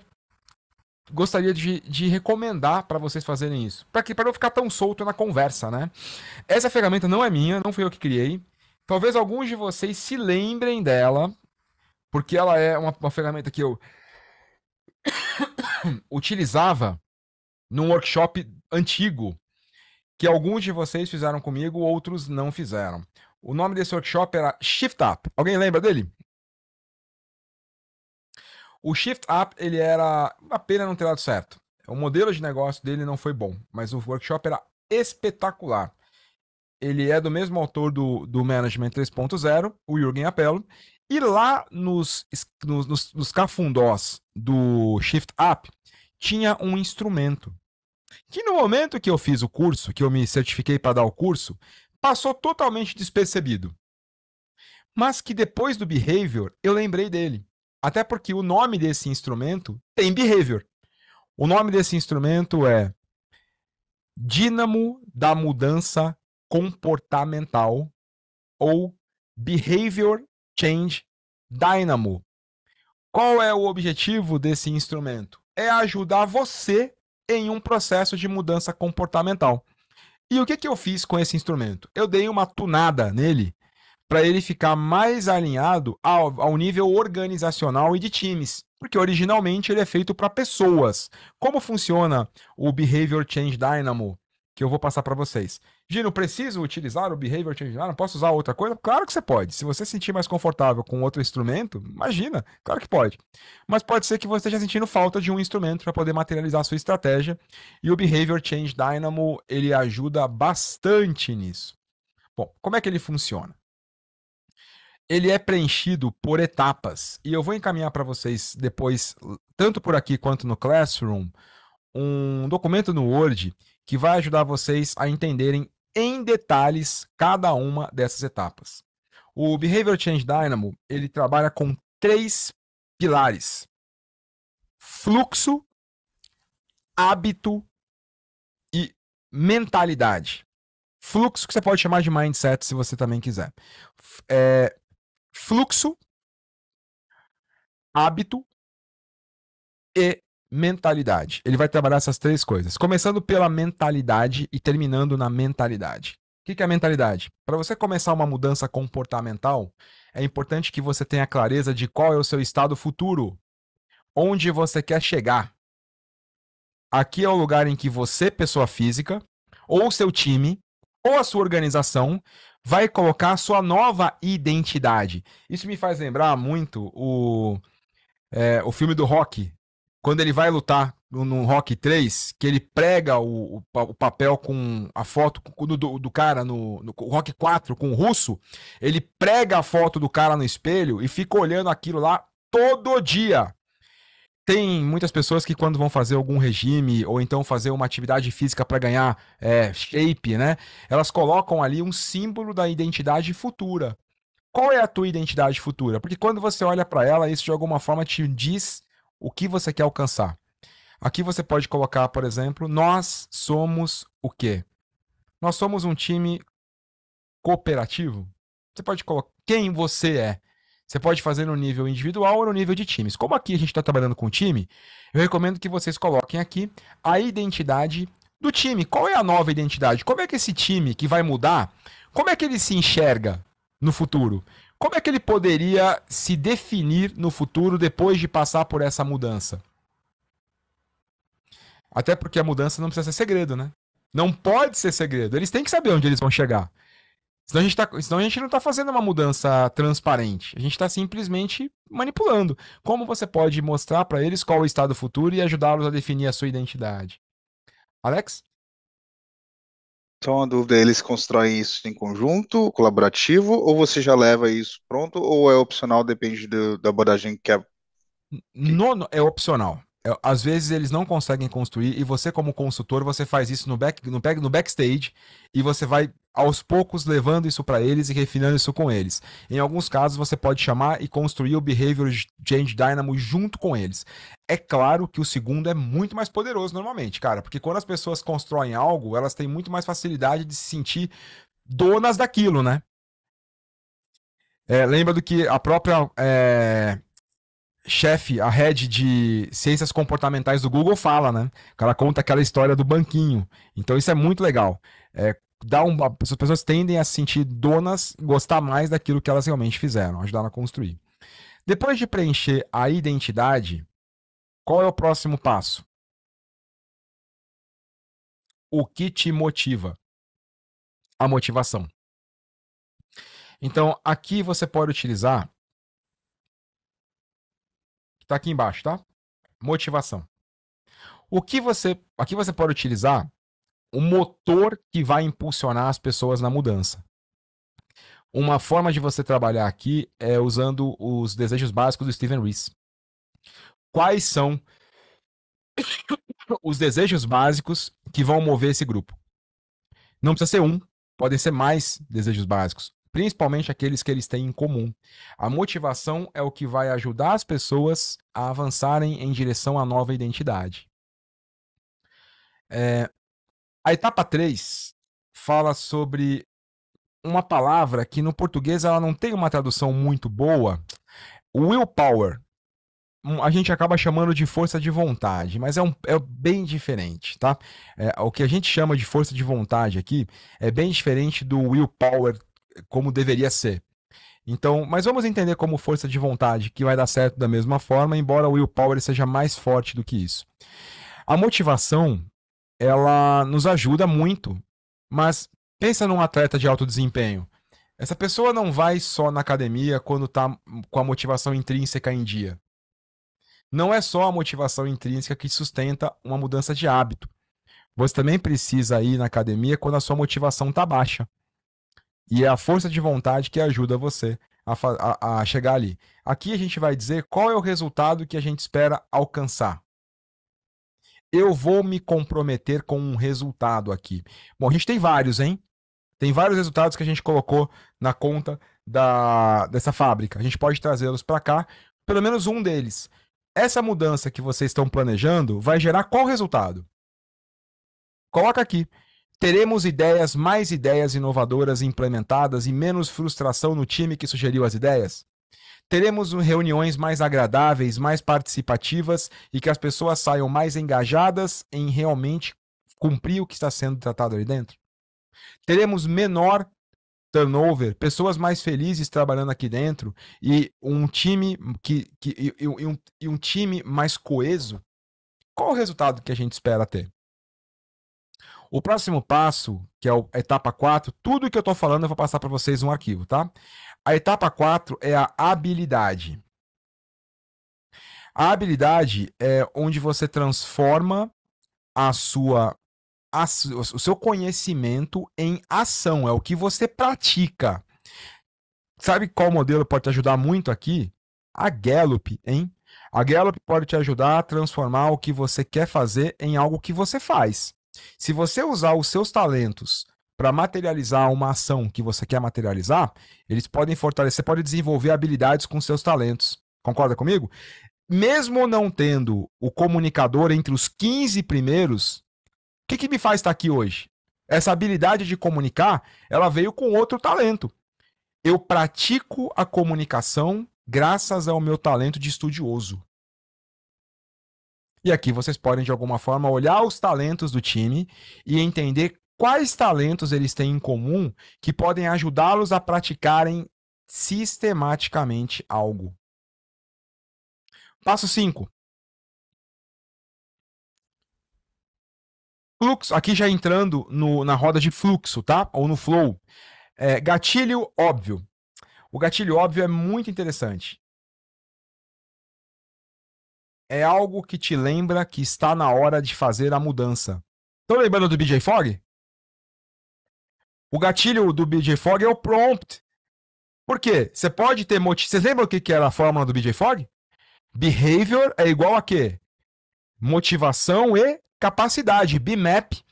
gostaria de, de recomendar para vocês fazerem isso. Para que para não ficar tão solto na conversa, né? Essa ferramenta não é minha, não fui eu que criei. Talvez alguns de vocês se lembrem dela, porque ela é uma, uma ferramenta que eu [coughs] utilizava num workshop antigo que alguns de vocês fizeram comigo, outros não fizeram. O nome desse workshop era Shift Up. Alguém lembra dele? O Shift Up, ele era uma pena não ter dado certo. O modelo de negócio dele não foi bom, mas o workshop era espetacular. Ele é do mesmo autor do, do Management 3.0, o Jürgen Apelo. E lá nos, nos, nos, nos cafundós do Shift Up, tinha um instrumento. Que no momento que eu fiz o curso, que eu me certifiquei para dar o curso, passou totalmente despercebido. Mas que depois do Behavior, eu lembrei dele. Até porque o nome desse instrumento tem behavior. O nome desse instrumento é Dínamo da Mudança Comportamental ou Behavior Change Dynamo. Qual é o objetivo desse instrumento? É ajudar você em um processo de mudança comportamental. E o que, que eu fiz com esse instrumento? Eu dei uma tunada nele para ele ficar mais alinhado ao, ao nível organizacional e de times, porque originalmente ele é feito para pessoas. Como funciona o Behavior Change Dynamo? Que eu vou passar para vocês. Gino, preciso utilizar o Behavior Change Dynamo? Posso usar outra coisa? Claro que você pode. Se você se sentir mais confortável com outro instrumento, imagina, claro que pode. Mas pode ser que você esteja sentindo falta de um instrumento para poder materializar a sua estratégia. E o Behavior Change Dynamo ele ajuda bastante nisso. Bom, como é que ele funciona? ele é preenchido por etapas. E eu vou encaminhar para vocês depois, tanto por aqui quanto no Classroom, um documento no Word que vai ajudar vocês a entenderem em detalhes cada uma dessas etapas. O Behavior Change Dynamo, ele trabalha com três pilares: fluxo, hábito e mentalidade. Fluxo que você pode chamar de mindset se você também quiser. É, fluxo, hábito e mentalidade. Ele vai trabalhar essas três coisas, começando pela mentalidade e terminando na mentalidade. O que é a mentalidade? Para você começar uma mudança comportamental, é importante que você tenha clareza de qual é o seu estado futuro, onde você quer chegar. Aqui é o lugar em que você, pessoa física, ou seu time, ou a sua organização, vai colocar sua nova identidade. Isso me faz lembrar muito o, é, o filme do Rock, quando ele vai lutar no Rock 3, que ele prega o, o, o papel com a foto do, do, do cara no, no Rock 4 com o russo, ele prega a foto do cara no espelho e fica olhando aquilo lá todo dia tem muitas pessoas que quando vão fazer algum regime ou então fazer uma atividade física para ganhar é, shape, né? Elas colocam ali um símbolo da identidade futura. Qual é a tua identidade futura? Porque quando você olha para ela, isso de alguma forma te diz o que você quer alcançar. Aqui você pode colocar, por exemplo, nós somos o quê? Nós somos um time cooperativo. Você pode colocar quem você é. Você pode fazer no nível individual ou no nível de times. Como aqui a gente está trabalhando com time, eu recomendo que vocês coloquem aqui a identidade do time. Qual é a nova identidade? Como é que esse time que vai mudar, como é que ele se enxerga no futuro? Como é que ele poderia se definir no futuro depois de passar por essa mudança? Até porque a mudança não precisa ser segredo, né? Não pode ser segredo. Eles têm que saber onde eles vão chegar. Senão a, gente tá, senão a gente não está fazendo uma mudança transparente. A gente está simplesmente manipulando. Como você pode mostrar para eles qual é o estado futuro e ajudá-los a definir a sua identidade? Alex? Então, a dúvida, é eles constroem isso em conjunto, colaborativo, ou você já leva isso pronto, ou é opcional, depende do, da abordagem que é... Não, é opcional. É, às vezes eles não conseguem construir, e você como consultor, você faz isso no, back, no, no backstage, e você vai aos poucos levando isso para eles e refinando isso com eles. Em alguns casos, você pode chamar e construir o Behavior Change Dynamo junto com eles. É claro que o segundo é muito mais poderoso normalmente, cara, porque quando as pessoas constroem algo, elas têm muito mais facilidade de se sentir donas daquilo, né? É, lembra do que a própria é, chefe, a head de ciências comportamentais do Google fala, né? O cara conta aquela história do banquinho. Então isso é muito legal. É, dá um, as pessoas tendem a se sentir donas, gostar mais daquilo que elas realmente fizeram, ajudar a construir. Depois de preencher a identidade, qual é o próximo passo? O que te motiva? A motivação. Então, aqui você pode utilizar. Está aqui embaixo, tá? Motivação. O que você. Aqui você pode utilizar o motor que vai impulsionar as pessoas na mudança. Uma forma de você trabalhar aqui é usando os desejos básicos do Steven Rees. Quais são [coughs] os desejos básicos que vão mover esse grupo? Não precisa ser um, podem ser mais desejos básicos, principalmente aqueles que eles têm em comum. A motivação é o que vai ajudar as pessoas a avançarem em direção à nova identidade. É, a etapa 3 fala sobre uma palavra que no português ela não tem uma tradução muito boa. Willpower. Hum, a gente acaba chamando de força de vontade, mas é, um, é bem diferente, tá? É, o que a gente chama de força de vontade aqui é bem diferente do willpower como deveria ser. Então, mas vamos entender como força de vontade, que vai dar certo da mesma forma, embora o willpower seja mais forte do que isso. A motivação ela nos ajuda muito. Mas pensa num atleta de alto desempenho. Essa pessoa não vai só na academia quando está com a motivação intrínseca em dia. Não é só a motivação intrínseca que sustenta uma mudança de hábito. Você também precisa ir na academia quando a sua motivação está baixa. E é a força de vontade que ajuda você a, a, a chegar ali. Aqui a gente vai dizer qual é o resultado que a gente espera alcançar eu vou me comprometer com um resultado aqui. Bom, a gente tem vários, hein? Tem vários resultados que a gente colocou na conta da, dessa fábrica. A gente pode trazê-los para cá, pelo menos um deles. Essa mudança que vocês estão planejando vai gerar qual resultado? Coloca aqui. Teremos ideias, mais ideias inovadoras implementadas e menos frustração no time que sugeriu as ideias? Teremos reuniões mais agradáveis, mais participativas e que as pessoas saiam mais engajadas em realmente cumprir o que está sendo tratado ali dentro. Teremos menor turnover, pessoas mais felizes trabalhando aqui dentro e um time que, que e, e, um, e um time mais coeso. Qual o resultado que a gente espera ter? O próximo passo, que é a etapa 4, tudo que eu estou falando eu vou passar para vocês um arquivo, tá? A etapa 4 é a habilidade. A habilidade é onde você transforma a sua a, o seu conhecimento em ação, é o que você pratica. Sabe qual modelo pode te ajudar muito aqui? A Gallup, hein? A Gallup pode te ajudar a transformar o que você quer fazer em algo que você faz. Se você usar os seus talentos para materializar uma ação que você quer materializar, eles podem fortalecer, pode desenvolver habilidades com seus talentos. Concorda comigo? Mesmo não tendo o comunicador entre os 15 primeiros, o que, que me faz estar tá aqui hoje? Essa habilidade de comunicar, ela veio com outro talento. Eu pratico a comunicação graças ao meu talento de estudioso. E aqui vocês podem, de alguma forma, olhar os talentos do time e entender quais talentos eles têm em comum que podem ajudá-los a praticarem sistematicamente algo. Passo 5. Fluxo, aqui já entrando no, na roda de fluxo, tá? Ou no flow. É, gatilho óbvio. O gatilho óbvio é muito interessante. É algo que te lembra que está na hora de fazer a mudança. Estão lembrando do BJ Fogg? O gatilho do BJ Fogg é o prompt. Por quê? Você pode ter motivo. Vocês lembram o que, que era a fórmula do BJ Fogg? Behavior é igual a quê? Motivação e capacidade. BMAP,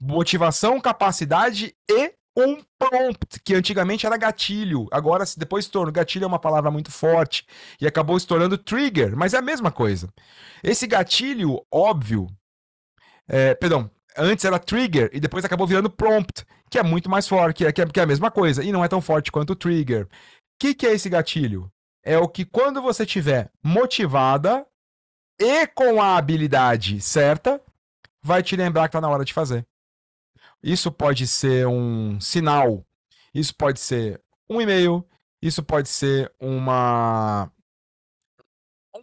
motivação, capacidade e um prompt, que antigamente era gatilho, agora depois se Gatilho é uma palavra muito forte e acabou estourando trigger, mas é a mesma coisa. Esse gatilho, óbvio, é, perdão, antes era trigger e depois acabou virando prompt que é muito mais forte, é, que é, que é a mesma coisa, e não é tão forte quanto o trigger. O que, que é esse gatilho? É o que quando você tiver motivada e com a habilidade certa, vai te lembrar que está na hora de fazer. Isso pode ser um sinal, isso pode ser um e-mail, isso pode ser uma.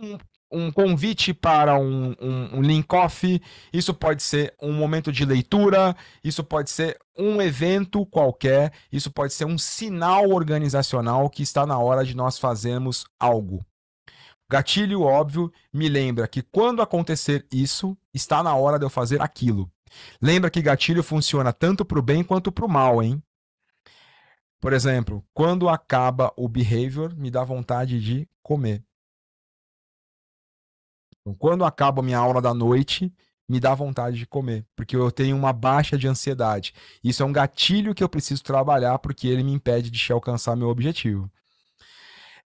Um, um convite para um, um, um link-off, isso pode ser um momento de leitura, isso pode ser um evento qualquer, isso pode ser um sinal organizacional que está na hora de nós fazermos algo. Gatilho óbvio me lembra que quando acontecer isso, está na hora de eu fazer aquilo. Lembra que gatilho funciona tanto para o bem quanto para o mal, hein? Por exemplo, quando acaba o behavior, me dá vontade de comer. Então, quando acaba a minha aula da noite, me dá vontade de comer, porque eu tenho uma baixa de ansiedade. Isso é um gatilho que eu preciso trabalhar, porque ele me impede de alcançar meu objetivo.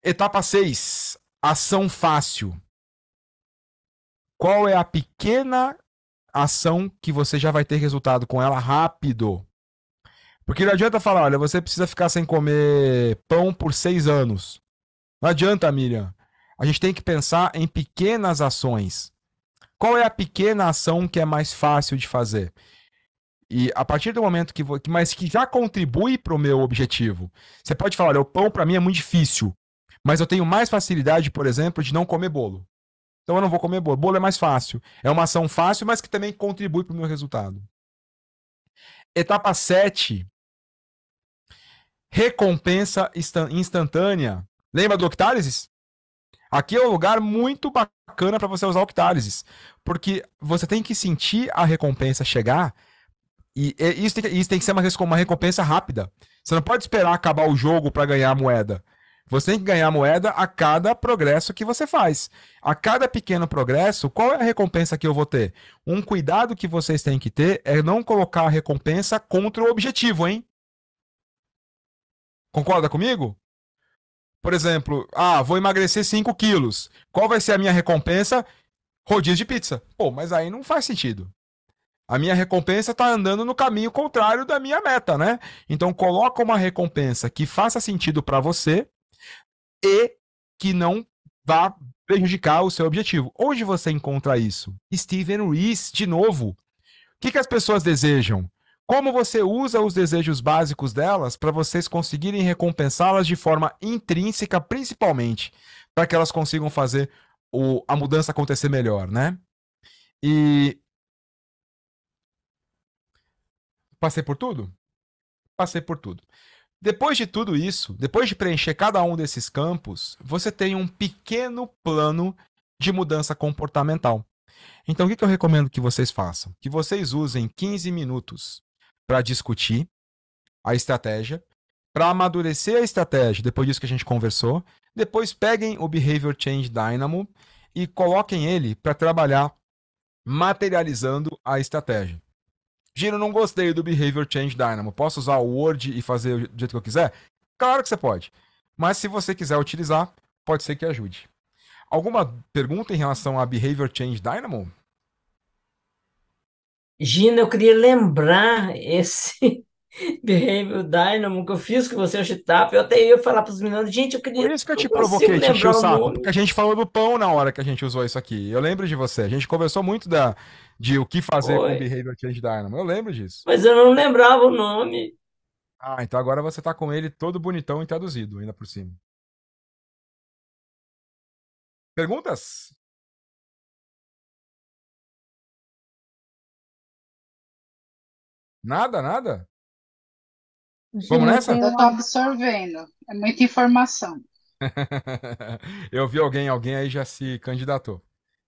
Etapa 6. Ação fácil. Qual é a pequena ação que você já vai ter resultado com ela rápido? Porque não adianta falar, olha, você precisa ficar sem comer pão por seis anos. Não adianta, Miriam a gente tem que pensar em pequenas ações. Qual é a pequena ação que é mais fácil de fazer? E a partir do momento que, vou, mas que já contribui para o meu objetivo. Você pode falar, olha, o pão para mim é muito difícil, mas eu tenho mais facilidade, por exemplo, de não comer bolo. Então eu não vou comer bolo. Bolo é mais fácil. É uma ação fácil, mas que também contribui para o meu resultado. Etapa 7. Recompensa instantânea. Lembra do Octálises? Aqui é um lugar muito bacana para você usar octálises, porque você tem que sentir a recompensa chegar e, e isso, tem que, isso, tem que, ser uma, uma recompensa rápida. Você não pode esperar acabar o jogo para ganhar a moeda. Você tem que ganhar moeda a cada progresso que você faz. A cada pequeno progresso, qual é a recompensa que eu vou ter? Um cuidado que vocês têm que ter é não colocar a recompensa contra o objetivo, hein? Concorda comigo? Por exemplo, ah, vou emagrecer 5 quilos. Qual vai ser a minha recompensa? Rodízio de pizza. Pô, mas aí não faz sentido. A minha recompensa está andando no caminho contrário da minha meta, né? Então coloca uma recompensa que faça sentido para você e que não vá prejudicar o seu objetivo. Onde você encontra isso? Steven Rees, de novo. O que, que as pessoas desejam? como você usa os desejos básicos delas para vocês conseguirem recompensá-las de forma intrínseca, principalmente, para que elas consigam fazer o, a mudança acontecer melhor, né? E. Passei por tudo? Passei por tudo. Depois de tudo isso, depois de preencher cada um desses campos, você tem um pequeno plano de mudança comportamental. Então, o que eu recomendo que vocês façam? Que vocês usem 15 minutos para discutir a estratégia, para amadurecer a estratégia, depois disso que a gente conversou, depois peguem o Behavior Change Dynamo e coloquem ele para trabalhar materializando a estratégia. Giro, não gostei do Behavior Change Dynamo. Posso usar o Word e fazer do jeito que eu quiser? Claro que você pode. Mas se você quiser utilizar, pode ser que ajude. Alguma pergunta em relação a Behavior Change Dynamo? Gina, eu queria lembrar esse [laughs] Behavior Dynamo que eu fiz com você, é o Chitap. Eu até ia falar para os meninos, gente, eu queria. Por isso que eu te eu provoquei, te enchi o saco. Porque a gente falou do pão na hora que a gente usou isso aqui. Eu lembro de você. A gente conversou muito da, de o que fazer Oi. com o Behavior Change Dynamo. Eu lembro disso. Mas eu não lembrava o nome. Ah, então agora você tá com ele todo bonitão e traduzido, ainda por cima. Perguntas? Nada, nada? Gente, Vamos nessa? Eu tô absorvendo. É muita informação. [laughs] eu vi alguém, alguém aí já se candidatou.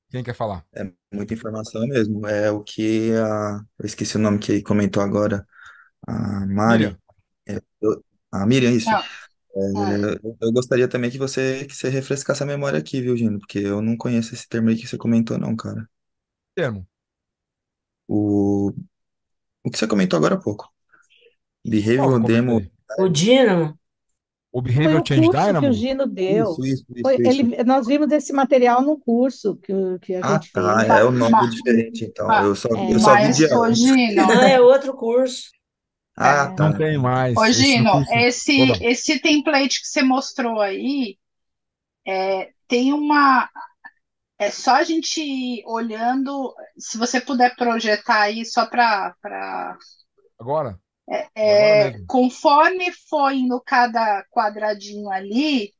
Quem quer falar? É muita informação mesmo. É o que a. Eu esqueci o nome que comentou agora. A Mari. É, eu... A Miriam, isso. Ah. É, ah. eu, eu, gostaria também que você, que você refrescasse a memória aqui, viu, Gino? Porque eu não conheço esse termo aí que você comentou, não, cara. Termo. O o que você comentou agora há pouco. Behavior que Demo. O Dino? O Foi Behavioral um Change curso que o Gino deu. Isso, isso, isso, Foi, isso. ele, nós vimos esse material no curso que, que a Ah, gente tá. fez. tá. É o nome diferente, então. Eu só, eu só vi de ô Gino, Não, [laughs] é outro curso. Ah, é. Tá. Não tem mais. ô Gino, esse, esse template que você mostrou aí, é, tem uma. É só a gente olhando, se você puder projetar aí só para. Pra... Agora? É, é, conforme foi indo cada quadradinho ali,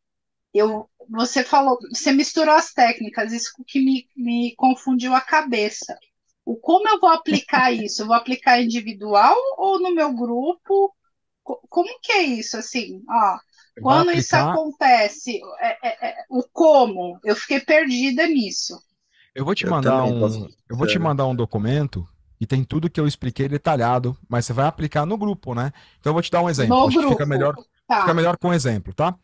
eu, você falou, você misturou as técnicas, isso que me, me confundiu a cabeça. O como eu vou aplicar [laughs] isso? Eu vou aplicar individual ou no meu grupo? Como que é isso? Assim, ó, quando isso acontece, é, é, é, o como? Eu fiquei perdida nisso. Eu vou te mandar eu um, eu vou te mandar um documento e tem tudo que eu expliquei detalhado, mas você vai aplicar no grupo, né? Então eu vou te dar um exemplo. No Acho grupo. Fica melhor, tá. fica melhor com exemplo, tá?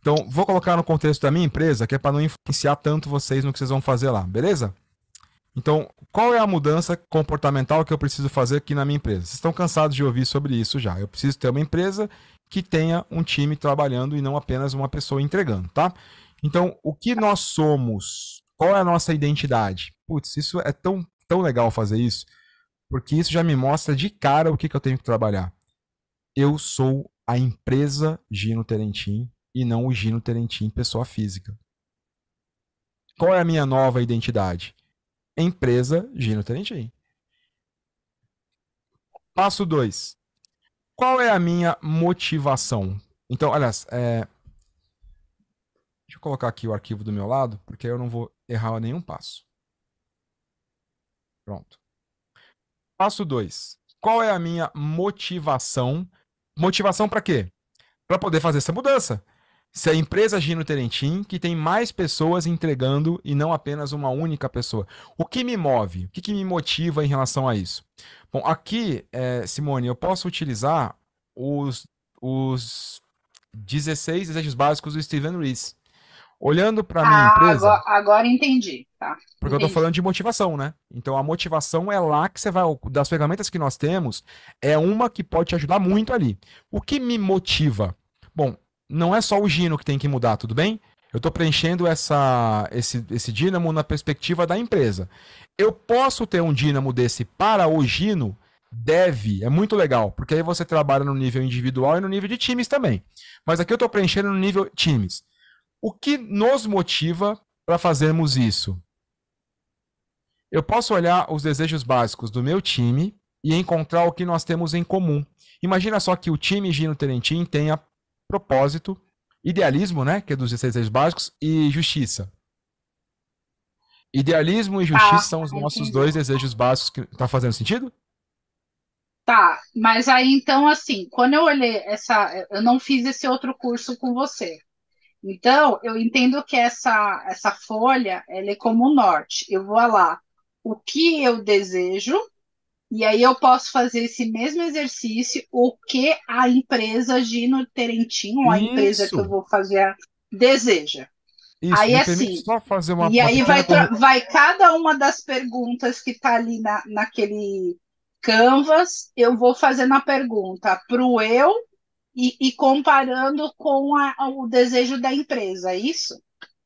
Então vou colocar no contexto da minha empresa, que é para não influenciar tanto vocês no que vocês vão fazer lá, beleza? Então, qual é a mudança comportamental que eu preciso fazer aqui na minha empresa? Vocês estão cansados de ouvir sobre isso já. Eu preciso ter uma empresa que tenha um time trabalhando e não apenas uma pessoa entregando, tá? Então, o que nós somos? Qual é a nossa identidade? Putz, isso é tão, tão legal fazer isso, porque isso já me mostra de cara o que, que eu tenho que trabalhar. Eu sou a empresa Gino Terentim e não o Gino Terentim pessoa física. Qual é a minha nova identidade? Empresa Gino Terentim. Passo 2. Qual é a minha motivação? Então, aliás, é... deixa eu colocar aqui o arquivo do meu lado, porque eu não vou errar nenhum passo. Pronto. Passo 2. Qual é a minha motivação? Motivação para quê? Para poder fazer essa mudança se a empresa Gino no Terentim, que tem mais pessoas entregando e não apenas uma única pessoa. O que me move? O que, que me motiva em relação a isso? Bom, aqui, é, Simone, eu posso utilizar os, os 16 desejos básicos do Steven Rees. Olhando para a minha ah, empresa. Agora, agora entendi, tá? Porque entendi. eu estou falando de motivação, né? Então a motivação é lá que você vai. Das ferramentas que nós temos, é uma que pode te ajudar muito ali. O que me motiva? Bom, não é só o Gino que tem que mudar, tudo bem? Eu estou preenchendo essa, esse, esse dínamo na perspectiva da empresa. Eu posso ter um dínamo desse para o Gino? Deve, é muito legal, porque aí você trabalha no nível individual e no nível de times também. Mas aqui eu estou preenchendo no nível times. O que nos motiva para fazermos isso? Eu posso olhar os desejos básicos do meu time e encontrar o que nós temos em comum. Imagina só que o time Gino Terentin tenha propósito, idealismo, né, que é dos 16 básicos, e justiça. Idealismo e tá, justiça são os tá, nossos entendi. dois desejos básicos que tá fazendo sentido? Tá, mas aí então assim, quando eu olhei essa, eu não fiz esse outro curso com você. Então, eu entendo que essa essa folha, ela é como o norte. Eu vou lá, o que eu desejo e aí eu posso fazer esse mesmo exercício, o que a empresa Gino ou a empresa que eu vou fazer, deseja. Isso, aí assim, só fazer uma e aí vai, vai cada uma das perguntas que está ali na, naquele canvas, eu vou fazendo a pergunta para o eu e, e comparando com a, o desejo da empresa, é isso?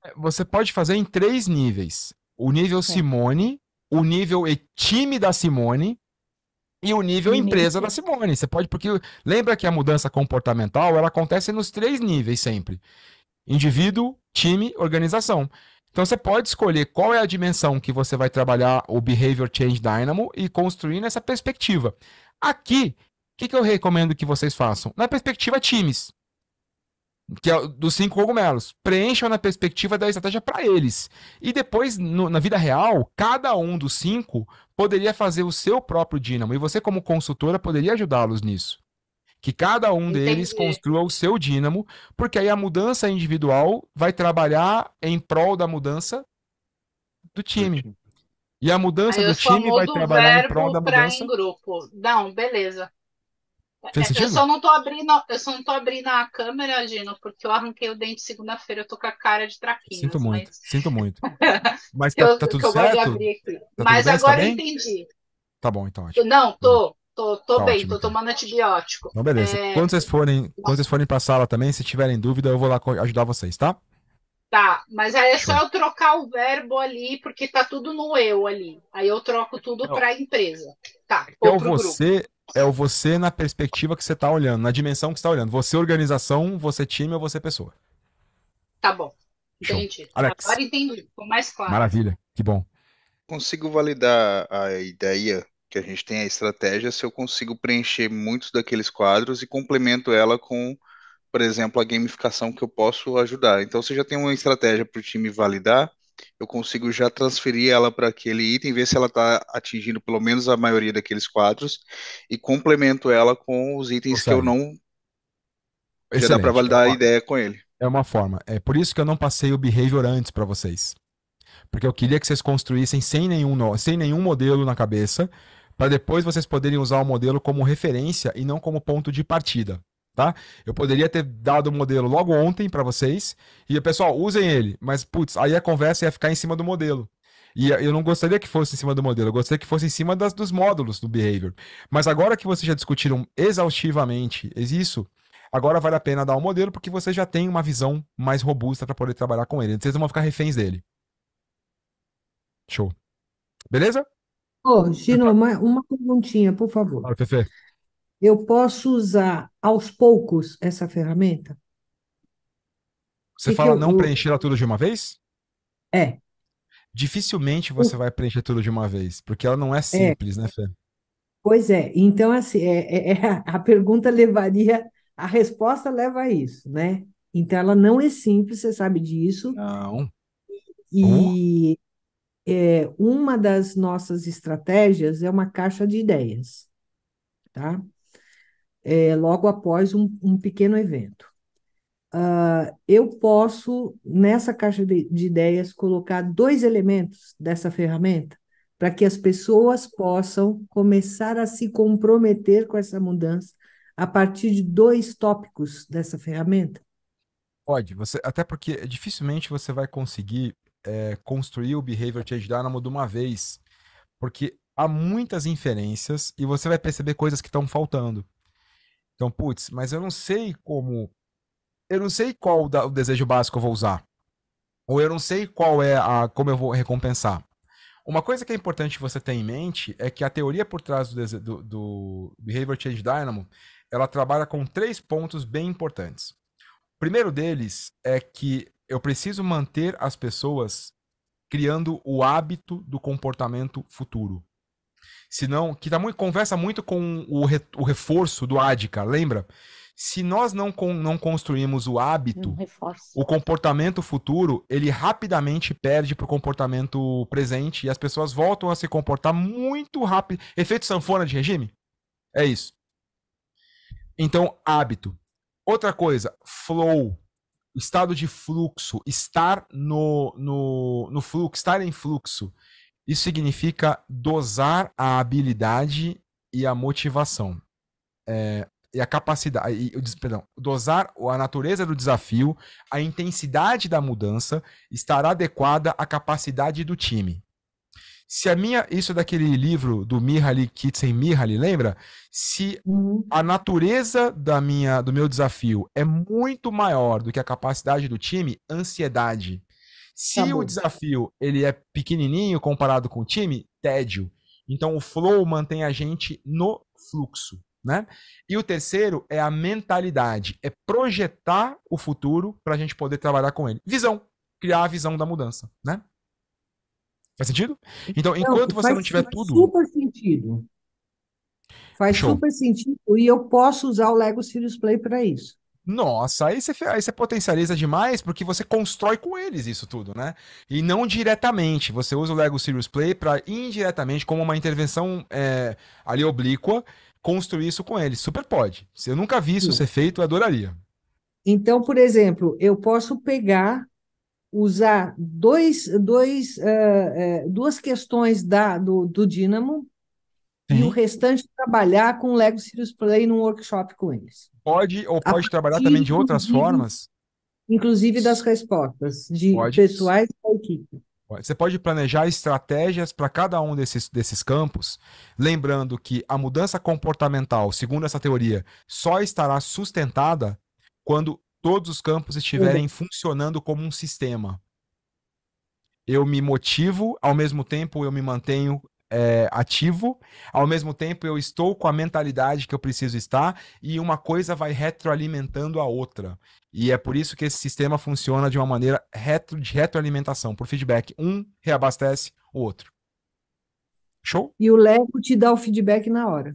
É, você pode fazer em três níveis: o nível Simone, o nível e time da Simone e o nível uhum. empresa nível. da Simone. Você pode, porque lembra que a mudança comportamental ela acontece nos três níveis sempre: indivíduo, time, organização. Então você pode escolher qual é a dimensão que você vai trabalhar o Behavior Change Dynamo e construir nessa perspectiva. Aqui, o que, que eu recomendo que vocês façam? Na perspectiva times que é dos cinco cogumelos. Preencham na perspectiva da estratégia para eles. E depois, no, na vida real, cada um dos cinco poderia fazer o seu próprio dínamo. E você, como consultora, poderia ajudá-los nisso. Que cada um Entendi. deles construa o seu dínamo, porque aí a mudança individual vai trabalhar em prol da mudança do time. E a mudança aí, do time vai trabalhar em prol da mudança. Em grupo. Não, beleza. É, eu só não tô abrindo, eu só não tô abrindo a câmera, Gino, porque eu arranquei o dente segunda-feira, eu tô com a cara de traquinho. Sinto muito, mas... sinto muito. [laughs] Mas tá, eu, tá tudo certo? Tá mas bem, tá agora tá eu entendi. Tá bom, então. Ótimo. Não, tô. Hum. Tô, tô tá bem, ótimo, tô então. tomando antibiótico. Então, beleza. É... Quando vocês forem, quando vocês forem pra sala também, se tiverem dúvida, eu vou lá ajudar vocês, tá? Tá, mas aí é só eu trocar o verbo ali, porque tá tudo no eu ali. Aí eu troco tudo para a empresa. Tá. Então você, grupo é o você na perspectiva que você está olhando, na dimensão que você está olhando. Você organização, você time ou você pessoa. Tá bom. Entendi. Alex. Agora entendi, ficou mais claro. Maravilha, que bom. Consigo validar a ideia que a gente tem a estratégia se eu consigo preencher muitos daqueles quadros e complemento ela com, por exemplo, a gamificação que eu posso ajudar. Então, você já tem uma estratégia para o time validar, eu consigo já transferir ela para aquele item, ver se ela está atingindo pelo menos a maioria daqueles quadros e complemento ela com os itens que eu não. Excelente. Já dá para validar é uma... a ideia com ele. É uma forma. É por isso que eu não passei o behavior antes para vocês. Porque eu queria que vocês construíssem sem nenhum, no... sem nenhum modelo na cabeça, para depois vocês poderem usar o modelo como referência e não como ponto de partida tá? Eu poderia ter dado o modelo logo ontem para vocês e pessoal usem ele, mas putz, aí a conversa ia ficar em cima do modelo. E eu não gostaria que fosse em cima do modelo, eu gostaria que fosse em cima das, dos módulos do behavior. Mas agora que vocês já discutiram exaustivamente isso, agora vale a pena dar o um modelo porque você já tem uma visão mais robusta para poder trabalhar com ele. Vocês não vão ficar reféns dele. Show. Beleza? Ô, oh, Gino, uma, uma perguntinha, por favor. Claro, Fefe eu posso usar aos poucos essa ferramenta? Você que fala que eu... não preencher tudo de uma vez? É. Dificilmente você o... vai preencher tudo de uma vez, porque ela não é, é. simples, é. né, Fê? Pois é. Então, assim, é, é, é [laughs] a pergunta levaria. A resposta leva a isso, né? Então, ela não é simples, você sabe disso. Não. E. Uh. É, uma das nossas estratégias é uma caixa de ideias, tá? é, logo após um, um pequeno evento. Uh, eu posso, nessa caixa de, de ideias, colocar dois elementos dessa ferramenta para que as pessoas possam começar a se comprometer com essa mudança a partir de dois tópicos dessa ferramenta? Pode, você, até porque dificilmente você vai conseguir é, construir o Behavior Change Dynamo de uma vez, porque há muitas inferências e você vai perceber coisas que estão faltando. Então, putz, mas eu não sei como. Eu não sei qual o desejo básico eu vou usar. Ou eu não sei qual é a. como eu vou recompensar. Uma coisa que é importante você ter em mente é que a teoria por trás do, do, do Behavior Change Dynamo ela trabalha com três pontos bem importantes. O primeiro deles é que eu preciso manter as pessoas criando o hábito do comportamento futuro se não, que tá muito, conversa muito com o, re, o reforço do ADCA, lembra? Se nós não, com, não construímos o hábito, o comportamento futuro, ele rapidamente perde para o comportamento presente e as pessoas voltam a se comportar muito rápido. Efeito sanfona de regime? É isso. Então, hábito. Outra coisa, flow, estado de fluxo, estar no, no, no fluxo, estar em fluxo. Isso significa dosar a habilidade e a motivação. É, e a capacidade, e, perdão, dosar a natureza do desafio, a intensidade da mudança estará adequada à capacidade do time. Se a minha, isso é daquele livro do Mihaly Mihaly, lembra? Se uhum. a natureza da minha, do meu desafio é muito maior do que a capacidade do time, ansiedade. Se tá o desafio ele é pequenininho comparado com o time, tédio. Então o flow mantém a gente no fluxo, né? E o terceiro é a mentalidade, é projetar o futuro para a gente poder trabalhar com ele. Visão, criar a visão da mudança, né? Faz sentido? Então, não, enquanto você não tiver tudo, faz Super sentido. Faz Show. super sentido e eu posso usar o Lego Serious Play para isso. Nossa, aí você, aí você potencializa demais porque você constrói com eles isso tudo, né? E não diretamente. Você usa o Lego Serious Play para indiretamente, como uma intervenção é, ali oblíqua, construir isso com eles. Super pode. Se eu nunca vi isso Sim. ser feito, eu adoraria. Então, por exemplo, eu posso pegar, usar dois, dois, uh, duas questões da, do, do Dynamo Sim. e o restante trabalhar com o Lego Serious Play num workshop com eles. Pode, ou pode trabalhar também de outras formas? Inclusive das respostas, de pode. pessoais da equipe. Você pode planejar estratégias para cada um desses, desses campos, lembrando que a mudança comportamental, segundo essa teoria, só estará sustentada quando todos os campos estiverem uhum. funcionando como um sistema. Eu me motivo, ao mesmo tempo eu me mantenho é, ativo, ao mesmo tempo eu estou com a mentalidade que eu preciso estar, e uma coisa vai retroalimentando a outra. E é por isso que esse sistema funciona de uma maneira retro, de retroalimentação, por feedback. Um reabastece o outro. Show? E o Leco te dá o feedback na hora.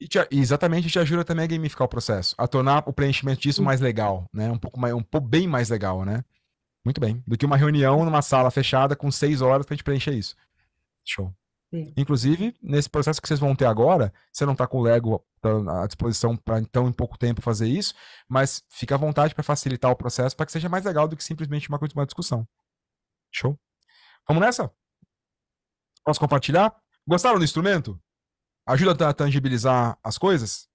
E te, exatamente, te ajuda também a gamificar o processo, a tornar o preenchimento disso mais legal, né? Um pouco mais, um pouco bem mais legal, né? Muito bem. Do que uma reunião numa sala fechada com seis horas pra gente preencher isso. Show. Inclusive, nesse processo que vocês vão ter agora, você não está com o Lego à disposição para então em pouco tempo fazer isso, mas fica à vontade para facilitar o processo para que seja mais legal do que simplesmente uma, uma discussão. Show? Vamos nessa? Posso compartilhar? Gostaram do instrumento? Ajuda a tangibilizar as coisas?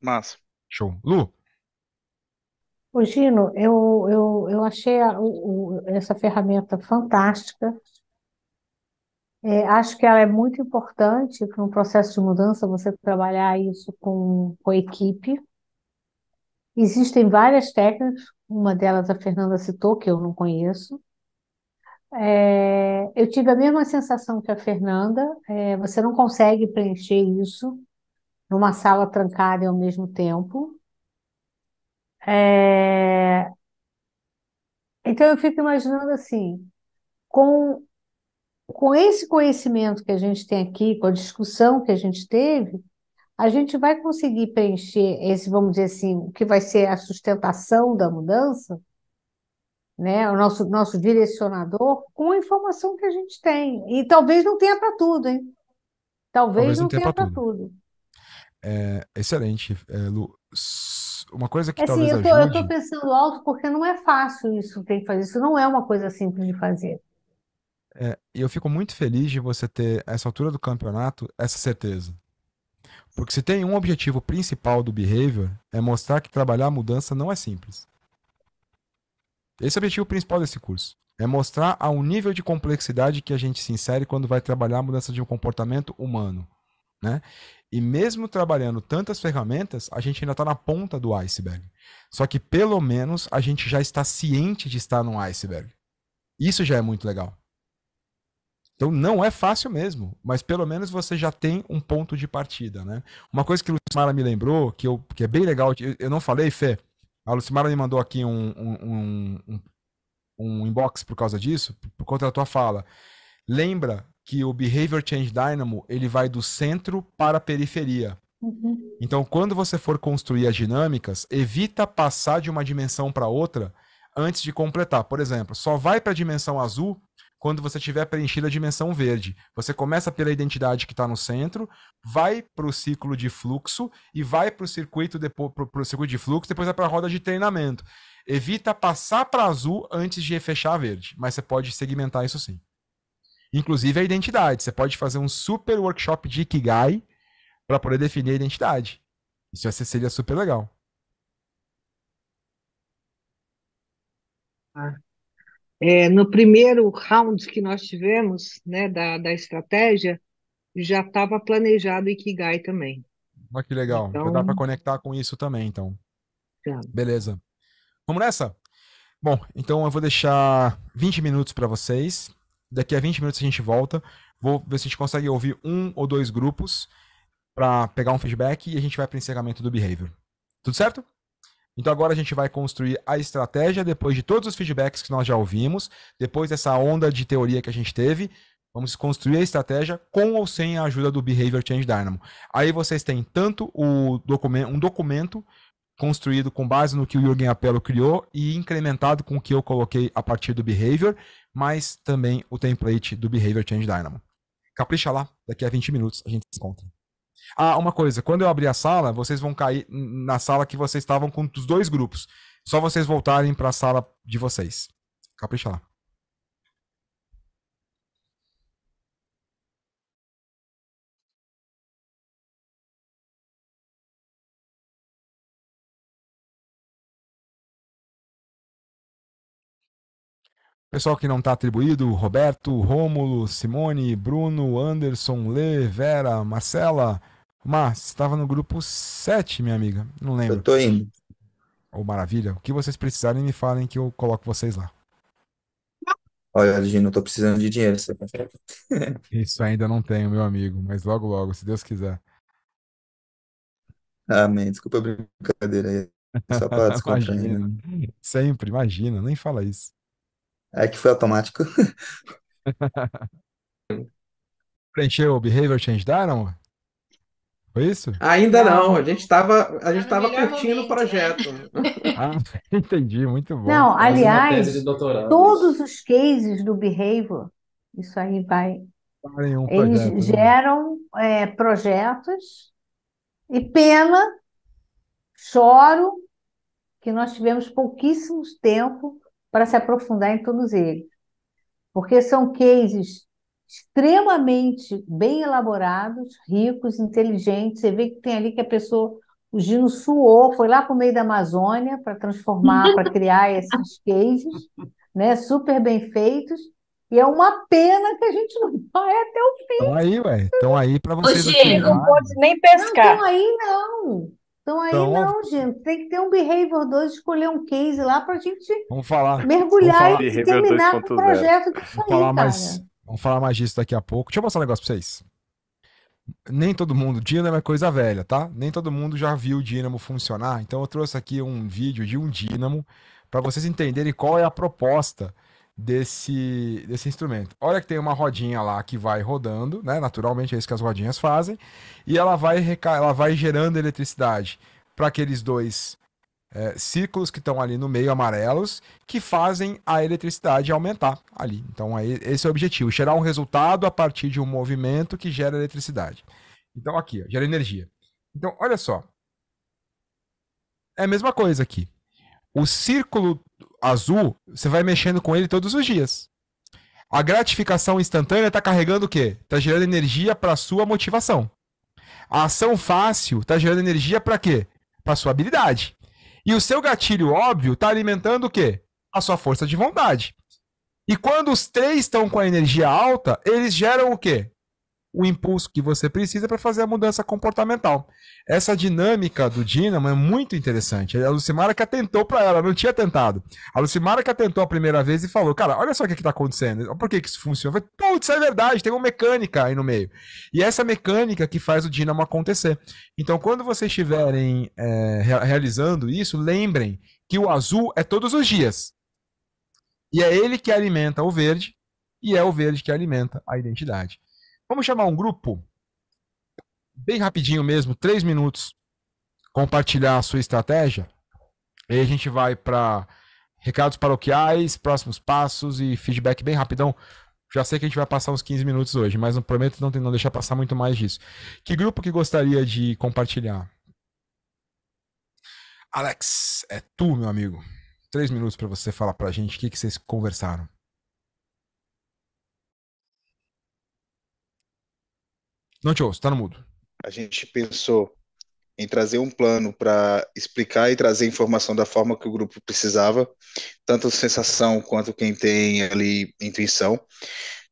Massa. Show. Lu? Ô Gino, eu, eu, eu achei a, o, essa ferramenta fantástica. É, acho que ela é muito importante para um processo de mudança você trabalhar isso com, com equipe. Existem várias técnicas, uma delas a Fernanda citou, que eu não conheço. É, eu tive a mesma sensação que a Fernanda, é, você não consegue preencher isso numa sala trancada ao mesmo tempo. É, então eu fico imaginando assim, com com esse conhecimento que a gente tem aqui, com a discussão que a gente teve, a gente vai conseguir preencher esse, vamos dizer assim, o que vai ser a sustentação da mudança, né? O nosso nosso direcionador com a informação que a gente tem. E talvez não tenha para tudo, hein? Talvez, talvez não, tenha, para tudo. tudo. É, excelente, é, Lu. Uma coisa que é, assim, talvez sim, eu tô, ajude... eu estou pensando alto porque não é fácil isso, tem que fazer. Isso não é uma coisa simples de fazer. É, eu fico muito feliz de você ter, a essa altura do campeonato, essa certeza. Porque se tem um objetivo principal do Behavior, é mostrar que trabalhar a mudança não é simples. Esse é o objetivo principal desse curso. É mostrar ao nível de complexidade que a gente se insere quando vai trabalhar a mudança de um comportamento humano. Né? E mesmo trabalhando tantas ferramentas, a gente ainda está na ponta do iceberg. Só que pelo menos a gente já está ciente de estar no iceberg. Isso já é muito legal. Então não é fácil mesmo, mas pelo menos você já tem um ponto de partida, né? Uma coisa que o Lucimara me lembrou, que, eu, que é bem legal, eu, eu não falei, Fê, a Lucimara me mandou aqui um, um, um, um inbox por causa disso, por, por conta da tua fala. Lembra que o Behavior Change Dynamo, ele vai do centro para a periferia. Uhum. Então, quando você for construir as dinâmicas, evita passar de uma dimensão para outra antes de completar. Por exemplo, só vai para a dimensão azul quando você tiver preenchido a dimensão verde. Você começa pela identidade que está no centro, vai para o ciclo de fluxo e vai para o circuito depois para o circuito de fluxo, depois vai para a roda de treinamento. Evita passar para azul antes de fechar a verde, mas você pode segmentar isso sim. Inclusive a identidade. Você pode fazer um super workshop de Ikigai para poder definir a identidade. Isso seria super legal. Ah. É, no primeiro round que nós tivemos né, da, da estratégia, já estava planejado Ikigai também. Olha que legal. Então... Já dá para então conectar com isso também, então. Já. Beleza. Vamos nessa? Bom, então eu vou deixar 20 minutos para vocês. Daqui a 20 minutos a gente volta. Vou ver se a gente consegue ouvir um ou dois grupos para pegar um feedback e a gente vai para o encerramento do behavior. Tudo certo? Então agora a gente vai construir a estratégia depois de todos os feedbacks que nós já ouvimos, depois dessa onda de teoria que a gente teve, vamos construir a estratégia com ou sem a ajuda do Behavior Change Dynamo. Aí vocês têm tanto documento, um documento construído com base no que o Jürgen Apelo criou e incrementado com o que eu coloquei a partir do Behavior, mas também o template do Behavior Change Dynamo. Capricha lá, daqui a 20 minutos a gente se encontra. Ah, uma coisa, quando eu abrir a sala, vocês vão cair na sala que vocês estavam com os dois grupos. Só vocês voltarem para a sala de vocês. Capricha lá. Pessoal que não está atribuído, Roberto, Rômulo, Simone, Bruno, Anderson, Lê, Vera, Marcela. Mas estava no grupo 7, minha amiga. Não lembro. Eu tô indo. Oh, maravilha. O que vocês precisarem, me falem que eu coloco vocês lá. Olha, Gino, eu tô precisando de dinheiro, você tá [laughs] Isso ainda não tenho, meu amigo, mas logo, logo, se Deus quiser. Amém. Ah, desculpa a brincadeira aí. Só para [laughs] descontar. Né? Sempre, imagina, nem fala isso. É que foi automático. [laughs] Preencheu o behavior change data, Foi isso? Ainda não, a gente estava a gente estava curtindo o projeto. Né? [laughs] Ah, [laughs] entendi, muito bom. Não, aliás, todos os cases do behavior, isso aí vai. Um eles projeto, né? geram né? é, projetos e pena, choro, que nós tivemos pouquíssimo tempo para se aprofundar em todos eles, porque são cases extremamente bem elaborados, ricos, inteligentes. Você vê que tem ali que a pessoa, o Gino suou, foi lá para o meio da Amazônia para transformar, para criar esses [laughs] cases, né? Super bem feitos. E é uma pena que a gente não [laughs] vai até o fim. Estão aí, ué. Estão aí para vocês. Ô, Gino, não pode nem pescar. Não estão aí, não. Então aí então, não, gente, tem que ter um Behavior 2, escolher um case lá para a gente vamos falar, mergulhar vamos falar. e terminar com o projeto que vamos aí, mais, Vamos falar mais disso daqui a pouco. Deixa eu mostrar um negócio para vocês. Nem todo mundo, Dynamo é coisa velha, tá? Nem todo mundo já viu o Dynamo funcionar. Então eu trouxe aqui um vídeo de um Dynamo para vocês entenderem qual é a proposta desse, desse instrumento. Olha que tem uma rodinha lá que vai rodando, né? Naturalmente é isso que as rodinhas fazem, e ela vai, ela vai gerando eletricidade para aqueles dois é, círculos que estão ali no meio amarelos, que fazem a eletricidade aumentar ali. Então é, esse é o objetivo, gerar um resultado a partir de um movimento que gera eletricidade. Então aqui, ó, gera energia. Então olha só, é a mesma coisa aqui. O círculo azul, você vai mexendo com ele todos os dias. A gratificação instantânea está carregando o quê? Está gerando energia para sua motivação. A ação fácil está gerando energia para quê? Para sua habilidade. E o seu gatilho óbvio está alimentando o quê? A sua força de vontade. E quando os três estão com a energia alta, eles geram o quê? o impulso que você precisa para fazer a mudança comportamental. Essa dinâmica do dínamo é muito interessante. A Lucimara que atentou para ela, não tinha tentado. A Lucimara que atentou a primeira vez e falou: Cara, olha só o que está acontecendo, por que, que isso funciona? Falei, Putz, é verdade, tem uma mecânica aí no meio. E é essa mecânica que faz o dínamo acontecer. Então, quando vocês estiverem é, realizando isso, lembrem que o azul é todos os dias. E é ele que alimenta o verde, e é o verde que alimenta a identidade. Vamos chamar um grupo? Bem rapidinho mesmo, três minutos. Compartilhar a sua estratégia. E a gente vai para recados paroquiais, próximos passos e feedback bem rapidão. Já sei que a gente vai passar uns 15 minutos hoje, mas não prometo não, não deixar passar muito mais disso. Que grupo que gostaria de compartilhar? Alex, é tu, meu amigo. Três minutos para você falar para a gente o que, que vocês conversaram. Não te ouço, está no mudo. A gente pensou em trazer um plano para explicar e trazer informação da forma que o grupo precisava, tanto sensação quanto quem tem ali intuição.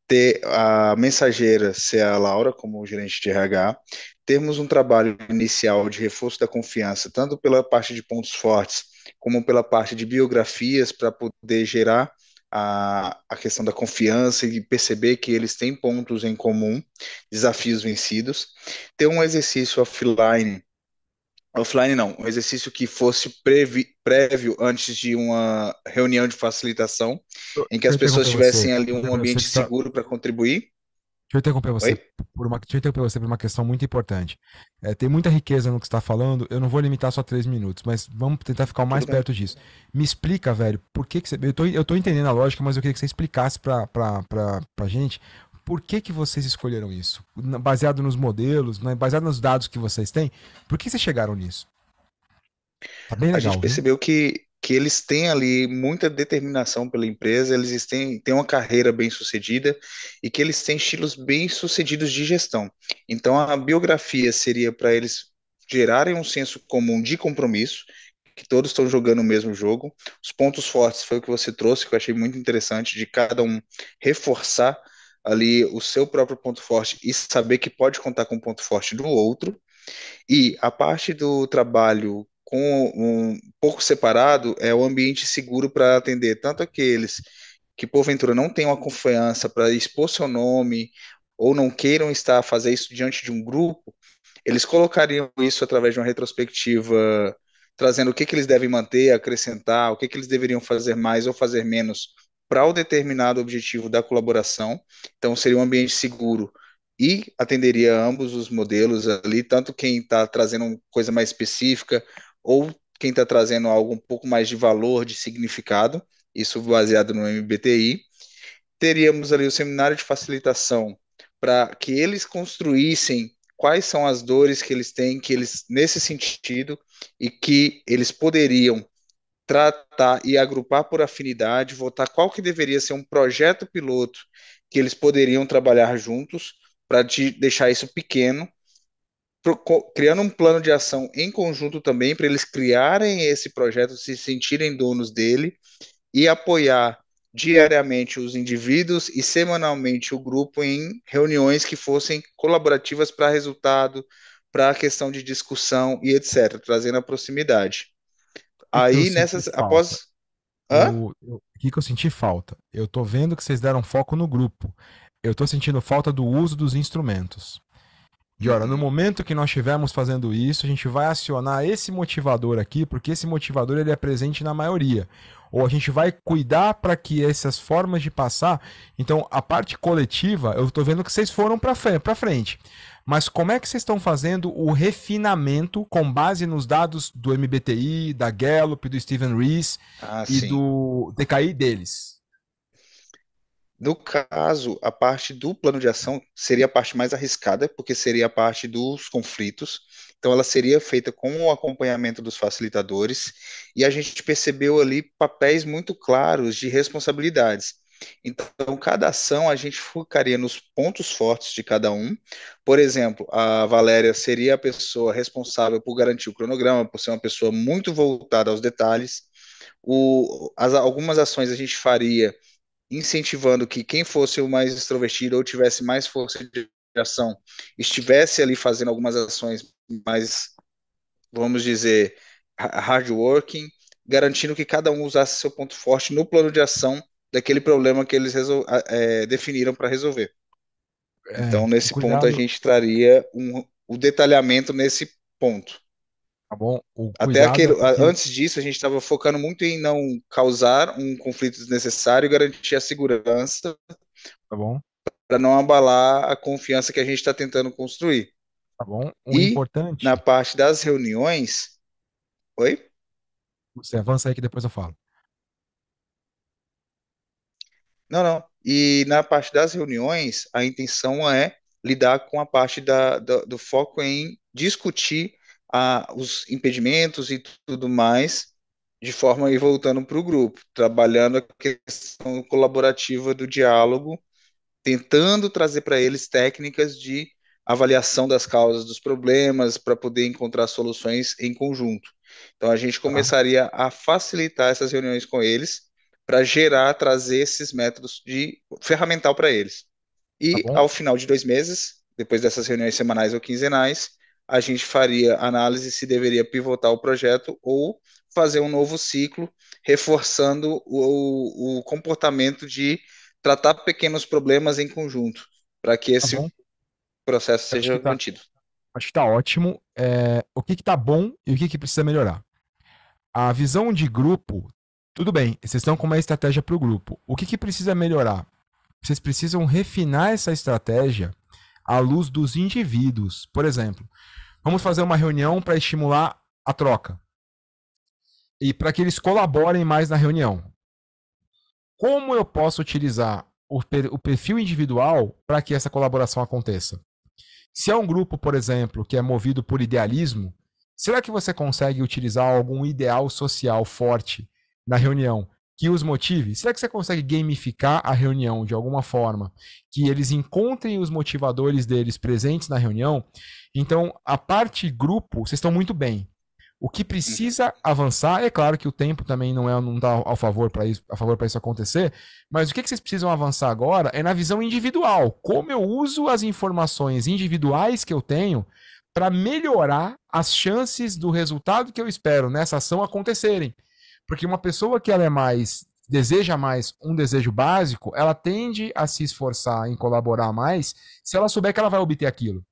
Ter a mensageira ser a Laura como gerente de RH, termos um trabalho inicial de reforço da confiança, tanto pela parte de pontos fortes, como pela parte de biografias, para poder gerar a, a questão da confiança e perceber que eles têm pontos em comum, desafios vencidos, ter um exercício offline offline não, um exercício que fosse prévio antes de uma reunião de facilitação, em que as pessoas tivessem ali um ambiente tá seguro para contribuir eu interromper você por uma, deixa eu interromper você por uma questão muito importante. É, tem muita riqueza no que está falando. Eu não vou limitar só três minutos, mas vamos tentar ficar o mais Tudo perto bem. disso. Me explica, velho, por que, que você. Eu tô, eu tô entendendo a lógica, mas eu queria que você explicasse para a gente por que, que vocês escolheram isso? Baseado nos modelos, né? baseado nos dados que vocês têm, por que vocês chegaram nisso? Tá bem legal. A gente percebeu que que eles têm ali muita determinação pela empresa, eles têm, têm uma carreira bem sucedida e que eles têm estilos bem sucedidos de gestão. Então, a biografia seria para eles gerarem um senso comum de compromisso, que todos estão jogando o mesmo jogo. Os pontos fortes foi o que você trouxe, que eu achei muito interessante, de cada um reforçar ali o seu próprio ponto forte e saber que pode contar com o ponto forte do outro. E a parte do trabalho com um pouco separado é o ambiente seguro para atender tanto aqueles que porventura não tenham a confiança para expor seu nome ou não queiram estar a fazer isso diante de um grupo, eles colocariam isso através de uma retrospectiva, trazendo o que, que eles devem manter, acrescentar, o que, que eles deveriam fazer mais ou fazer menos para o determinado objetivo da colaboração. Então, seria um ambiente seguro e atenderia ambos os modelos ali, tanto quem está trazendo coisa mais específica ou quem está trazendo algo um pouco mais de valor, de significado, isso baseado no MBTI. Teríamos ali o seminário de facilitação para que eles construíssem quais são as dores que eles têm, que eles nesse sentido e que eles poderiam tratar e agrupar por afinidade, votar qual que deveria ser um projeto piloto que eles poderiam trabalhar juntos para de deixar isso pequeno criando um plano de ação em conjunto também para eles criarem esse projeto, se sentirem donos dele e apoiar diariamente os indivíduos e semanalmente o grupo em reuniões que fossem colaborativas para resultado, para a questão de discussão e etc, trazendo a proximidade. Aí nessas após o eu... que, que eu senti falta? Eu tô vendo que vocês deram foco no grupo. Eu tô sentindo falta do uso dos instrumentos. De no momento que nós estivermos fazendo isso, a gente vai acionar esse motivador aqui, porque esse motivador ele é presente na maioria. Ou a gente vai cuidar para que essas formas de passar. Então, a parte coletiva, eu estou vendo que vocês foram para frente. Mas como é que vocês estão fazendo o refinamento com base nos dados do MBTI, da Gallup, do Steven Rees ah, e sim. do DKI deles? No caso, a parte do plano de ação seria a parte mais arriscada, porque seria a parte dos conflitos. Então, ela seria feita com o acompanhamento dos facilitadores, e a gente percebeu ali papéis muito claros de responsabilidades. Então, cada ação a gente focaria nos pontos fortes de cada um. Por exemplo, a Valéria seria a pessoa responsável por garantir o cronograma, por ser uma pessoa muito voltada aos detalhes. O, as, algumas ações a gente faria incentivando que quem fosse o mais extrovertido ou tivesse mais força de ação estivesse ali fazendo algumas ações mais, vamos dizer, hard working, garantindo que cada um usasse seu ponto forte no plano de ação daquele problema que eles é, definiram para resolver. É, então, nesse cuidado. ponto, a gente traria um, o detalhamento nesse ponto. Tá bom? O Até aquele, é que... antes disso, a gente estava focando muito em não causar um conflito desnecessário e garantir a segurança. Tá bom? Para não abalar a confiança que a gente está tentando construir. Tá bom? O e importante. Na parte das reuniões. Oi? Você avança aí que depois eu falo. Não, não. E na parte das reuniões, a intenção é lidar com a parte da, da do foco em discutir a, os impedimentos e tudo mais, de forma a ir voltando para o grupo, trabalhando a questão colaborativa do diálogo, tentando trazer para eles técnicas de avaliação das causas dos problemas para poder encontrar soluções em conjunto. Então a gente tá. começaria a facilitar essas reuniões com eles para gerar, trazer esses métodos de ferramental para eles. E tá ao final de dois meses, depois dessas reuniões semanais ou quinzenais, a gente faria análise se deveria pivotar o projeto ou fazer um novo ciclo, reforçando o, o comportamento de tratar pequenos problemas em conjunto, para que esse tá processo seja acho tá, mantido. Acho que está ótimo. É, o que está bom e o que, que precisa melhorar? A visão de grupo, tudo bem, vocês estão com uma estratégia para o grupo. O que, que precisa melhorar? Vocês precisam refinar essa estratégia à luz dos indivíduos. Por exemplo, vamos fazer uma reunião para estimular a troca e para que eles colaborem mais na reunião. Como eu posso utilizar o, perfil individual para que essa colaboração aconteça? Se é um grupo, por exemplo, que é movido por idealismo, será que você consegue utilizar algum ideal social forte na reunião que os motive? Será que você consegue gamificar a reunião de alguma forma? Que eles encontrem os motivadores deles presentes na reunião? Então, a parte grupo, vocês estão muito bem. O que precisa uhum. avançar, é claro que o tempo também não é não dá tá ao favor para isso, a favor para isso acontecer, mas o que, que vocês precisam avançar agora é na visão individual, como eu uso as informações individuais que eu tenho para melhorar as chances do resultado que eu espero nessa ação acontecerem. Porque uma pessoa que ela é mais deseja mais um desejo básico, ela tende a se esforçar em colaborar mais se ela souber que ela vai obter aquilo.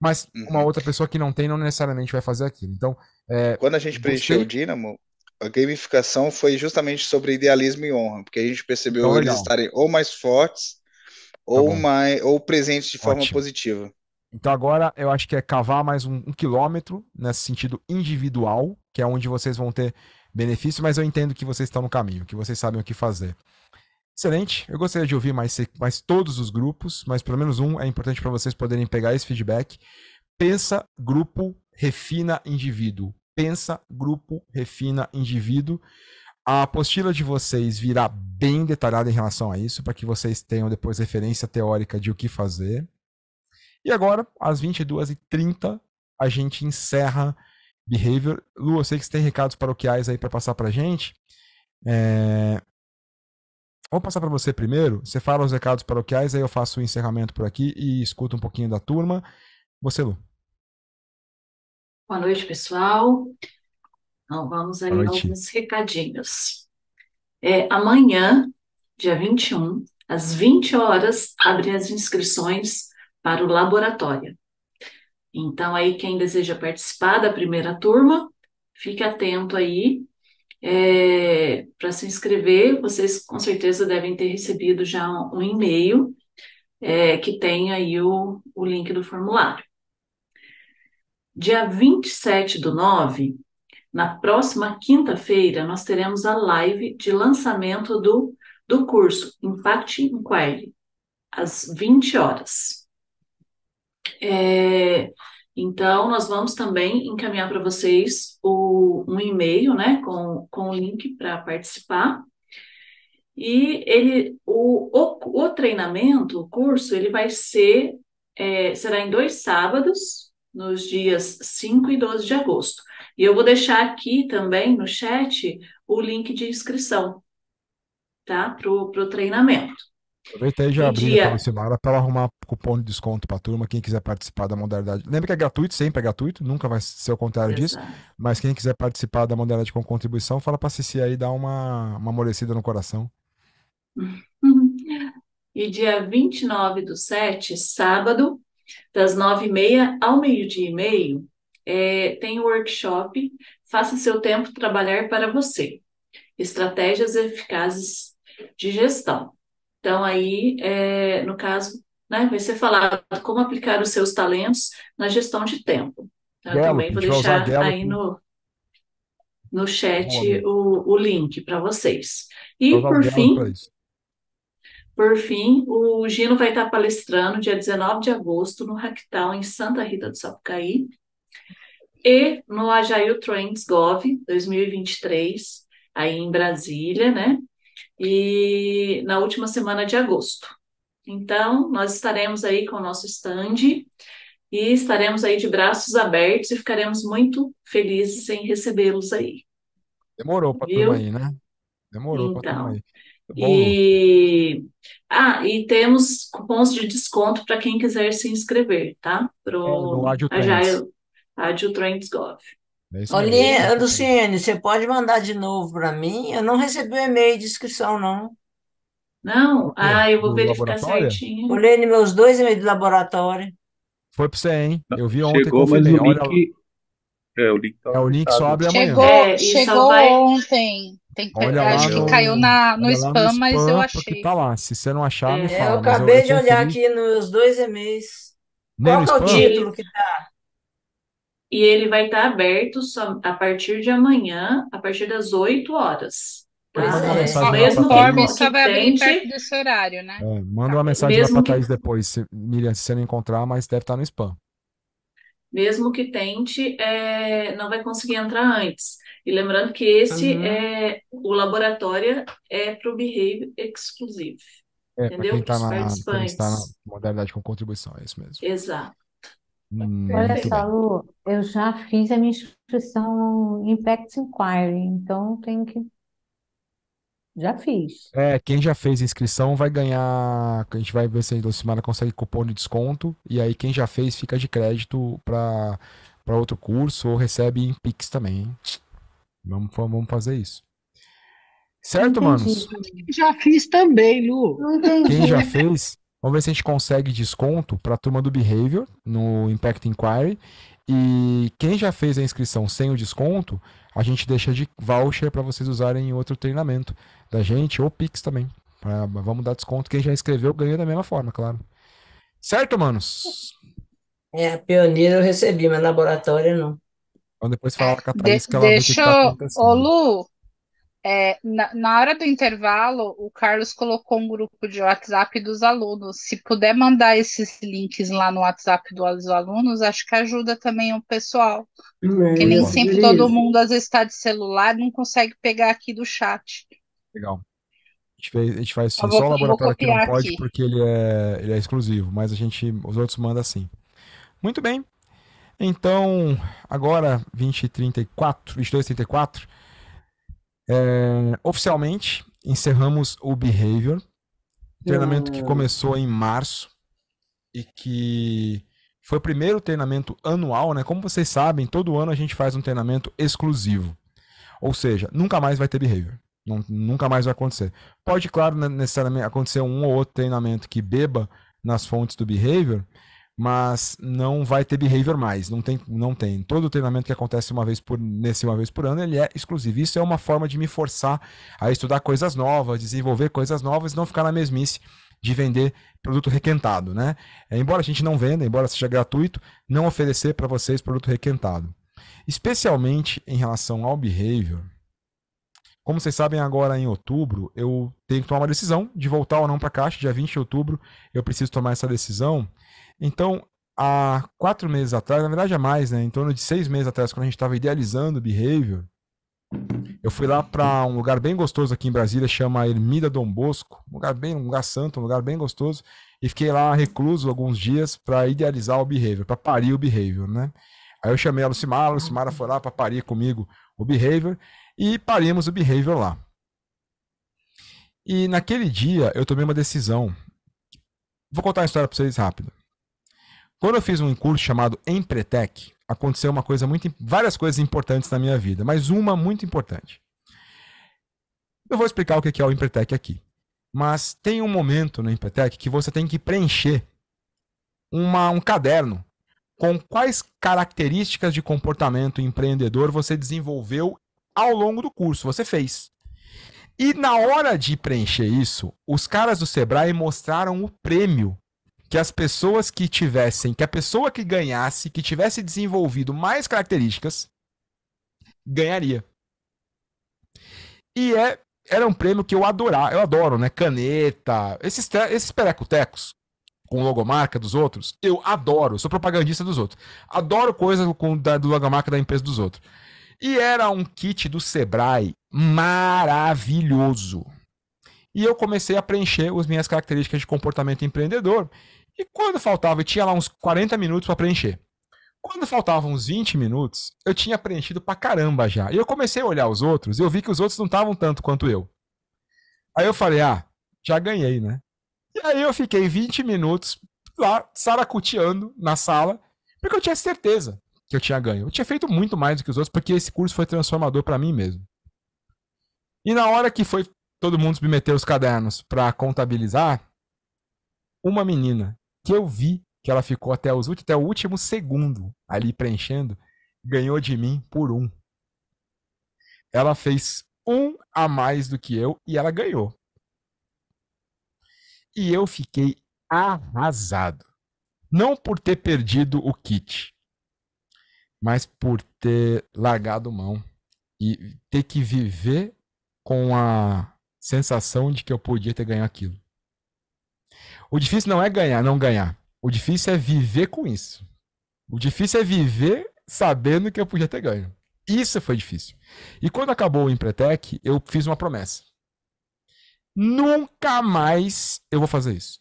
Mas uma uhum. outra pessoa que não tem não necessariamente vai fazer aquilo. Então, é, quando a gente preencheu você... o Dínamo, a gamificação foi justamente sobre idealismo e honra, porque a gente percebeu então, eles estarem ou mais fortes tá ou tá mais ou presentes de forma Ótimo. positiva. Então agora eu acho que é cavar mais um, um quilômetro nesse sentido individual, que é onde vocês vão ter benefício, mas eu entendo que vocês estão no caminho, que vocês sabem o que fazer. Excelente. Eu gostaria de ouvir mais, mais todos os grupos, mas pelo menos um é importante para vocês poderem pegar esse feedback. Pensa, grupo, refina, indivíduo. Pensa, grupo, refina, indivíduo. A apostila de vocês virá bem detalhada em relação a isso, para que vocês tenham depois referência teórica de o que fazer. E agora, às 22h30, a gente encerra Behavior. Lu, eu sei que você tem recados paroquiais aí para passar para gente. É... Vamos passar para você primeiro. Você fala os recados paroquiais, aí eu faço o encerramento por aqui e escuto um pouquinho da turma. Você, Lu. Boa noite, pessoal. Então, vamos aí alguns recadinhos. É, amanhã, dia 21, às 20 horas, abrem as inscrições para o laboratório. Então, aí, quem deseja participar da primeira turma, fique atento aí. É, para se inscrever, vocês com certeza devem ter recebido já um, e-mail é, que tem aí o, o link do formulário. Dia 27 do 9, na próxima quinta-feira, nós teremos a live de lançamento do, do curso Impact Inquiry, às 20 horas. É, então, nós vamos também encaminhar para vocês o, um e-mail, né, com, com o link para participar. E ele, o, o, o, treinamento, o curso, ele vai ser, é, será em dois sábados, nos dias 5 e 12 de agosto. E eu vou deixar aqui também no chat o link de inscrição, tá, para o treinamento. Aproveita aí e já abri aquela semana para arrumar cupom de desconto para a turma, quem quiser participar da modalidade. Lembra que é gratuito, sempre é gratuito, nunca vai ser o contrário Exato. disso. Mas quem quiser participar da modalidade com contribuição, fala para a Cici aí dar uma, uma amolecida no coração. [laughs] E dia 29 do 7, sábado, das 9h30 ao meio-dia e meio, é, tem o um workshop Faça Seu Tempo Trabalhar para Você. Estratégias Eficazes de Gestão. Então, aí, é, no caso, né, vai ser falado como aplicar os seus talentos na gestão de tempo. Então, eu também vou deixar aí no, no chat o, o link para vocês. E, por fim, por fim, o Gino vai estar palestrando dia 19 de agosto no Hacktown, em Santa Rita do Sapucaí, e no Agile Trends Gov 2023, aí em Brasília, né? e na última semana de agosto. Então, nós estaremos aí com o nosso stand e estaremos aí de braços abertos e ficaremos muito felizes em recebê-los aí. Demorou para turma aí, né? Demorou para turma aí. Então, é e ah, e temos cupons de desconto para quem quiser se inscrever, tá? Para o Agile, é, Agile Trends Gov. É Olha, Luciene, você pode mandar de novo para mim? Eu não recebi o e-mail de inscrição, não. Não? Ah, eu vou do verificar certinho. Olhei nos meus dois e-mails do laboratório. Foi para você, hein? Eu vi ontem. Chegou, mas o link... É, o link, tá é, o link só abre amanhã. Chegou, é, chegou vai... ontem. Tem que olha lá. acho que caiu na, no, spam, no spam, mas eu tá achei. Tá lá, se você não achar, é, me fala. Eu acabei eu de olhar aqui nos dois e-mails. Qual é o título que tá? e ele vai estar tá aberto a partir de amanhã, a partir das 8 horas. Pois uma ah, é. Só mesmo que só vai abrir perto desse horário, né? É, manda uma mensagem mesmo lá pra que... Thaís depois, se, Miriam, se você não encontrar, mas deve estar no spam. Mesmo que tente, é, não vai conseguir entrar antes. E lembrando que esse uhum. é o laboratório é para o Behave exclusivo. É, entendeu? Para quem está na, quem está na modalidade com contribuição, é isso mesmo. Exato. Hum, Olha Muito só, bem. Lu, eu já fiz a minha inscrição no Impact Inquiry, então tem que. Já fiz. É, quem já fez inscrição vai ganhar. A gente vai ver se a Lucimara consegue cupom de desconto. E aí, quem já fez fica de crédito para para outro curso ou recebe em Pix também. Vamos, vamos fazer isso. Certo, entendi. manos? Já fiz também, Lu. Não Quem já entendi. fez, Vamos ver se a gente consegue desconto para a turma do Behavior no Impact Inquiry. E quem já fez a inscrição sem o desconto, a gente deixa de voucher para vocês usarem em outro treinamento da gente ou Pix também. Pra, vamos dar desconto. Quem já escreveu ganha da mesma forma, claro. Certo, manos? É, pioneiro eu recebi, mas laboratório não. Então depois fala com a Thaís de, que ela tá deixa, vai ter que Ô, Lu, é, na, na, hora do intervalo, o Carlos colocou um grupo de WhatsApp dos alunos. Se puder mandar esses links lá no WhatsApp dos alunos, acho que ajuda também o pessoal. É, porque nem sempre beleza. todo mundo às vezes está de celular não consegue pegar aqui do chat. Legal. A gente faz, a gente faz vou, só o laboratório que não pode, aqui. porque ele é, ele é exclusivo, mas a gente, os outros manda sim. Muito bem. Então, agora, 20 e 34, 22 e 34 é, oficialmente, encerramos o Behavior, treinamento que começou em março e que foi o primeiro treinamento anual, né? Como vocês sabem, todo ano a gente faz um treinamento exclusivo. Ou seja, nunca mais vai ter behavior. Nunca mais vai acontecer. Pode, claro, né, necessariamente acontecer um ou outro treinamento que beba nas fontes do behavior, mas não vai ter behavior mais, não tem, não tem. Todo treinamento que acontece uma vez por nesse uma vez por ano, ele é exclusivo. Isso é uma forma de me forçar a estudar coisas novas, desenvolver coisas novas, não ficar na mesmice de vender produto requentado, né? É, embora a gente não venda, embora seja gratuito, não oferecer para vocês produto requentado. Especialmente em relação ao behavior, como vocês sabem, agora em outubro eu tenho que tomar uma decisão de voltar ou não para a Caixa. Dia 20 de outubro eu preciso tomar essa decisão. Então, há quatro meses atrás, na verdade é mais, né? Em torno de seis meses atrás, quando a gente estava idealizando o Behavior, eu fui lá para um lugar bem gostoso aqui em Brasília, chama Ermida Dom Bosco, um lugar bem, um lugar santo, um lugar bem gostoso, e fiquei lá recluso alguns dias para idealizar o Behavior, para parir o Behavior, né? Aí eu chamei a Lucimara, a Lucimara foi lá para parir comigo o Behavior e parimos o Behavior lá. E naquele dia eu tomei uma decisão. Vou contar a história para vocês rápido. Quando eu fiz um curso chamado Empretec, aconteceu uma coisa muito. várias coisas importantes na minha vida, mas uma muito importante. Eu vou explicar o que é o Empretec aqui. Mas tem um momento no Empretec que você tem que preencher uma, um caderno com quais características de comportamento empreendedor você desenvolveu ao longo do curso, você fez. E na hora de preencher isso, os caras do Sebrae mostraram o prêmio que as pessoas que tivessem, que a pessoa que ganhasse, que tivesse desenvolvido mais características, ganharia. E é, era um prêmio que eu adorar, eu adoro, né? Caneta, esses, esses perecotecos com logomarca dos outros, eu adoro, sou propagandista dos outros. Adoro coisas com da, do logomarca da empresa dos outros. E era um kit do Sebrae maravilhoso. E eu comecei a preencher as minhas características de comportamento empreendedor e quando faltava, eu tinha lá uns 40 minutos para preencher. Quando faltavam uns 20 minutos, eu tinha preenchido pra caramba já. E eu comecei a olhar os outros e eu vi que os outros não estavam tanto quanto eu. Aí eu falei, ah, já ganhei, né? E aí eu fiquei 20 minutos lá, saracuteando na sala, porque eu tinha certeza que eu tinha ganho. Eu tinha feito muito mais do que os outros, porque esse curso foi transformador para mim mesmo. E na hora que foi todo mundo submeter os cadernos para contabilizar, uma menina que eu vi que ela ficou até, os, até o último segundo ali preenchendo, ganhou de mim por um. Ela fez um a mais do que eu e ela ganhou. E eu fiquei arrasado. Não por ter perdido o kit, mas por ter largado mão e ter que viver com a sensação de que eu podia ter ganho aquilo. O difícil não é ganhar, não ganhar. O difícil é viver com isso. O difícil é viver sabendo que eu podia ter ganho. Isso foi difícil. E quando acabou o Empretec, eu fiz uma promessa. Nunca mais eu vou fazer isso.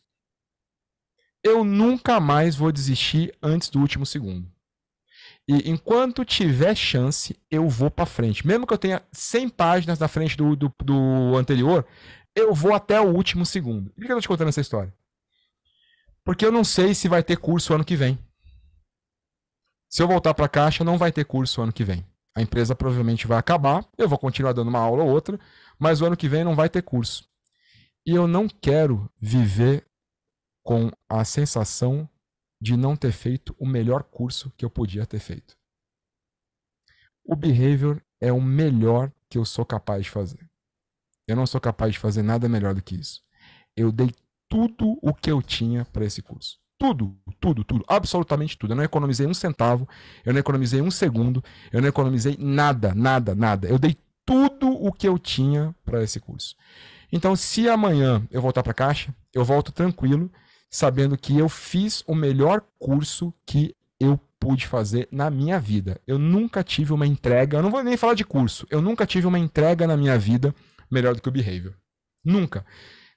Eu nunca mais vou desistir antes do último segundo. E enquanto tiver chance, eu vou para frente. Mesmo que eu tenha 100 páginas na frente do, do, do anterior, eu vou até o último segundo. Por que eu estou te contando essa história? Porque eu não sei se vai ter curso ano que vem. Se eu voltar para a Caixa, não vai ter curso ano que vem. A empresa provavelmente vai acabar, eu vou continuar dando uma aula ou outra, mas o ano que vem não vai ter curso. E eu não quero viver com a sensação de não ter feito o melhor curso que eu podia ter feito. O behavior é o melhor que eu sou capaz de fazer. Eu não sou capaz de fazer nada melhor do que isso. Eu dei tudo o que eu tinha para esse curso. Tudo, tudo, tudo, absolutamente tudo. Eu não economizei um centavo, eu não economizei um segundo, eu não economizei nada, nada, nada. Eu dei tudo o que eu tinha para esse curso. Então, se amanhã eu voltar para a caixa, eu volto tranquilo, sabendo que eu fiz o melhor curso que eu pude fazer na minha vida. Eu nunca tive uma entrega, eu não vou nem falar de curso, eu nunca tive uma entrega na minha vida melhor do que o Behavior. Nunca.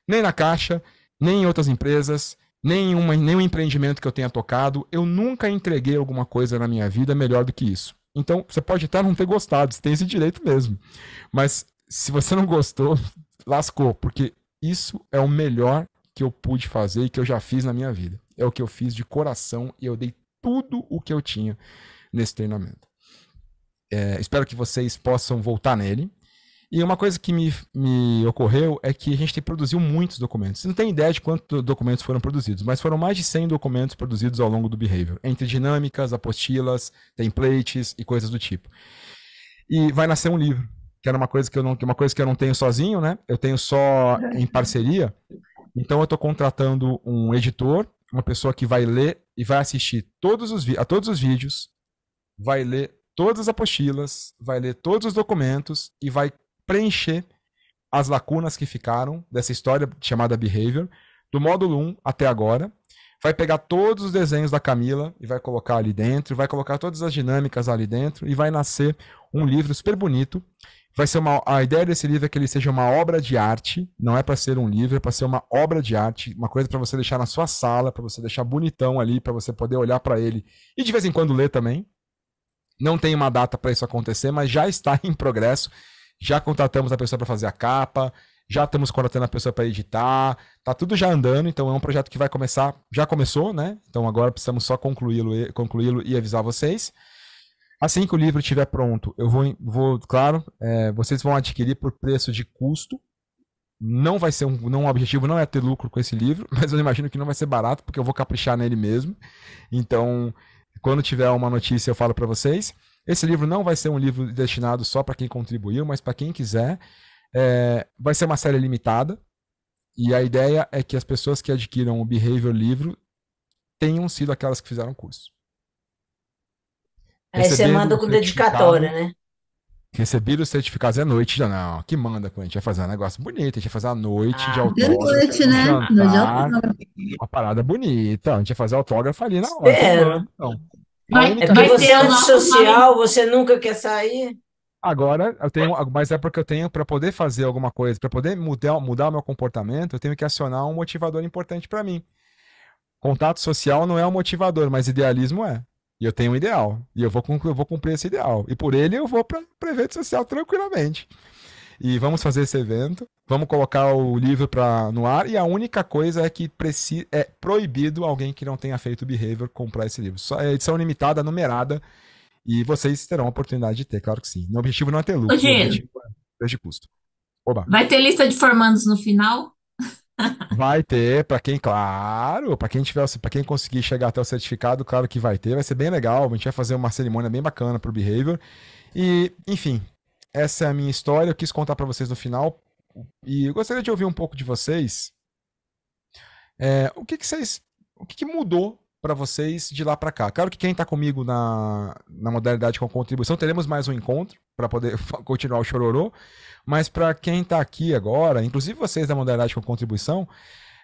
Nem na Caixa, nem em outras empresas, nem em uma, nenhum empreendimento que eu tenha tocado, eu nunca entreguei alguma coisa na minha vida melhor do que isso. Então, você pode até não ter gostado, você tem esse direito mesmo. Mas se você não gostou, [laughs] lascou, porque isso é o melhor que eu pude fazer e que eu já fiz na minha vida. É o que eu fiz de coração e eu dei tudo o que eu tinha nesse treinamento. É, espero que vocês possam voltar nele. E uma coisa que me, me ocorreu é que a gente produziu muitos documentos. Você não tem ideia de quantos documentos foram produzidos, mas foram mais de 100 documentos produzidos ao longo do Behavior, entre dinâmicas, apostilas, templates e coisas do tipo. E vai nascer um livro, que era uma coisa que eu não, que é uma coisa que eu não tenho sozinho, né? Eu tenho só [laughs] em parceria. Então eu estou contratando um editor, uma pessoa que vai ler e vai assistir todos os a todos os vídeos, vai ler todas as apostilas, vai ler todos os documentos e vai preencher as lacunas que ficaram dessa história chamada Behavior, do módulo 1 até agora. Vai pegar todos os desenhos da Camila e vai colocar ali dentro, vai colocar todas as dinâmicas ali dentro e vai nascer um livro super bonito. Vai ser uma, a ideia desse livro é que ele seja uma obra de arte, não é para ser um livro, é para ser uma obra de arte, uma coisa para você deixar na sua sala, para você deixar bonitão ali, para você poder olhar para ele e de vez em quando ler também. Não tem uma data para isso acontecer, mas já está [laughs] em progresso já contratamos a pessoa para fazer a capa, já estamos contratando a pessoa para editar, tá tudo já andando, então é um projeto que vai começar, já começou, né? Então agora precisamos só concluí-lo e, concluí e avisar vocês. Assim que o livro estiver pronto, eu vou, vou claro, é, vocês vão adquirir por preço de custo. Não vai ser um, não, o objetivo não é ter lucro com esse livro, [laughs] mas eu imagino que não vai ser barato porque eu vou caprichar nele mesmo. Então, quando tiver uma notícia eu falo para vocês. Esse livro não vai ser um livro destinado só para quem contribuiu, mas para quem quiser. É, vai ser uma série limitada. E a ideia é que as pessoas que adquiram o Behavior Livro tenham sido aquelas que fizeram o curso. Aí é, você manda com dedicatória, né? Receber os certificados à noite, já não, que manda quando a gente vai fazer um negócio bonito, a gente vai fazer a noite ah, de autógrafo. De noite, né? Jantar, Uma parada bonita, a gente vai fazer autógrafo ali na hora. Então, Vai, única... é que você é social, você nunca quer sair. Agora eu tenho, mas é porque eu tenho para poder fazer alguma coisa, para poder mudar, mudar o meu comportamento, eu tenho que acionar um motivador importante para mim. Contato social não é um motivador, mas idealismo é. E eu tenho um ideal. E eu vou, eu vou cumprir esse ideal. E por ele eu vou para o evento social tranquilamente. E vamos fazer esse evento. Vamos colocar o livro pra, no ar. E a única coisa é que é proibido alguém que não tenha feito o behavior comprar esse livro. Só, é edição limitada, numerada. E vocês terão a oportunidade de ter, claro que sim. O objetivo não é ter lucro. o objetivo é de custo. Oba. Vai ter lista de formandos no final? Vai ter, para quem, claro, para quem tiver, para quem conseguir chegar até o certificado, claro que vai ter, vai ser bem legal. A gente vai fazer uma cerimônia bem bacana pro Behavior. E, enfim, essa é a minha história, eu quis contar para vocês no final e eu gostaria de ouvir um pouco de vocês. É, o que, que vocês. O que, que mudou para vocês de lá para cá? Claro que quem está comigo na, na modalidade com contribuição, teremos mais um encontro para poder [laughs] continuar o chororô. Mas para quem está aqui agora, inclusive vocês da modalidade com contribuição,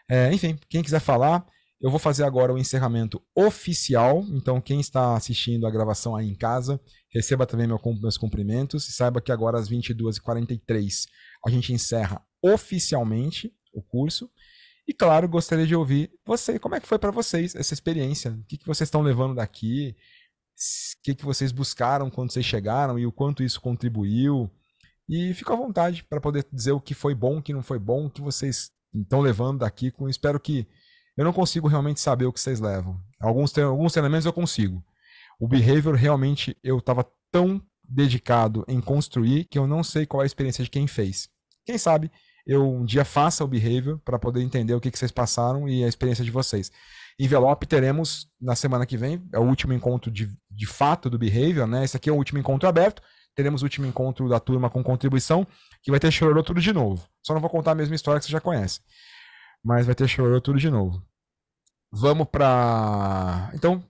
é, enfim, quem quiser falar, eu vou fazer agora o encerramento oficial. Então, quem está assistindo a gravação aí em casa, receba também meu, meus cumprimentos e saiba que agora às 22h43 a gente encerra oficialmente o curso. E claro, gostaria de ouvir você. Como é que foi para vocês essa experiência? O que, que vocês estão levando daqui? O que, que vocês buscaram quando vocês chegaram e o quanto isso contribuiu? E fica à vontade para poder dizer o que foi bom, o que não foi bom, o que vocês estão levando daqui. Com... Espero que. Eu não consigo realmente saber o que vocês levam. Alguns, alguns treinamentos eu consigo. O behavior realmente eu estava tão dedicado em construir que eu não sei qual é a experiência de quem fez. Quem sabe eu um dia faça o behavior para poder entender o que, que vocês passaram e a experiência de vocês. Envelope teremos na semana que vem, é o último encontro de, de fato do behavior, né? Esse aqui é o último encontro aberto. Teremos o último encontro da turma com contribuição, que vai ter chororô tudo de novo. Só não vou contar a mesma história que você já conhece. Mas vai ter chororô tudo de novo. Vamos para. Então,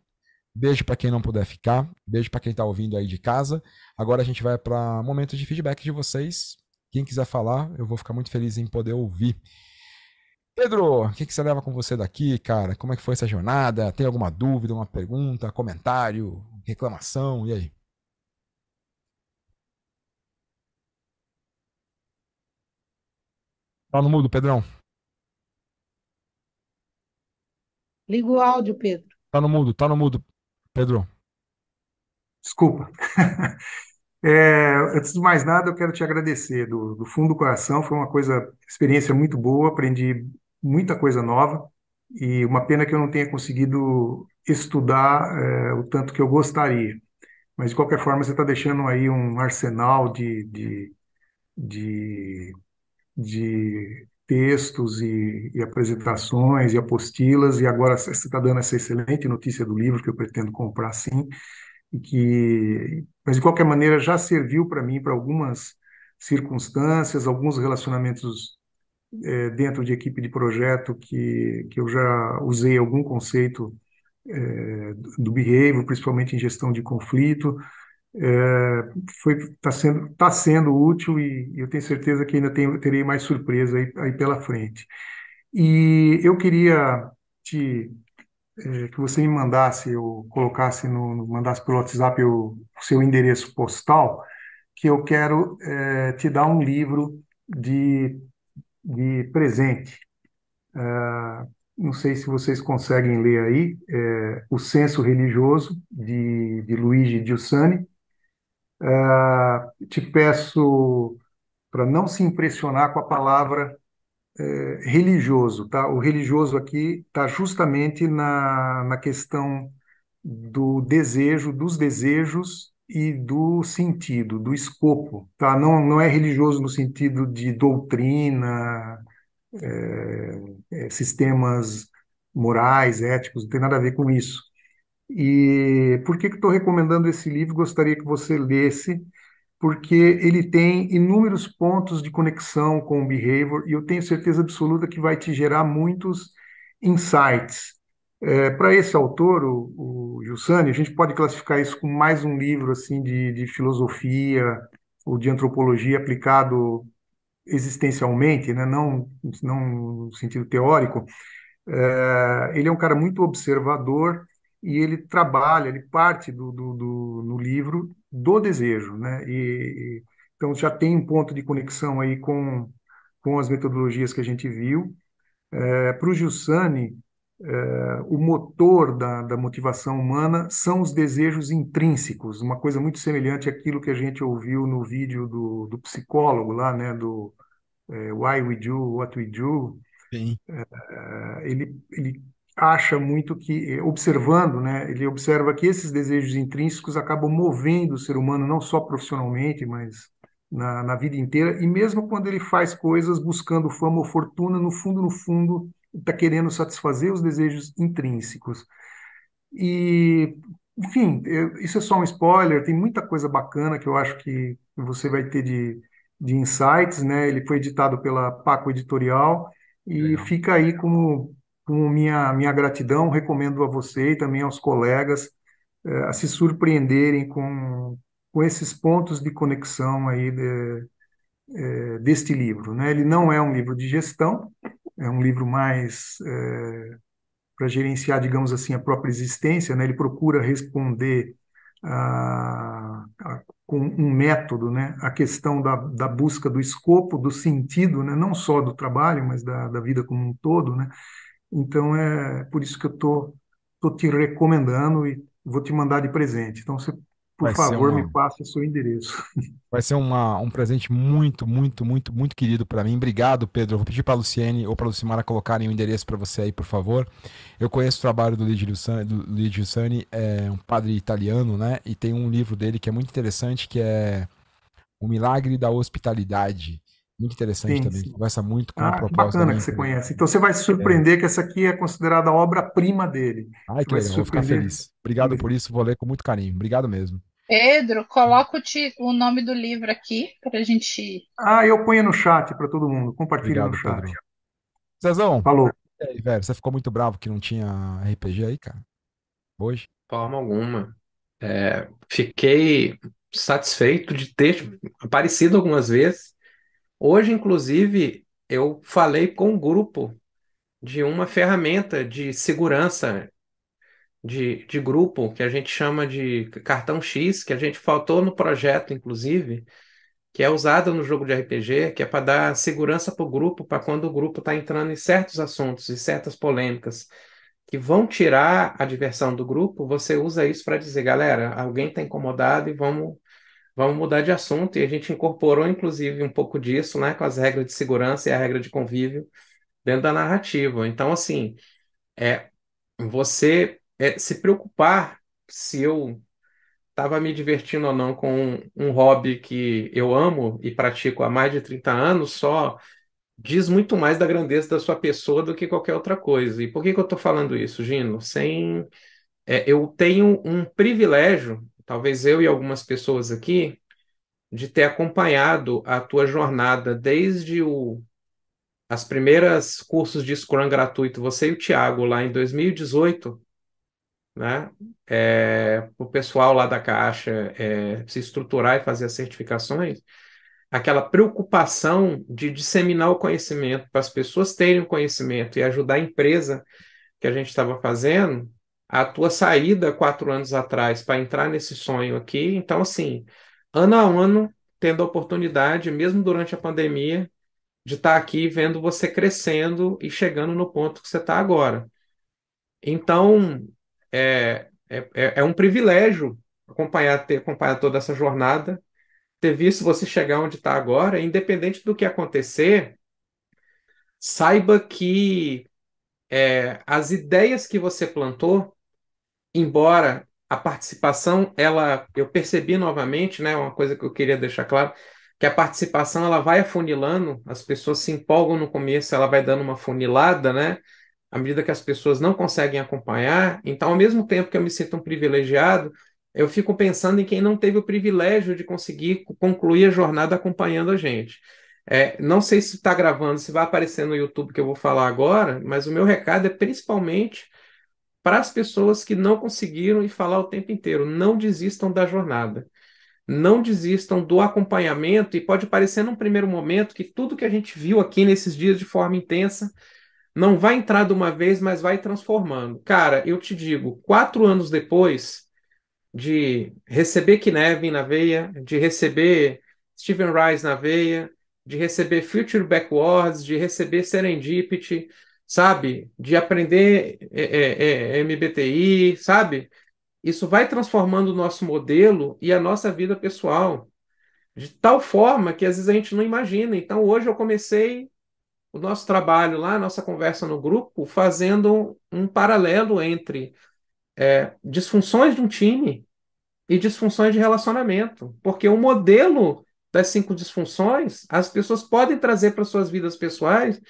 Beijo para quem não puder ficar, beijo para quem está ouvindo aí de casa. Agora a gente vai para momentos de feedback de vocês. Quem quiser falar, eu vou ficar muito feliz em poder ouvir. Pedro, o que, que você leva com você daqui, cara? Como é que foi essa jornada? Tem alguma dúvida, uma pergunta, comentário, reclamação? E aí? Tá no mudo, Pedrão. Liga o áudio, Pedro. Tá no mudo, tá no mudo. Pedro. Desculpa. [laughs] É, antes de mais nada, eu quero te agradecer do, do fundo do coração. Foi uma coisa, experiência muito boa, aprendi muita coisa nova e uma pena que eu não tenha conseguido estudar é, o tanto que eu gostaria. Mas de qualquer forma, você está deixando aí um arsenal de, de, de, de textos e, e apresentações e apostilas, e agora você está dando essa excelente notícia do livro que eu pretendo comprar sim, e que, mas de qualquer maneira já serviu para mim para algumas circunstâncias, alguns relacionamentos é, dentro de equipe de projeto que, que eu já usei algum conceito é, do behavior, principalmente em gestão de conflito, está é, sendo, tá sendo útil e, eu tenho certeza que ainda tem, terei mais surpresa aí, aí pela frente. E eu queria te, é, que você me mandasse, ou colocasse no, mandasse pelo WhatsApp o, o seu endereço postal, que eu quero é, te dar um livro de, de presente. Ah, não sei se vocês conseguem ler aí, é, O Senso Religioso, de, de Luigi Giussani, Uh, te peço para não se impressionar com a palavra eh, religioso, tá? O religioso aqui está justamente na, na questão do desejo, dos desejos e do sentido, do escopo, tá? Não, não é religioso no sentido de doutrina, é, é, sistemas morais, éticos, não tem nada a ver com isso. E por que estou recomendando esse livro? Gostaria que você lesse, porque ele tem inúmeros pontos de conexão com o behavior e eu tenho certeza absoluta que vai te gerar muitos insights. É, Para esse autor, o, o a gente pode classificar isso como mais um livro assim de, de filosofia ou de antropologia aplicado existencialmente, né? não, não no sentido teórico. É, ele é um cara muito observador e ele trabalha, ele parte do, do, do no livro do desejo, né? E, e, então já tem um ponto de conexão aí com, com as metodologias que a gente viu. É, Para o Giussani, é, o motor da, da motivação humana são os desejos intrínsecos, uma coisa muito semelhante àquilo que a gente ouviu no vídeo do, do psicólogo lá, né? Do é, Why We Do, What We Do. Sim. É, ele, ele acha muito que, eh, observando, né, ele observa que esses desejos intrínsecos acabam movendo o ser humano, não só profissionalmente, mas na, na vida inteira, e mesmo quando ele faz coisas buscando fama ou fortuna, no fundo, no fundo, está querendo satisfazer os desejos intrínsecos. E, enfim, eu, isso é só um spoiler, tem muita coisa bacana que eu acho que você vai ter de, de insights, né? Ele foi editado pela Paco Editorial e Legal. fica aí como com minha, minha gratidão, recomendo a você e também aos colegas eh, a se surpreenderem com, com esses pontos de conexão aí de, eh, deste livro. Né? Ele não é um livro de gestão, é um livro mais eh, para gerenciar, digamos assim, a própria existência. Né? Ele procura responder a, a, com um método né? a questão da, da busca do escopo, do sentido, né? não só do trabalho, mas da, da vida como um todo, né? Então é por isso que eu tô, tô te recomendando e vou te mandar de presente. Então você, por Vai favor, uma- me passe o seu endereço. [laughs] Vai ser uma- um presente muito, muito, muito, muito querido para mim. Obrigado, Pedro. Eu vou pedir para a Luciene ou para a Lucimara colocarem o endereço para você aí, por favor. Eu conheço o trabalho do Luigi Sani. é um padre italiano, né? E tem um livro dele que é muito interessante, que é O Milagre da Hospitalidade. Muito interessante sim, também, sim. conversa muito com ah, a proposta. Bacana que você conhece. Então você vai se surpreender é. que essa aqui é considerada obra-prima dele. Ai, que legal, vou ficar feliz. Obrigado por isso, vou ler com muito carinho. Obrigado mesmo. Pedro, coloca o, nome do livro aqui para a gente. Ah, eu ponho no chat para todo mundo. Compartilha no chat. Pedro. Cezão, falou. E aí, velho, você ficou muito bravo que não tinha RPG aí, cara? Hoje? Forma alguma. É, fiquei satisfeito de ter aparecido algumas vezes Hoje, inclusive, eu falei com um grupo de uma ferramenta de segurança de, de grupo que a gente chama de cartão X, que a gente faltou no projeto, inclusive, que é usada no jogo de RPG, que é para dar segurança para o grupo, para quando o grupo está entrando em certos assuntos e certas polêmicas que vão tirar a diversão do grupo, você usa isso para dizer, galera, alguém está incomodado e vamos vamos mudar de assunto. E a gente incorporou, inclusive, um pouco disso, né, com as regras de segurança e a regra de convívio dentro da narrativa. Então, assim, é você é, se preocupar se eu estava me divertindo ou não com um, um, hobby que eu amo e pratico há mais de 30 anos só diz muito mais da grandeza da sua pessoa do que qualquer outra coisa. E por que, que eu estou falando isso, Gino? Sem é, eu tenho um privilégio talvez eu e algumas pessoas aqui, de ter acompanhado a tua jornada desde o as primeiras cursos de Scrum gratuito, você e o Tiago, lá em 2018, né? É, o pessoal lá da Caixa é, se estruturar e fazer as certificações, aquela preocupação de disseminar o conhecimento, para as pessoas terem o conhecimento e ajudar a empresa que a gente estava fazendo, a tua saída quatro anos atrás para entrar nesse sonho aqui. Então, assim, ano a ano, tendo a oportunidade, mesmo durante a pandemia, de estar tá aqui vendo você crescendo e chegando no ponto que você está agora. Então, é, é, é, é um privilégio acompanhar, ter acompanhado toda essa jornada, ter visto você chegar onde está agora, independente do que acontecer, saiba que é, as ideias que você plantou embora a participação, ela, eu percebi novamente, né, uma coisa que eu queria deixar claro, que a participação ela vai afunilando, as pessoas se empolgam no começo, ela vai dando uma funilada, né? À medida que as pessoas não conseguem acompanhar, então ao mesmo tempo que eu me sinto um privilegiado, eu fico pensando em quem não teve o privilégio de conseguir concluir a jornada acompanhando a gente. É, não sei se está gravando, se vai aparecer no YouTube que eu vou falar agora, mas o meu recado é principalmente para as pessoas que não conseguiram e falar o tempo inteiro, não desistam da jornada. Não desistam do acompanhamento e pode parecer num primeiro momento que tudo que a gente viu aqui nesses dias de forma intensa não vai entrar de uma vez, mas vai transformando. Cara, eu te digo, quatro anos depois de receber Kinevin na veia, de receber Steven Rice na veia, de receber Future Backwards, de receber Serendipity, sabe? De aprender é, é, é MBTI, sabe? Isso vai transformando o nosso modelo e a nossa vida pessoal de tal forma que às vezes a gente não imagina. Então, hoje eu comecei o nosso trabalho lá, a nossa conversa no grupo, fazendo um paralelo entre é, disfunções de um time e disfunções de relacionamento. Porque o modelo das cinco disfunções as pessoas podem trazer para suas vidas pessoais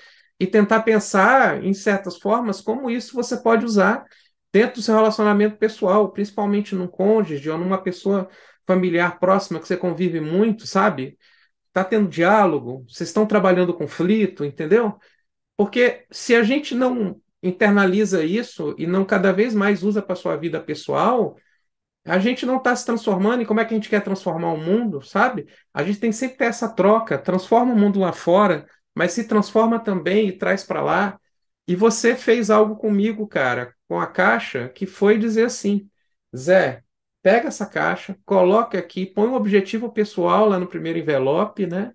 e tentar pensar em certas formas como isso você pode usar dentro do seu relacionamento pessoal, principalmente num cônjuge ou numa pessoa familiar próxima que você convive muito, sabe? está tendo diálogo, vocês estão trabalhando conflito, entendeu? Porque se a gente não internaliza isso e não cada vez mais usa para sua vida pessoal, a gente não está se transformando e como é que a gente quer transformar o mundo, sabe? A gente tem sempre que ter essa troca, transforma o mundo lá fora, mas se transforma também e traz para lá. E você fez algo comigo, cara, com a caixa, que foi dizer assim: Zé, pega essa caixa, coloca aqui, põe um objetivo pessoal lá no primeiro envelope, né?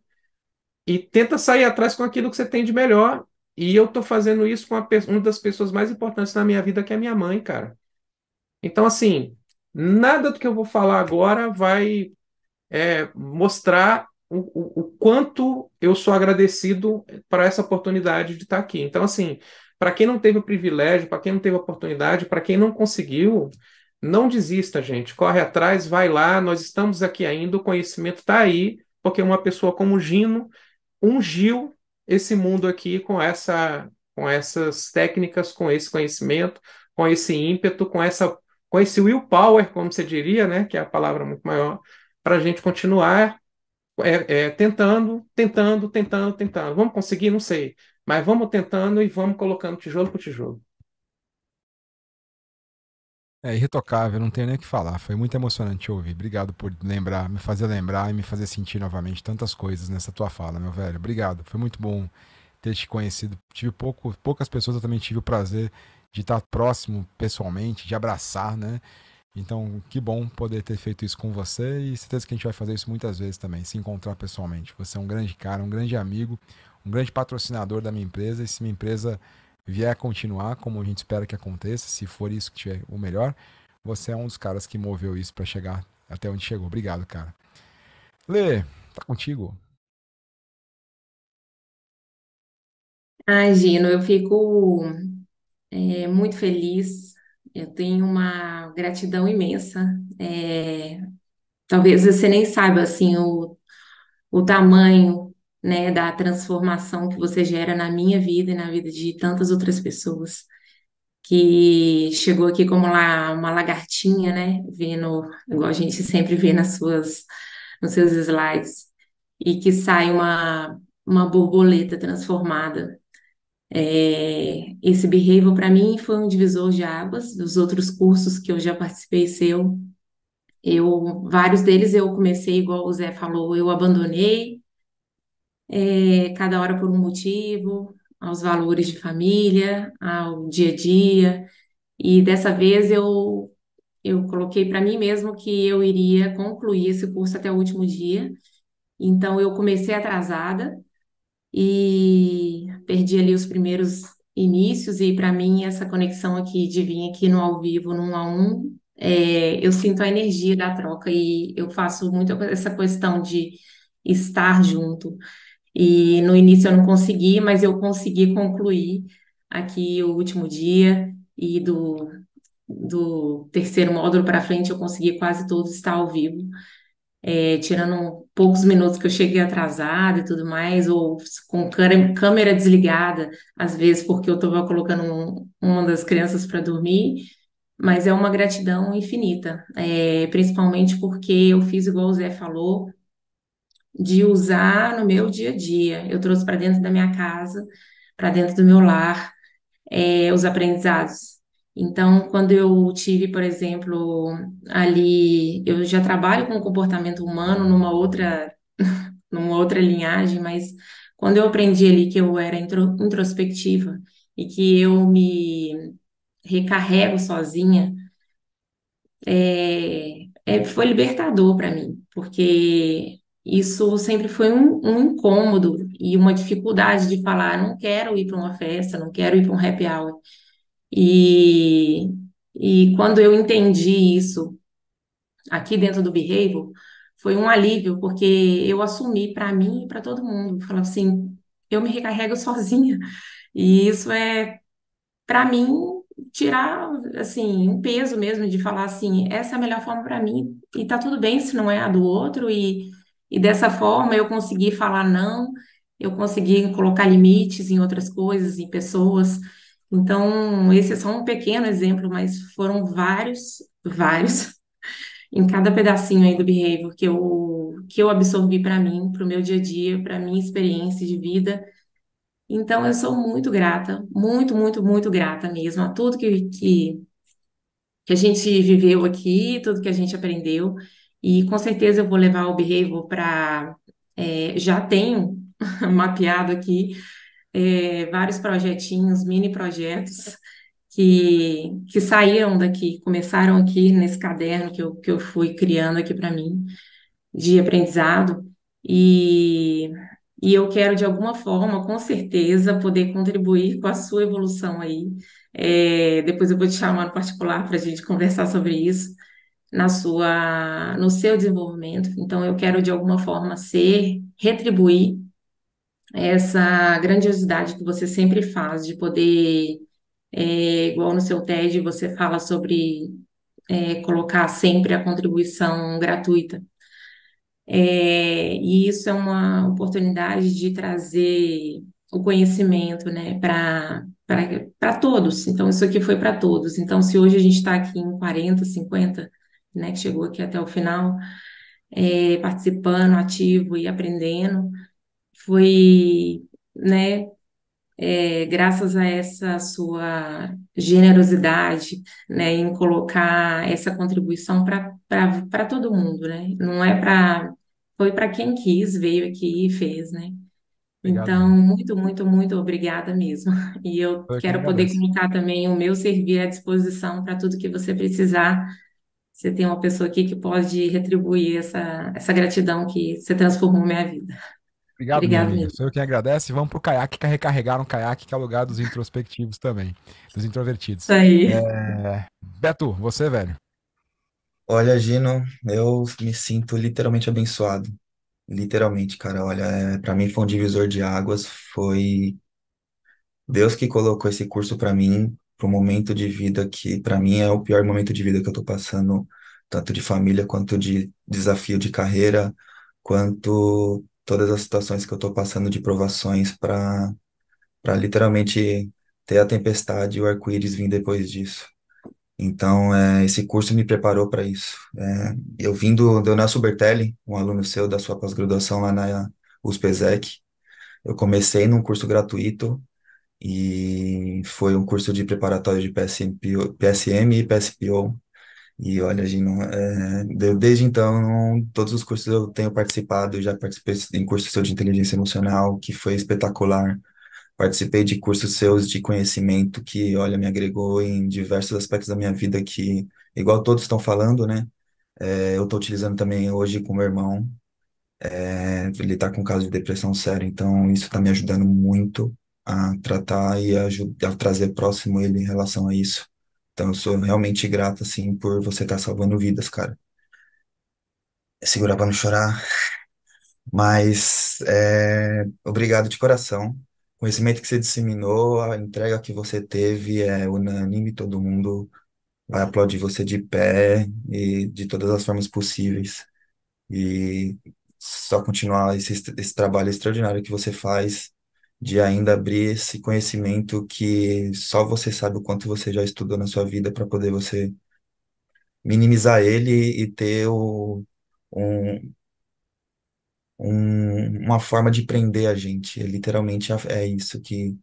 E tenta sair atrás com aquilo que você tem de melhor. E eu tô fazendo isso com uma das pessoas mais importantes na minha vida, que é minha mãe, cara. Então, assim, nada do que eu vou falar agora vai é, mostrar o, o, quanto eu sou agradecido para essa oportunidade de estar tá aqui. Então, assim, para quem não teve o privilégio, para quem não teve a oportunidade, para quem não conseguiu, não desista, gente. Corre atrás, vai lá, nós estamos aqui ainda, o conhecimento está aí, porque uma pessoa como Gino ungiu esse mundo aqui com essa com essas técnicas, com esse conhecimento, com esse ímpeto, com essa com esse willpower, como você diria, né, que é a palavra muito maior, para a gente continuar é, é, tentando, tentando, tentando, tentando. Vamos conseguir? Não sei. Mas vamos tentando e vamos colocando tijolo por tijolo. É irretocável, não tenho nem o que falar. Foi muito emocionante ouvir. Obrigado por lembrar, me fazer lembrar e me fazer sentir novamente tantas coisas nessa tua fala, meu velho. Obrigado. Foi muito bom ter te conhecido. Tive pouco, poucas pessoas, eu também tive o prazer de estar próximo pessoalmente, de abraçar, né? Então, que bom poder ter feito isso com você e certeza que a gente vai fazer isso muitas vezes também, se encontrar pessoalmente. Você é um grande cara, um grande amigo, um grande patrocinador da minha empresa e se minha empresa vier a continuar, como a gente espera que aconteça, se for isso que tiver o melhor, você é um dos caras que moveu isso para chegar até onde chegou. Obrigado, cara. Lê, tá contigo. Ai, Gino, eu fico é, muito feliz eu tenho uma gratidão imensa. É, talvez você nem saiba assim o, o tamanho né, da transformação que você gera na minha vida e na vida de tantas outras pessoas que chegou aqui como lá uma lagartinha, né? Vendo, igual a gente sempre vê nas suas, nos seus slides, e que sai uma, uma borboleta transformada é, esse Behavior, para mim, foi um divisor de águas. Dos outros cursos que eu já participei seu, eu, vários deles eu comecei, igual o Zé falou, eu abandonei, é, cada hora por um motivo, aos valores de família, ao dia a dia. E dessa vez eu eu coloquei para mim mesmo que eu iria concluir esse curso até o último dia. Então eu comecei atrasada, e perdi ali os primeiros inícios e para mim essa conexão aqui de vir aqui no ao vivo, num a um, é, eu sinto a energia da troca e eu faço muito essa questão de estar junto. E no início eu não consegui, mas eu consegui concluir aqui o último dia e do, do terceiro módulo para frente eu consegui quase todos estar ao vivo, é, tirando poucos minutos que eu cheguei atrasada e tudo mais, ou com câmera desligada, às vezes porque eu estava colocando um, uma das crianças para dormir, mas é uma gratidão infinita, é, principalmente porque eu fiz igual o Zé falou, de usar no meu dia a dia. Eu trouxe para dentro da minha casa, para dentro do meu lar, é, os aprendizados então, quando eu tive, por exemplo, ali, eu já trabalho com o comportamento humano numa outra, [laughs] numa outra linhagem, mas quando eu aprendi ali que eu era intro, introspectiva e que eu me recarrego sozinha, é, é, foi libertador para mim, porque isso sempre foi um, um, incômodo e uma dificuldade de falar, não quero ir para uma festa, não quero ir para um happy hour. E, e quando eu entendi isso aqui dentro do Behavior, foi um alívio, porque eu assumi para mim e para todo mundo. Falava assim, eu me recarrego sozinha. E isso é, para mim, tirar assim um peso mesmo de falar assim, essa é a melhor forma para mim e tá tudo bem se não é a do outro e, e dessa forma eu consegui falar não, eu consegui colocar limites em outras coisas, em pessoas. Então, esse é só um pequeno exemplo, mas foram vários, vários, [laughs] em cada pedacinho aí do behavior que eu, que eu absorvi para mim, para o meu dia a dia, para a minha experiência de vida. Então, eu sou muito grata, muito, muito, muito grata mesmo a tudo que, que, que a gente viveu aqui, tudo que a gente aprendeu. E com certeza eu vou levar o Behavior para. É, eh, já tenho [laughs] mapeado aqui é, vários projetinhos, mini projetos, que, que saíram daqui, começaram aqui nesse caderno que eu, que eu fui criando aqui para mim, de aprendizado, e, e eu quero, de alguma forma, com certeza, poder contribuir com a sua evolução aí. É, depois eu vou te chamar no particular para a gente conversar sobre isso na sua no seu desenvolvimento. Então eu quero de alguma forma ser retribuir essa grandiosidade que você sempre faz de poder, é, igual no seu TED, você fala sobre é, colocar sempre a contribuição gratuita. É, e isso é uma oportunidade de trazer o conhecimento né, para todos. Então, isso aqui foi para todos. Então, se hoje a gente está aqui em 40, 50, né, que chegou aqui até o final, é, participando, ativo e aprendendo, foi, né, é, graças a essa sua generosidade, né, em colocar essa contribuição para todo mundo, né? Não é para. Foi para quem quis, veio aqui e fez, né? Obrigado. Então, muito, muito, muito obrigada mesmo. [laughs] E eu, quero que poder colocar também o meu servir à disposição para tudo que você precisar. Você tem uma pessoa aqui que pode retribuir essa, essa gratidão que você transformou minha vida. Obrigado, Obrigado Sou eu quem agradece. Vamos pro caiaque, recarregar um caiaque, que é o lugar dos introspectivos também, dos introvertidos. Isso aí. É... Beto, você, velho. Olha, Gino, eu me sinto literalmente abençoado. Literalmente, cara. Olha, é, para mim foi um divisor de águas. Foi Deus que colocou esse curso para mim, pro momento de vida que, para mim, é o pior momento de vida que eu tô passando, tanto de família quanto de desafio de carreira, quanto todas as situações que eu estou passando de provações para para literalmente ter a tempestade e o arco-íris vir depois disso. Então, é, esse curso me preparou para isso. É, eu vim do Leonel Bertelli, um aluno seu da sua pós-graduação lá na -Zec. Eu comecei num curso gratuito e foi um curso de preparatório de PSM, PSM e PSPO. E olha, Gino, é, desde então, não, todos os cursos eu tenho participado, eu já participei em curso seu de inteligência emocional, que foi espetacular. Participei de cursos seus de conhecimento, que, olha, me agregou em diversos aspectos da minha vida, que, igual todos estão falando, né? É, eu estou utilizando também hoje com meu irmão. É, ele está com um caso de depressão sério, então isso está me ajudando muito a tratar e a, a trazer próximo ele em relação a isso. Então, eu sou realmente grato, assim, por você estar tá salvando vidas, cara. É segurar pra não chorar. Mas, é, obrigado de coração. O conhecimento que você disseminou, a entrega que você teve é unânime, todo mundo vai aplaudir você de pé e de todas as formas possíveis. E só continuar esse, esse trabalho extraordinário que você faz de ainda abrir esse conhecimento que só você sabe o quanto você já estudou na sua vida para poder você minimizar ele e ter o, um, um, uma forma de prender a gente. É, literalmente é isso que.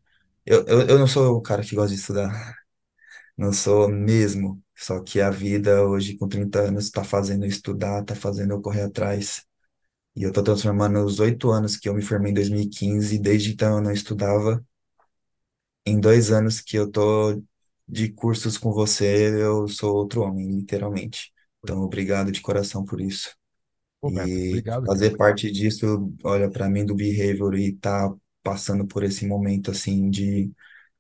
Eu, eu, eu não sou o cara que gosta de estudar, [laughs] não sou mesmo. Só que a vida hoje, com 30 anos, está fazendo eu estudar, está fazendo eu correr atrás. E eu estou transformando os oito anos que eu me formei em 2015, desde então eu não estudava. Em dois anos que eu estou de cursos com você, eu sou outro homem, literalmente. Então, obrigado de coração por isso. e obrigado, fazer cara. parte disso, olha, para mim, do behavior e tá passando por esse momento, assim, de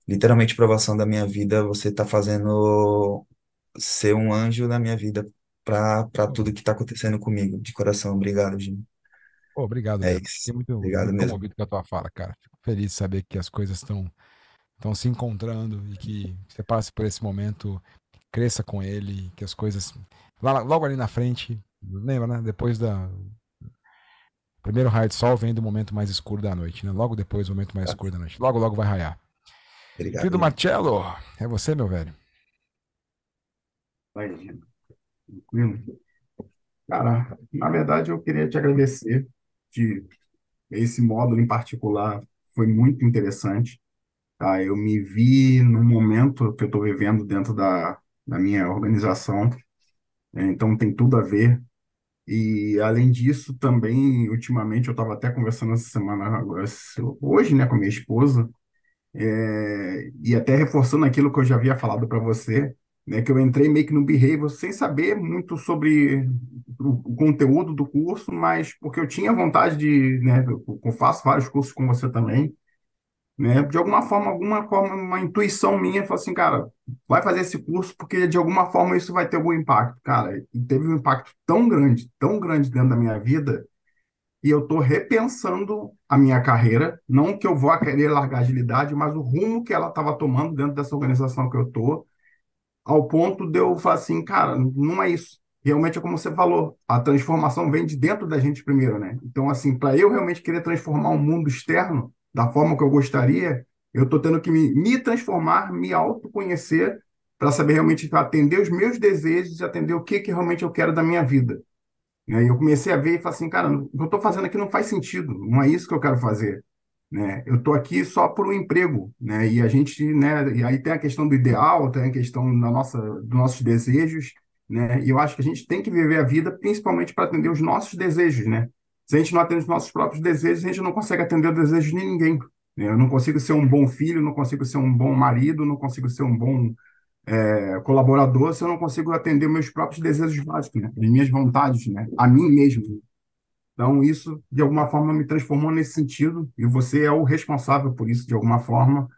literalmente provação da minha vida, você está fazendo ser um anjo na minha vida para tudo que está acontecendo comigo. De coração, obrigado, Jimmy obrigado, é Fiquei muito, obrigado muito mesmo. com a tua fala, cara. Fico feliz de saber que as coisas estão estão se encontrando e que você passe por esse momento, cresça com ele, que as coisas logo ali na frente, lembra, né? Depois da primeiro raio de sol vem do momento mais escuro da noite, né? Logo depois do momento mais escuro da noite. Logo logo vai raiar. Obrigado. Querido Marcelo, é você, meu velho. Vai Tranquilo. Cara, na verdade eu queria te agradecer de esse módulo em particular foi muito interessante. Tá? Eu me vi no momento que eu estou vivendo dentro da, da minha organização, né? então tem tudo a ver. E além disso, também, ultimamente, eu estava até conversando essa semana, hoje, né, com minha esposa, é, e até reforçando aquilo que eu já havia falado para você, né, que eu entrei meio que no Behavior sem saber muito sobre o, conteúdo do curso, mas porque eu tinha vontade de, né, eu faço vários cursos com você também, né, de alguma forma, alguma forma, uma intuição minha falou assim, cara, vai fazer esse curso porque de alguma forma isso vai ter algum impacto, cara, e teve um impacto tão grande, tão grande dentro da minha vida, e eu estou repensando a minha carreira, não que eu vou querer largar a agilidade, mas o rumo que ela estava tomando dentro dessa organização que eu estou, ao ponto de eu falar assim, cara, não é isso. Realmente é como você falou, a transformação vem de dentro da gente primeiro, né? Então, assim, para eu realmente querer transformar o um mundo externo da forma que eu gostaria, eu estou tendo que me, me transformar, me autoconhecer para saber realmente atender os meus desejos e atender o que, que realmente eu quero da minha vida. E aí eu comecei a ver e falei assim, cara, o que eu estou fazendo aqui não faz sentido, não é isso que eu quero fazer. Né? Eu estou aqui só por um emprego, né? E a gente, né? E aí tem a questão do ideal, tem a questão da nossa, dos nossos desejos, né? E eu acho que a gente tem que viver a vida principalmente para atender os nossos desejos, né? Se a gente não atende os nossos próprios desejos, a gente não consegue atender os desejos de ninguém. Né? Eu não consigo ser um bom filho, não consigo ser um bom marido, não consigo ser um bom é, colaborador se eu não consigo atender meus próprios desejos básicos, né? As minhas vontades, né? A mim mesmo. Então, isso, de alguma forma, me transformou nesse sentido, e você é o responsável por isso, de alguma forma.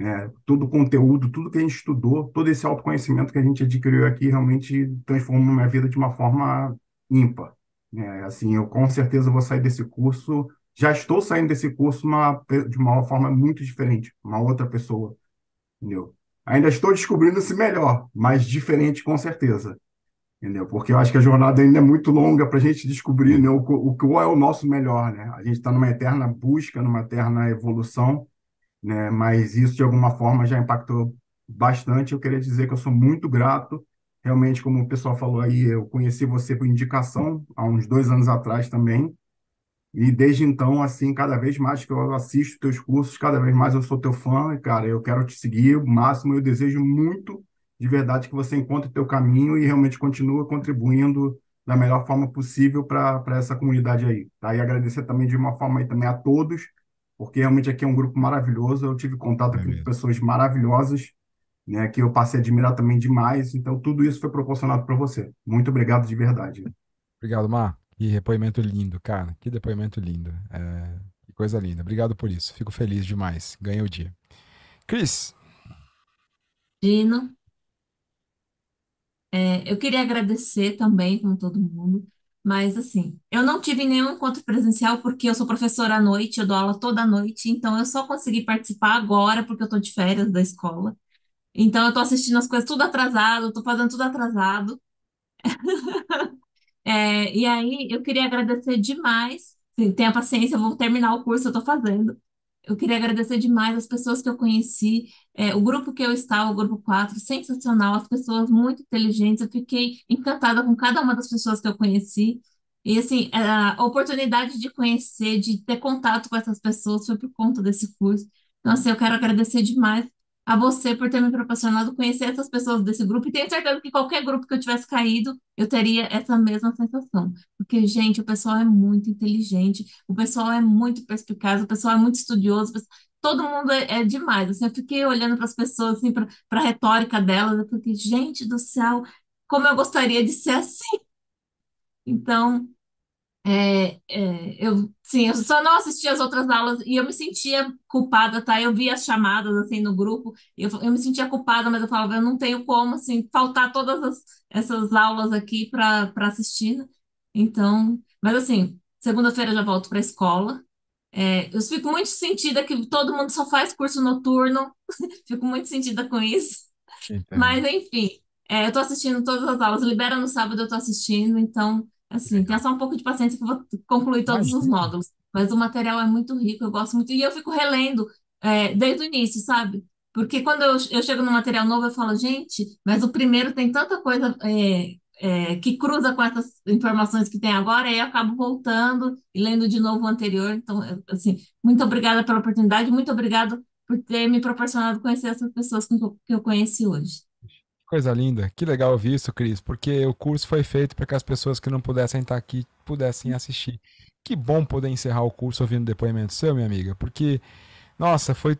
É, todo o conteúdo, tudo que a gente estudou, todo esse autoconhecimento que a gente adquiriu aqui, realmente transformou minha vida de uma forma ímpar. É, assim, eu com certeza vou sair desse curso, já estou saindo desse curso uma, de uma forma muito diferente, uma outra pessoa, entendeu? Ainda estou descobrindo-se melhor, mas diferente com certeza entendeu? Porque eu acho que a jornada ainda é muito longa para a gente descobrir né, o, o qual é o nosso melhor, né? A gente está numa eterna busca, numa eterna evolução, né? Mas isso de alguma forma já impactou bastante. Eu queria dizer que eu sou muito grato, realmente, como o pessoal falou aí, eu conheci você por indicação há uns dois anos atrás também. E desde então, assim, cada vez mais que eu assisto teus cursos, cada vez mais eu sou teu fã, e, cara, eu quero te seguir o máximo. Eu desejo muito de verdade que você encontre o teu caminho e realmente continua contribuindo da melhor forma possível para essa comunidade aí. Tá? E agradecer também de uma forma aí também a todos, porque realmente aqui é um grupo maravilhoso. Eu tive contato é com mesmo. pessoas maravilhosas, né, que eu passei a admirar também demais. Então, tudo isso foi proporcionado para você. Muito obrigado de verdade. Obrigado, Mar. Que depoimento lindo, cara. Que depoimento lindo. É... Que coisa linda. Obrigado por isso. Fico feliz demais. Ganhei o dia. Cris. Dino, é, eu queria agradecer também com todo mundo, mas assim, eu não tive nenhum encontro presencial porque eu sou professora à noite, eu dou aula toda noite, então eu só consegui participar agora porque eu estou de férias da escola. Então eu estou assistindo as coisas tudo atrasado, estou fazendo tudo atrasado. [laughs] É, e aí eu queria agradecer demais. tenha paciência, eu vou terminar o curso, que eu estou fazendo. Eu queria agradecer demais as pessoas que eu conheci, é, o grupo que eu estava, o grupo 4, sensacional, as pessoas muito inteligentes. Eu fiquei encantada com cada uma das pessoas que eu conheci. E, assim, é, a oportunidade de conhecer, de ter contato com essas pessoas foi por conta desse curso. Então, assim, eu quero agradecer demais a você por ter me proporcionado conhecer essas pessoas desse grupo. E tenho certeza que qualquer grupo que eu tivesse caído, eu teria essa mesma sensação. Porque, gente, o pessoal é muito inteligente, o pessoal é muito perspicaz, o pessoal é muito estudioso, todo mundo é, é, demais. Assim, eu fiquei olhando para as pessoas, assim, para a retórica delas, eu fiquei, gente do céu, como eu gostaria de ser assim. Então, é, é, eu, sim, eu só não assistia as outras aulas e eu me sentia culpada, tá? Eu via as chamadas, assim, no grupo, eu, eu me sentia culpada, mas eu falava, eu não tenho como, assim, faltar todas as, essas aulas aqui para assistir, né? Então, mas assim, segunda-feira já volto para a escola. É, eu fico muito sentida que todo mundo só faz curso noturno, [laughs] fico muito sentida com isso. Entendo. Mas, enfim, é, eu tô assistindo todas as aulas, libera no sábado, eu tô assistindo, então Assim, tem então é só um pouco de paciência que eu vou concluir todos Imagina. os módulos. Mas o material é muito rico, eu gosto muito. E eu fico relendo é, desde o início, sabe? Porque quando eu, eu chego no material novo, eu falo, gente, mas o primeiro tem tanta coisa é, é, que cruza com essas informações que tem agora, e eu acabo voltando e lendo de novo o anterior. Então, assim, muito obrigada pela oportunidade, muito obrigado por ter me proporcionado conhecer essas pessoas que eu conheci hoje. Coisa linda. Que legal ouvir isso, Cris, porque o curso foi feito para que as pessoas que não pudessem estar tá aqui pudessem assistir. Que bom poder encerrar o curso ouvindo depoimento seu, minha amiga, porque nossa, foi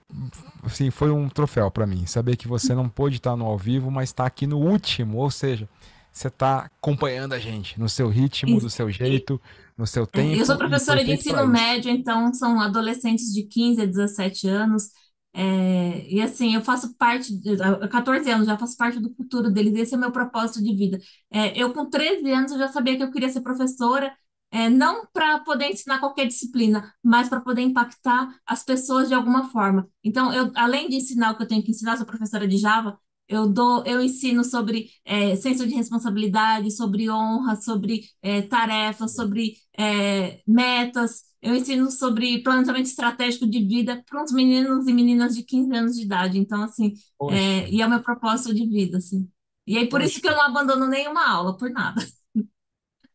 assim, foi um troféu para mim saber que você não pôde estar tá no ao vivo, mas está aqui no último, ou seja, você está acompanhando a gente no seu ritmo, isso. do seu jeito, no seu tempo. Eu sou professora de ensino médio, então são adolescentes de 15 a 17 anos é, e assim, eu faço parte, de, há 14 anos, já faço parte do futuro deles, esse é o meu propósito de vida. É, eu, com 13 anos, eu já sabia que eu queria ser professora, é, não para poder ensinar qualquer disciplina, mas para poder impactar as pessoas de alguma forma. Então, eu, além de ensinar o que eu tenho que ensinar, sou professora de Java, eu dou, eu ensino sobre é, senso de responsabilidade, sobre honra, sobre é, tarefas, sobre é, metas, eu ensino sobre planejamento estratégico de vida para uns meninos e meninas de 15 anos de idade. Então, assim, é, e é o meu propósito de vida, assim. E aí, por Poxa. isso que eu não abandono nenhuma aula, por nada. [laughs]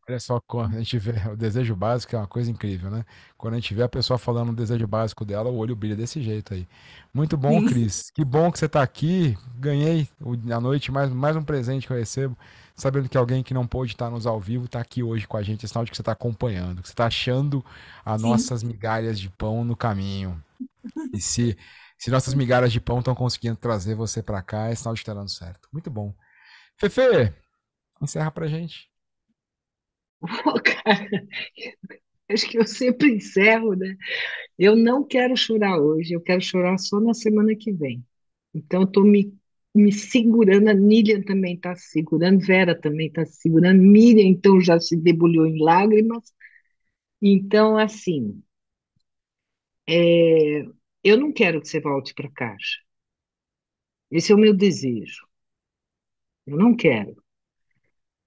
Olha só, quando a gente vê o desejo básico, é uma coisa incrível, né? Quando a gente vê a pessoa falando o desejo básico dela, o olho brilha desse jeito aí. Muito bom, Cris. Que bom que você está aqui. Ganhei a noite mais, mais um presente que eu recebo sabendo que alguém que não pôde estar nos ao vivo está aqui hoje com a gente, é sinal de que você está acompanhando, que você está achando as Sim. nossas migalhas de pão no caminho. E se, se nossas migalhas de pão estão conseguindo trazer você para cá, é sinal de que está dando certo. Muito bom. Fefe, encerra para a gente. Oh, cara, acho que eu sempre encerro, né? Eu não quero chorar hoje, eu quero chorar só na semana que vem. Então, estou me me segurando, a Nília também está se segurando, Vera também está se segurando, Miriam então já se debulhou em lágrimas. Então, assim, é, eu não quero que você volte para casa. Esse é o meu desejo. Eu não quero.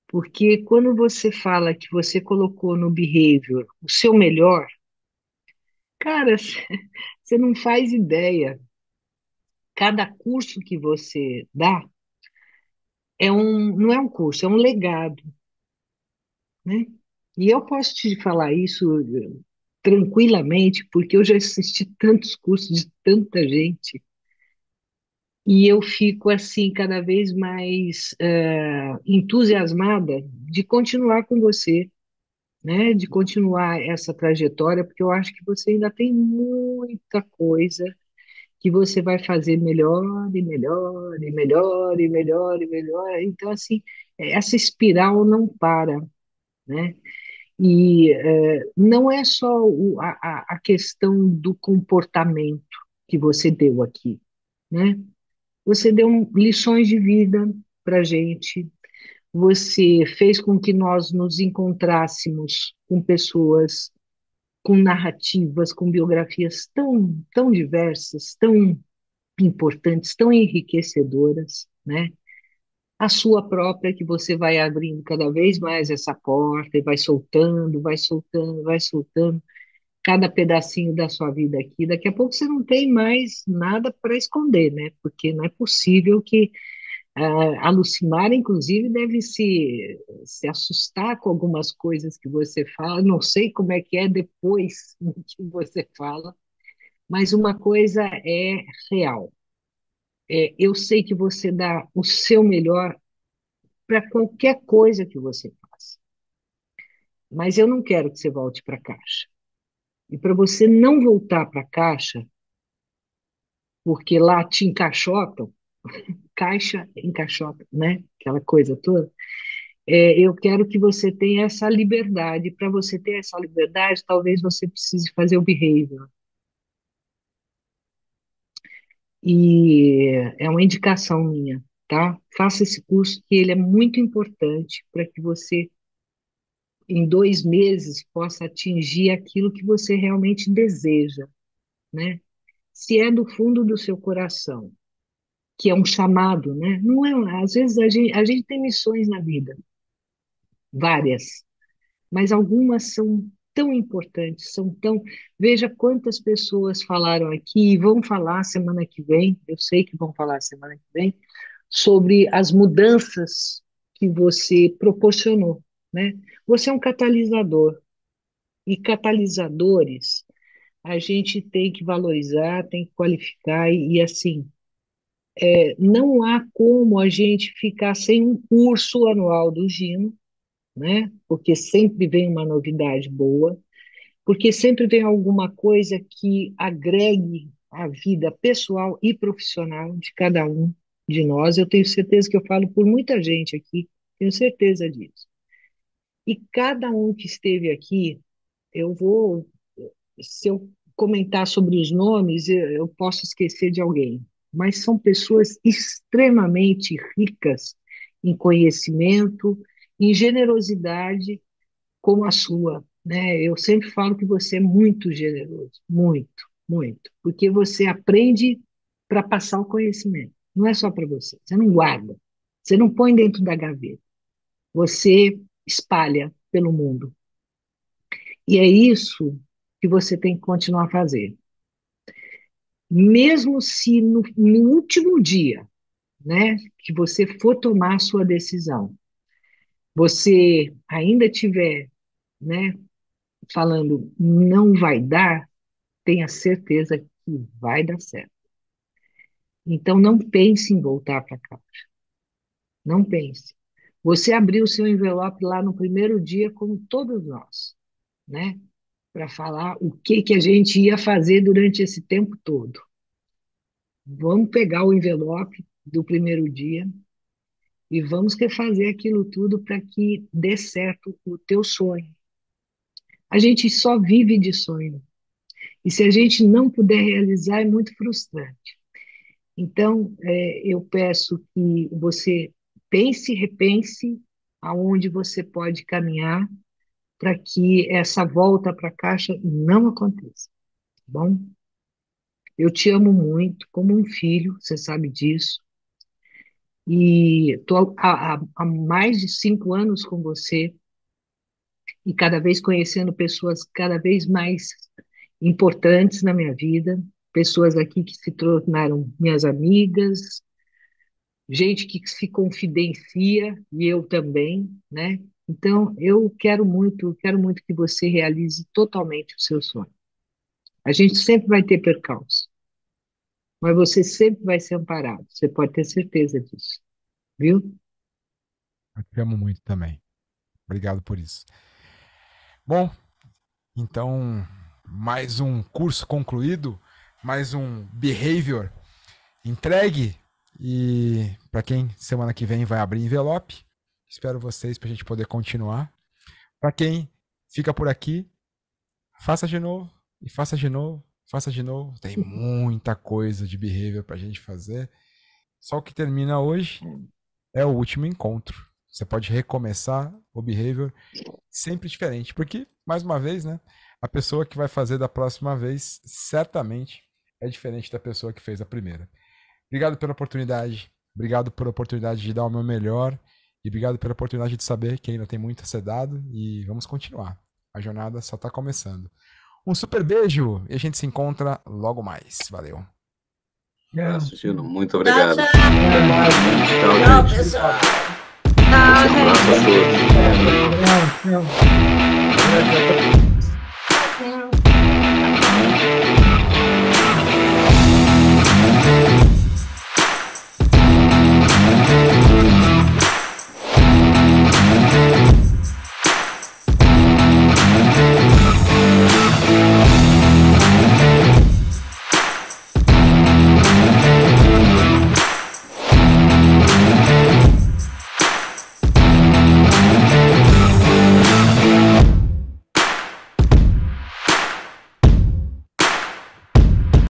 Porque quando você fala que você colocou no behavior o seu melhor, cara, [laughs] você não faz ideia cada curso que você dá é um, não é um curso, é um legado, né? E eu posso te falar isso eh, tranquilamente, porque eu já assisti [laughs] tantos cursos de tanta gente. E eu fico assim cada vez mais uh, entusiasmada de continuar com você, né? De continuar essa trajetória, porque eu acho que você ainda tem muita coisa que você vai fazer melhor e melhor e melhor e melhor e melhor. Então, assim, é, essa espiral não para, né? E é, não é só o, a, a questão do comportamento que você deu aqui, né? Você deu lições de vida para gente, você fez com que nós nos encontrássemos com pessoas com narrativas, com biografias tão, tão diversas, tão importantes, tão enriquecedoras, né? A sua própria, que você vai abrindo cada vez mais essa porta e vai soltando, vai soltando, vai soltando cada pedacinho da sua vida aqui. Daqui a pouco você não tem mais nada para esconder, né? Porque não é possível que a, inclusive, deve se, se assustar com algumas coisas que você fala. Não sei como é que é depois [laughs] que você fala, mas uma coisa é real. É, eu sei que você dá o seu melhor para qualquer coisa que você faça, mas eu não quero que você volte para a caixa. E para você não voltar para a caixa, porque lá te encaixotam, caixa em caixota, né? Aquela coisa toda. É, eu quero que você tenha essa liberdade. Para você ter essa liberdade, talvez você precise fazer o behavior. E é uma indicação minha, tá? Faça esse curso que ele é muito importante para que você, em dois meses, possa atingir aquilo que você realmente deseja, né? Se é do fundo do seu coração, que é um chamado, né? Não é, às vezes a gente, a gente tem missões na vida, várias, mas algumas são tão importantes, são tão. Veja quantas pessoas falaram aqui e vão falar semana que vem, eu sei que vão falar semana que vem, sobre as mudanças que você proporcionou, né? Você é um catalisador. E catalisadores a gente tem que valorizar, tem que qualificar e, e assim, é, não há como a gente ficar sem um curso anual do Gino, né? porque sempre vem uma novidade boa, porque sempre vem alguma coisa que agregue a vida pessoal e profissional de cada um de nós. Eu tenho certeza que eu falo por muita gente aqui, tenho certeza disso. E cada um que esteve aqui, eu vou, se eu comentar sobre os nomes, eu posso esquecer de alguém, mas são pessoas extremamente ricas em conhecimento, em generosidade como a sua. Né? Eu sempre falo que você é muito generoso, muito, muito, porque você aprende para passar o conhecimento. Não é só para você. Você não guarda, você não põe dentro da gaveta. Você espalha pelo mundo. E é isso que você tem que continuar fazendo mesmo se no, no, último dia, né, que você for tomar a sua decisão, você ainda tiver, né, falando não vai dar, tenha certeza que vai dar certo. Então não pense em voltar para casa. Não pense. Você abriu o seu envelope lá no primeiro dia, como todos nós, né? para falar o que, que a gente ia fazer durante esse tempo todo. Vamos pegar o envelope do primeiro dia e vamos refazer aquilo tudo para que dê certo o teu sonho. A gente só vive de sonho. E se a gente não puder realizar, é muito frustrante. Então, é, eu peço que você pense, repense aonde você pode caminhar para que essa volta para a caixa não aconteça, tá bom? Eu te amo muito, como um filho, você sabe disso. E estou há, há, mais de cinco anos com você e cada vez conhecendo pessoas cada vez mais importantes na minha vida, pessoas aqui que se tornaram minhas amigas, gente que se confidencia e eu também, né? Então, eu quero muito, quero muito que você realize totalmente o seu sonho. A gente sempre vai ter percalço, mas você sempre vai ser amparado, você pode ter certeza disso, viu? Eu te amo muito também. Obrigado por isso. Bom, então, mais um curso concluído, mais um behavior entregue. E para quem semana que vem vai abrir envelope, Espero vocês para a gente poder continuar. Para quem fica por aqui, faça de novo e faça de novo, faça de novo. Tem [laughs] muita coisa de behavior para a gente fazer. Só o que termina hoje é o último encontro. Você pode recomeçar o behavior sempre diferente, porque mais uma vez, né? A pessoa que vai fazer da próxima vez certamente é diferente da pessoa que fez a primeira. Obrigado pela oportunidade. Obrigado pela oportunidade de dar o meu melhor. E obrigado pela oportunidade de saber que ainda tem muito a ser dado e vamos continuar. A jornada só está começando. Um super beijo e a gente se encontra logo mais. Valeu. Um Gino. Muito obrigado. Tchau, tchau. Tchau, pessoal. Tchau, gente. Tchau, tchau.